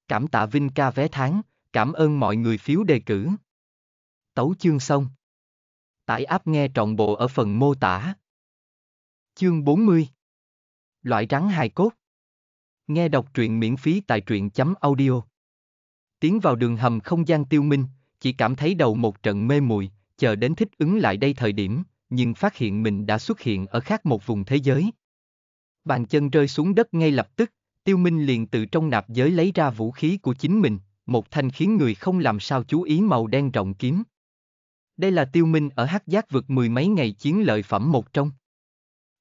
Cảm tạ Vinh ca vé tháng, cảm ơn mọi người phiếu đề cử. Tấu chương xong. Tải áp nghe trọn bộ ở phần mô tả. Chương 40 Loại rắn hài cốt Nghe đọc truyện miễn phí tại truyện.audio chấm Tiến vào đường hầm không gian tiêu minh, chỉ cảm thấy đầu một trận mê muội, chờ đến thích ứng lại đây thời điểm, nhưng phát hiện mình đã xuất hiện ở khác một vùng thế giới. Bàn chân rơi xuống đất ngay lập tức, Tiêu Minh liền từ trong nạp giới lấy ra vũ khí của chính mình, một thanh khiến người không làm sao chú ý màu đen rộng kiếm. Đây là Tiêu Minh ở Hắc Giác vượt mười mấy ngày chiến lợi phẩm một trong.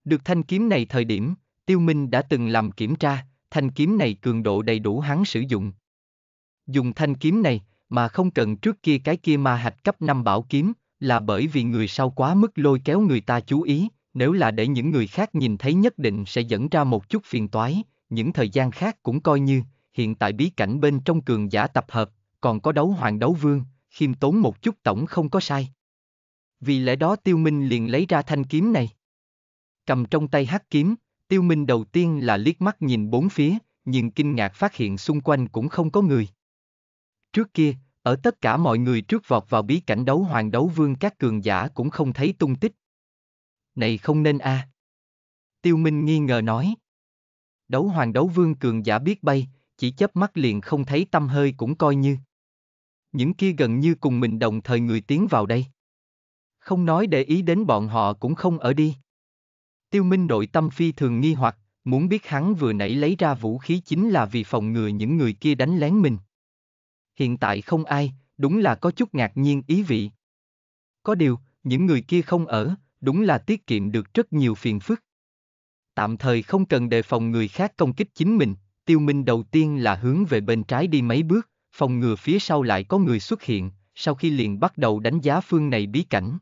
Được thanh kiếm này thời điểm, Tiêu Minh đã từng làm kiểm tra, thanh kiếm này cường độ đầy đủ hắn sử dụng. Dùng thanh kiếm này, mà không cần trước kia cái kia ma hạch cấp 5 bảo kiếm, là bởi vì người sau quá mức lôi kéo người ta chú ý, nếu là để những người khác nhìn thấy nhất định sẽ dẫn ra một chút phiền toái, những thời gian khác cũng coi như, hiện tại bí cảnh bên trong cường giả tập hợp, còn có đấu hoàng đấu vương, khiêm tốn một chút tổng không có sai. Vì lẽ đó Tiêu Minh liền lấy ra thanh kiếm này. Cầm trong tay hắc kiếm, Tiêu Minh đầu tiên là liếc mắt nhìn bốn phía, nhưng kinh ngạc phát hiện xung quanh cũng không có người. Trước kia, ở tất cả mọi người trước vọt vào bí cảnh đấu hoàng đấu vương các cường giả cũng không thấy tung tích. Này không nên a. À. Tiêu Minh nghi ngờ nói. Đấu hoàng đấu vương cường giả biết bay, chỉ chớp mắt liền không thấy tâm hơi cũng coi như. Những kia gần như cùng mình đồng thời người tiến vào đây. Không nói để ý đến bọn họ cũng không ở đi. Tiêu Minh đội tâm phi thường nghi hoặc, muốn biết hắn vừa nãy lấy ra vũ khí chính là vì phòng ngừa những người kia đánh lén mình hiện tại không ai, đúng là có chút ngạc nhiên ý vị. Có điều, những người kia không ở, đúng là tiết kiệm được rất nhiều phiền phức. Tạm thời không cần đề phòng người khác công kích chính mình, tiêu minh đầu tiên là hướng về bên trái đi mấy bước, phòng ngừa phía sau lại có người xuất hiện, sau khi liền bắt đầu đánh giá phương này bí cảnh.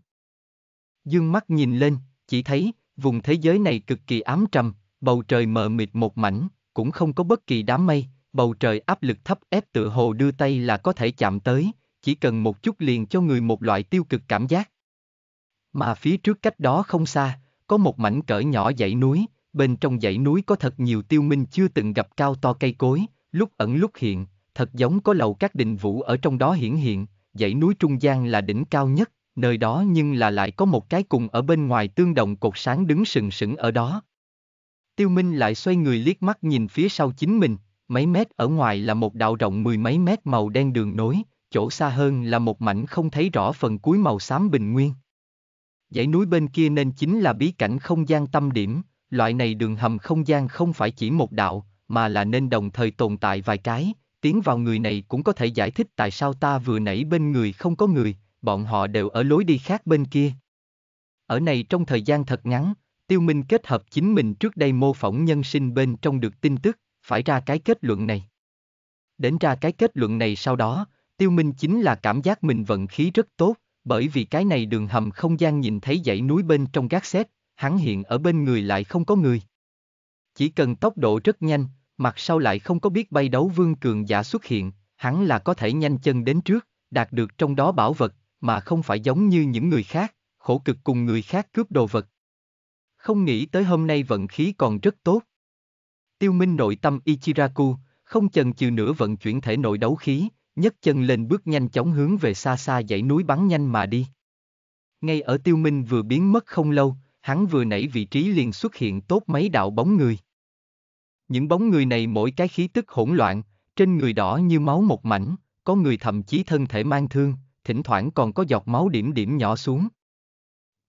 Dương mắt nhìn lên, chỉ thấy, vùng thế giới này cực kỳ ám trầm, bầu trời mờ mịt một mảnh, cũng không có bất kỳ đám mây, bầu trời áp lực thấp ép tựa hồ đưa tay là có thể chạm tới, chỉ cần một chút liền cho người một loại tiêu cực cảm giác. Mà phía trước cách đó không xa, có một mảnh cỡ nhỏ dãy núi, bên trong dãy núi có thật nhiều tiêu minh chưa từng gặp cao to cây cối, lúc ẩn lúc hiện, thật giống có lầu các đình vũ ở trong đó hiển hiện, dãy núi trung gian là đỉnh cao nhất, nơi đó nhưng là lại có một cái cùng ở bên ngoài tương đồng cột sáng đứng sừng sững ở đó. Tiêu Minh lại xoay người liếc mắt nhìn phía sau chính mình, mấy mét ở ngoài là một đạo rộng mười mấy mét màu đen đường nối, chỗ xa hơn là một mảnh không thấy rõ phần cuối màu xám bình nguyên. Dãy núi bên kia nên chính là bí cảnh không gian tâm điểm, loại này đường hầm không gian không phải chỉ một đạo, mà là nên đồng thời tồn tại vài cái, tiến vào người này cũng có thể giải thích tại sao ta vừa nãy bên người không có người, bọn họ đều ở lối đi khác bên kia. Ở này trong thời gian thật ngắn, Tiêu Minh kết hợp chính mình trước đây mô phỏng nhân sinh bên trong được tin tức, phải ra cái kết luận này. Đến ra cái kết luận này sau đó, tiêu minh chính là cảm giác mình vận khí rất tốt, bởi vì cái này đường hầm không gian nhìn thấy dãy núi bên trong gác xét, hắn hiện ở bên người lại không có người. Chỉ cần tốc độ rất nhanh, mặt sau lại không có biết bay đấu vương cường giả xuất hiện, hắn là có thể nhanh chân đến trước, đạt được trong đó bảo vật, mà không phải giống như những người khác, khổ cực cùng người khác cướp đồ vật. Không nghĩ tới hôm nay vận khí còn rất tốt. Tiêu Minh nội tâm Ichiraku, không chần chừ nữa vận chuyển thể nội đấu khí, nhấc chân lên bước nhanh chóng hướng về xa xa dãy núi bắn nhanh mà đi. Ngay ở Tiêu Minh vừa biến mất không lâu, hắn vừa nảy vị trí liền xuất hiện tốt mấy đạo bóng người. Những bóng người này mỗi cái khí tức hỗn loạn, trên người đỏ như máu một mảnh, có người thậm chí thân thể mang thương, thỉnh thoảng còn có giọt máu điểm điểm nhỏ xuống.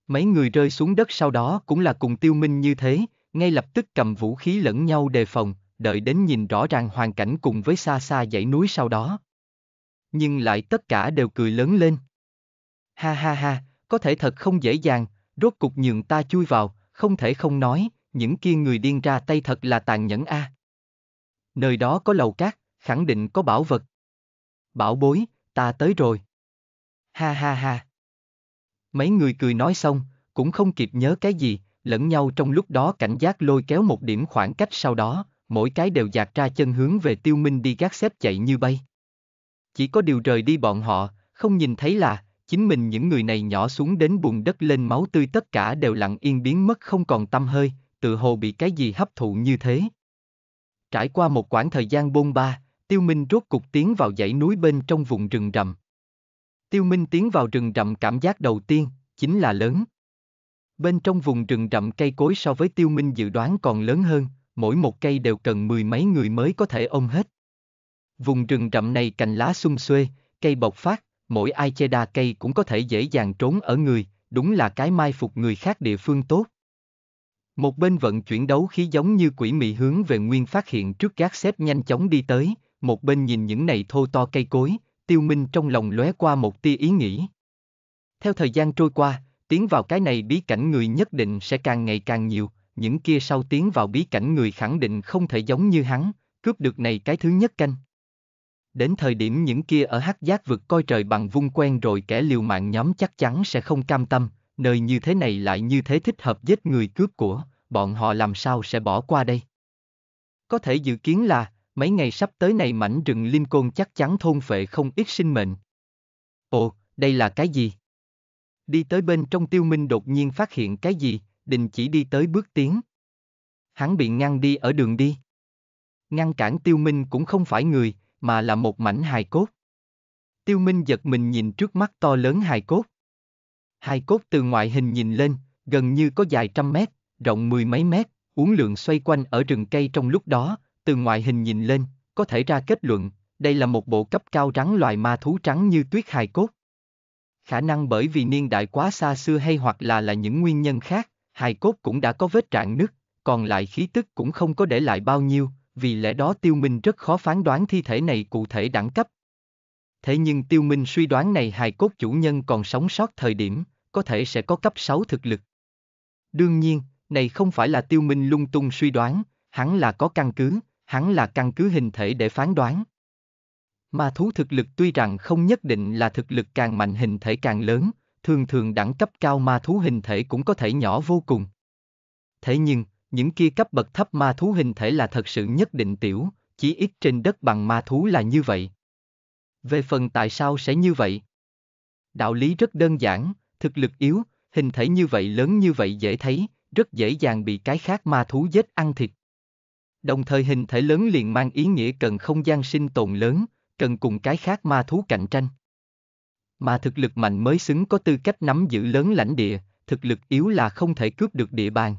Mấy người rơi xuống đất sau đó cũng là cùng tiêu minh như thế, ngay lập tức cầm vũ khí lẫn nhau đề phòng, đợi đến nhìn rõ ràng hoàn cảnh cùng với xa xa dãy núi sau đó. Nhưng lại tất cả đều cười lớn lên. Ha ha ha, có thể thật không dễ dàng, rốt cục nhường ta chui vào, không thể không nói, những kia người điên ra tay thật là tàn nhẫn a. À. Nơi đó có lầu cát, khẳng định có bảo vật. Bảo bối, ta tới rồi. Ha ha ha. Mấy người cười nói xong, cũng không kịp nhớ cái gì, lẫn nhau trong lúc đó cảnh giác lôi kéo một điểm khoảng cách sau đó, mỗi cái đều dạt ra chân hướng về tiêu minh đi gác xếp chạy như bay. Chỉ có điều rời đi bọn họ, không nhìn thấy là, chính mình những người này nhỏ xuống đến bùn đất lên máu tươi tất cả đều lặng yên biến mất không còn tâm hơi, tự hồ bị cái gì hấp thụ như thế. Trải qua một quãng thời gian bôn ba, tiêu minh rốt cục tiến vào dãy núi bên trong vùng rừng rậm. Tiêu minh tiến vào rừng rậm cảm giác đầu tiên, chính là lớn. Bên trong vùng rừng rậm cây cối so với tiêu minh dự đoán còn lớn hơn, mỗi một cây đều cần mười mấy người mới có thể ôm hết. Vùng rừng rậm này cành lá xung xuê, cây bộc phát, mỗi ai che đa cây cũng có thể dễ dàng trốn ở người, đúng là cái mai phục người khác địa phương tốt. Một bên vận chuyển đấu khí giống như quỷ mị hướng về nguyên phát hiện trước gác xếp nhanh chóng đi tới, một bên nhìn những này thô to cây cối, tiêu minh trong lòng lóe qua một tia ý nghĩ. Theo thời gian trôi qua, Tiến vào cái này bí cảnh người nhất định sẽ càng ngày càng nhiều, những kia sau tiến vào bí cảnh người khẳng định không thể giống như hắn, cướp được này cái thứ nhất canh. Đến thời điểm những kia ở hắc giác vực coi trời bằng vung quen rồi kẻ liều mạng nhóm chắc chắn sẽ không cam tâm, nơi như thế này lại như thế thích hợp giết người cướp của, bọn họ làm sao sẽ bỏ qua đây. Có thể dự kiến là, mấy ngày sắp tới này mảnh rừng Lincoln chắc chắn thôn phệ không ít sinh mệnh. Ồ, đây là cái gì? Đi tới bên trong tiêu minh đột nhiên phát hiện cái gì, đình chỉ đi tới bước tiến. Hắn bị ngăn đi ở đường đi. Ngăn cản tiêu minh cũng không phải người, mà là một mảnh hài cốt. Tiêu minh giật mình nhìn trước mắt to lớn hài cốt. Hài cốt từ ngoại hình nhìn lên, gần như có dài trăm mét, rộng mười mấy mét, uốn lượn xoay quanh ở rừng cây trong lúc đó, từ ngoại hình nhìn lên, có thể ra kết luận, đây là một bộ cấp cao rắn loài ma thú trắng như tuyết hài cốt khả năng bởi vì niên đại quá xa xưa hay hoặc là là những nguyên nhân khác, hài cốt cũng đã có vết trạng nứt, còn lại khí tức cũng không có để lại bao nhiêu, vì lẽ đó Tiêu Minh rất khó phán đoán thi thể này cụ thể đẳng cấp. Thế nhưng Tiêu Minh suy đoán này hài cốt chủ nhân còn sống sót thời điểm, có thể sẽ có cấp 6 thực lực. Đương nhiên, này không phải là Tiêu Minh lung tung suy đoán, hắn là có căn cứ, hắn là căn cứ hình thể để phán đoán. Ma thú thực lực tuy rằng không nhất định là thực lực càng mạnh hình thể càng lớn, thường thường đẳng cấp cao ma thú hình thể cũng có thể nhỏ vô cùng. Thế nhưng, những kia cấp bậc thấp ma thú hình thể là thật sự nhất định tiểu, chỉ ít trên đất bằng ma thú là như vậy. Về phần tại sao sẽ như vậy? Đạo lý rất đơn giản, thực lực yếu, hình thể như vậy lớn như vậy dễ thấy, rất dễ dàng bị cái khác ma thú giết ăn thịt. Đồng thời hình thể lớn liền mang ý nghĩa cần không gian sinh tồn lớn, cần cùng cái khác ma thú cạnh tranh. Mà thực lực mạnh mới xứng có tư cách nắm giữ lớn lãnh địa, thực lực yếu là không thể cướp được địa bàn.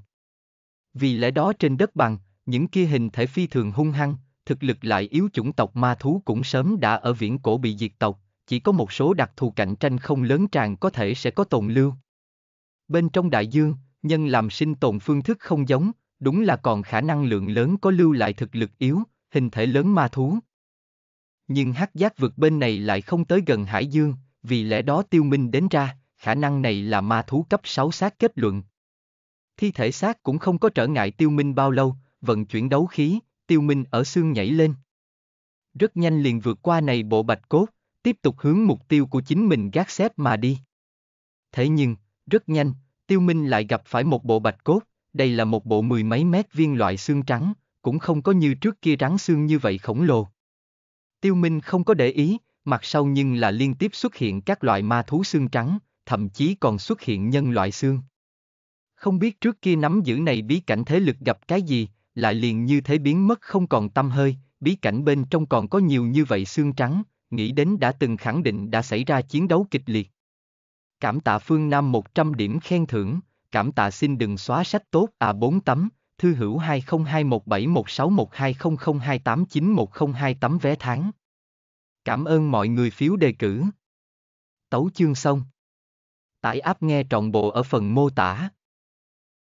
Vì lẽ đó trên đất bằng, những kia hình thể phi thường hung hăng, thực lực lại yếu chủng tộc ma thú cũng sớm đã ở viễn cổ bị diệt tộc, chỉ có một số đặc thù cạnh tranh không lớn tràn có thể sẽ có tồn lưu. Bên trong đại dương, nhân làm sinh tồn phương thức không giống, đúng là còn khả năng lượng lớn có lưu lại thực lực yếu, hình thể lớn ma thú, nhưng hắc giác vực bên này lại không tới gần Hải Dương, vì lẽ đó tiêu minh đến ra, khả năng này là ma thú cấp 6 xác kết luận. Thi thể xác cũng không có trở ngại tiêu minh bao lâu, vận chuyển đấu khí, tiêu minh ở xương nhảy lên. Rất nhanh liền vượt qua này bộ bạch cốt, tiếp tục hướng mục tiêu của chính mình gác xếp mà đi. Thế nhưng, rất nhanh, tiêu minh lại gặp phải một bộ bạch cốt, đây là một bộ mười mấy mét viên loại xương trắng, cũng không có như trước kia rắn xương như vậy khổng lồ. Tiêu Minh không có để ý, mặt sau nhưng là liên tiếp xuất hiện các loại ma thú xương trắng, thậm chí còn xuất hiện nhân loại xương. Không biết trước kia nắm giữ này bí cảnh thế lực gặp cái gì, lại liền như thế biến mất không còn tâm hơi, bí cảnh bên trong còn có nhiều như vậy xương trắng, nghĩ đến đã từng khẳng định đã xảy ra chiến đấu kịch liệt. Cảm tạ Phương Nam 100 điểm khen thưởng, cảm tạ xin đừng xóa sách tốt à 4 tấm, thư hữu 202171612002891028 tấm vé tháng. Cảm ơn mọi người phiếu đề cử. Tấu chương xong. Tải app nghe trọn bộ ở phần mô tả.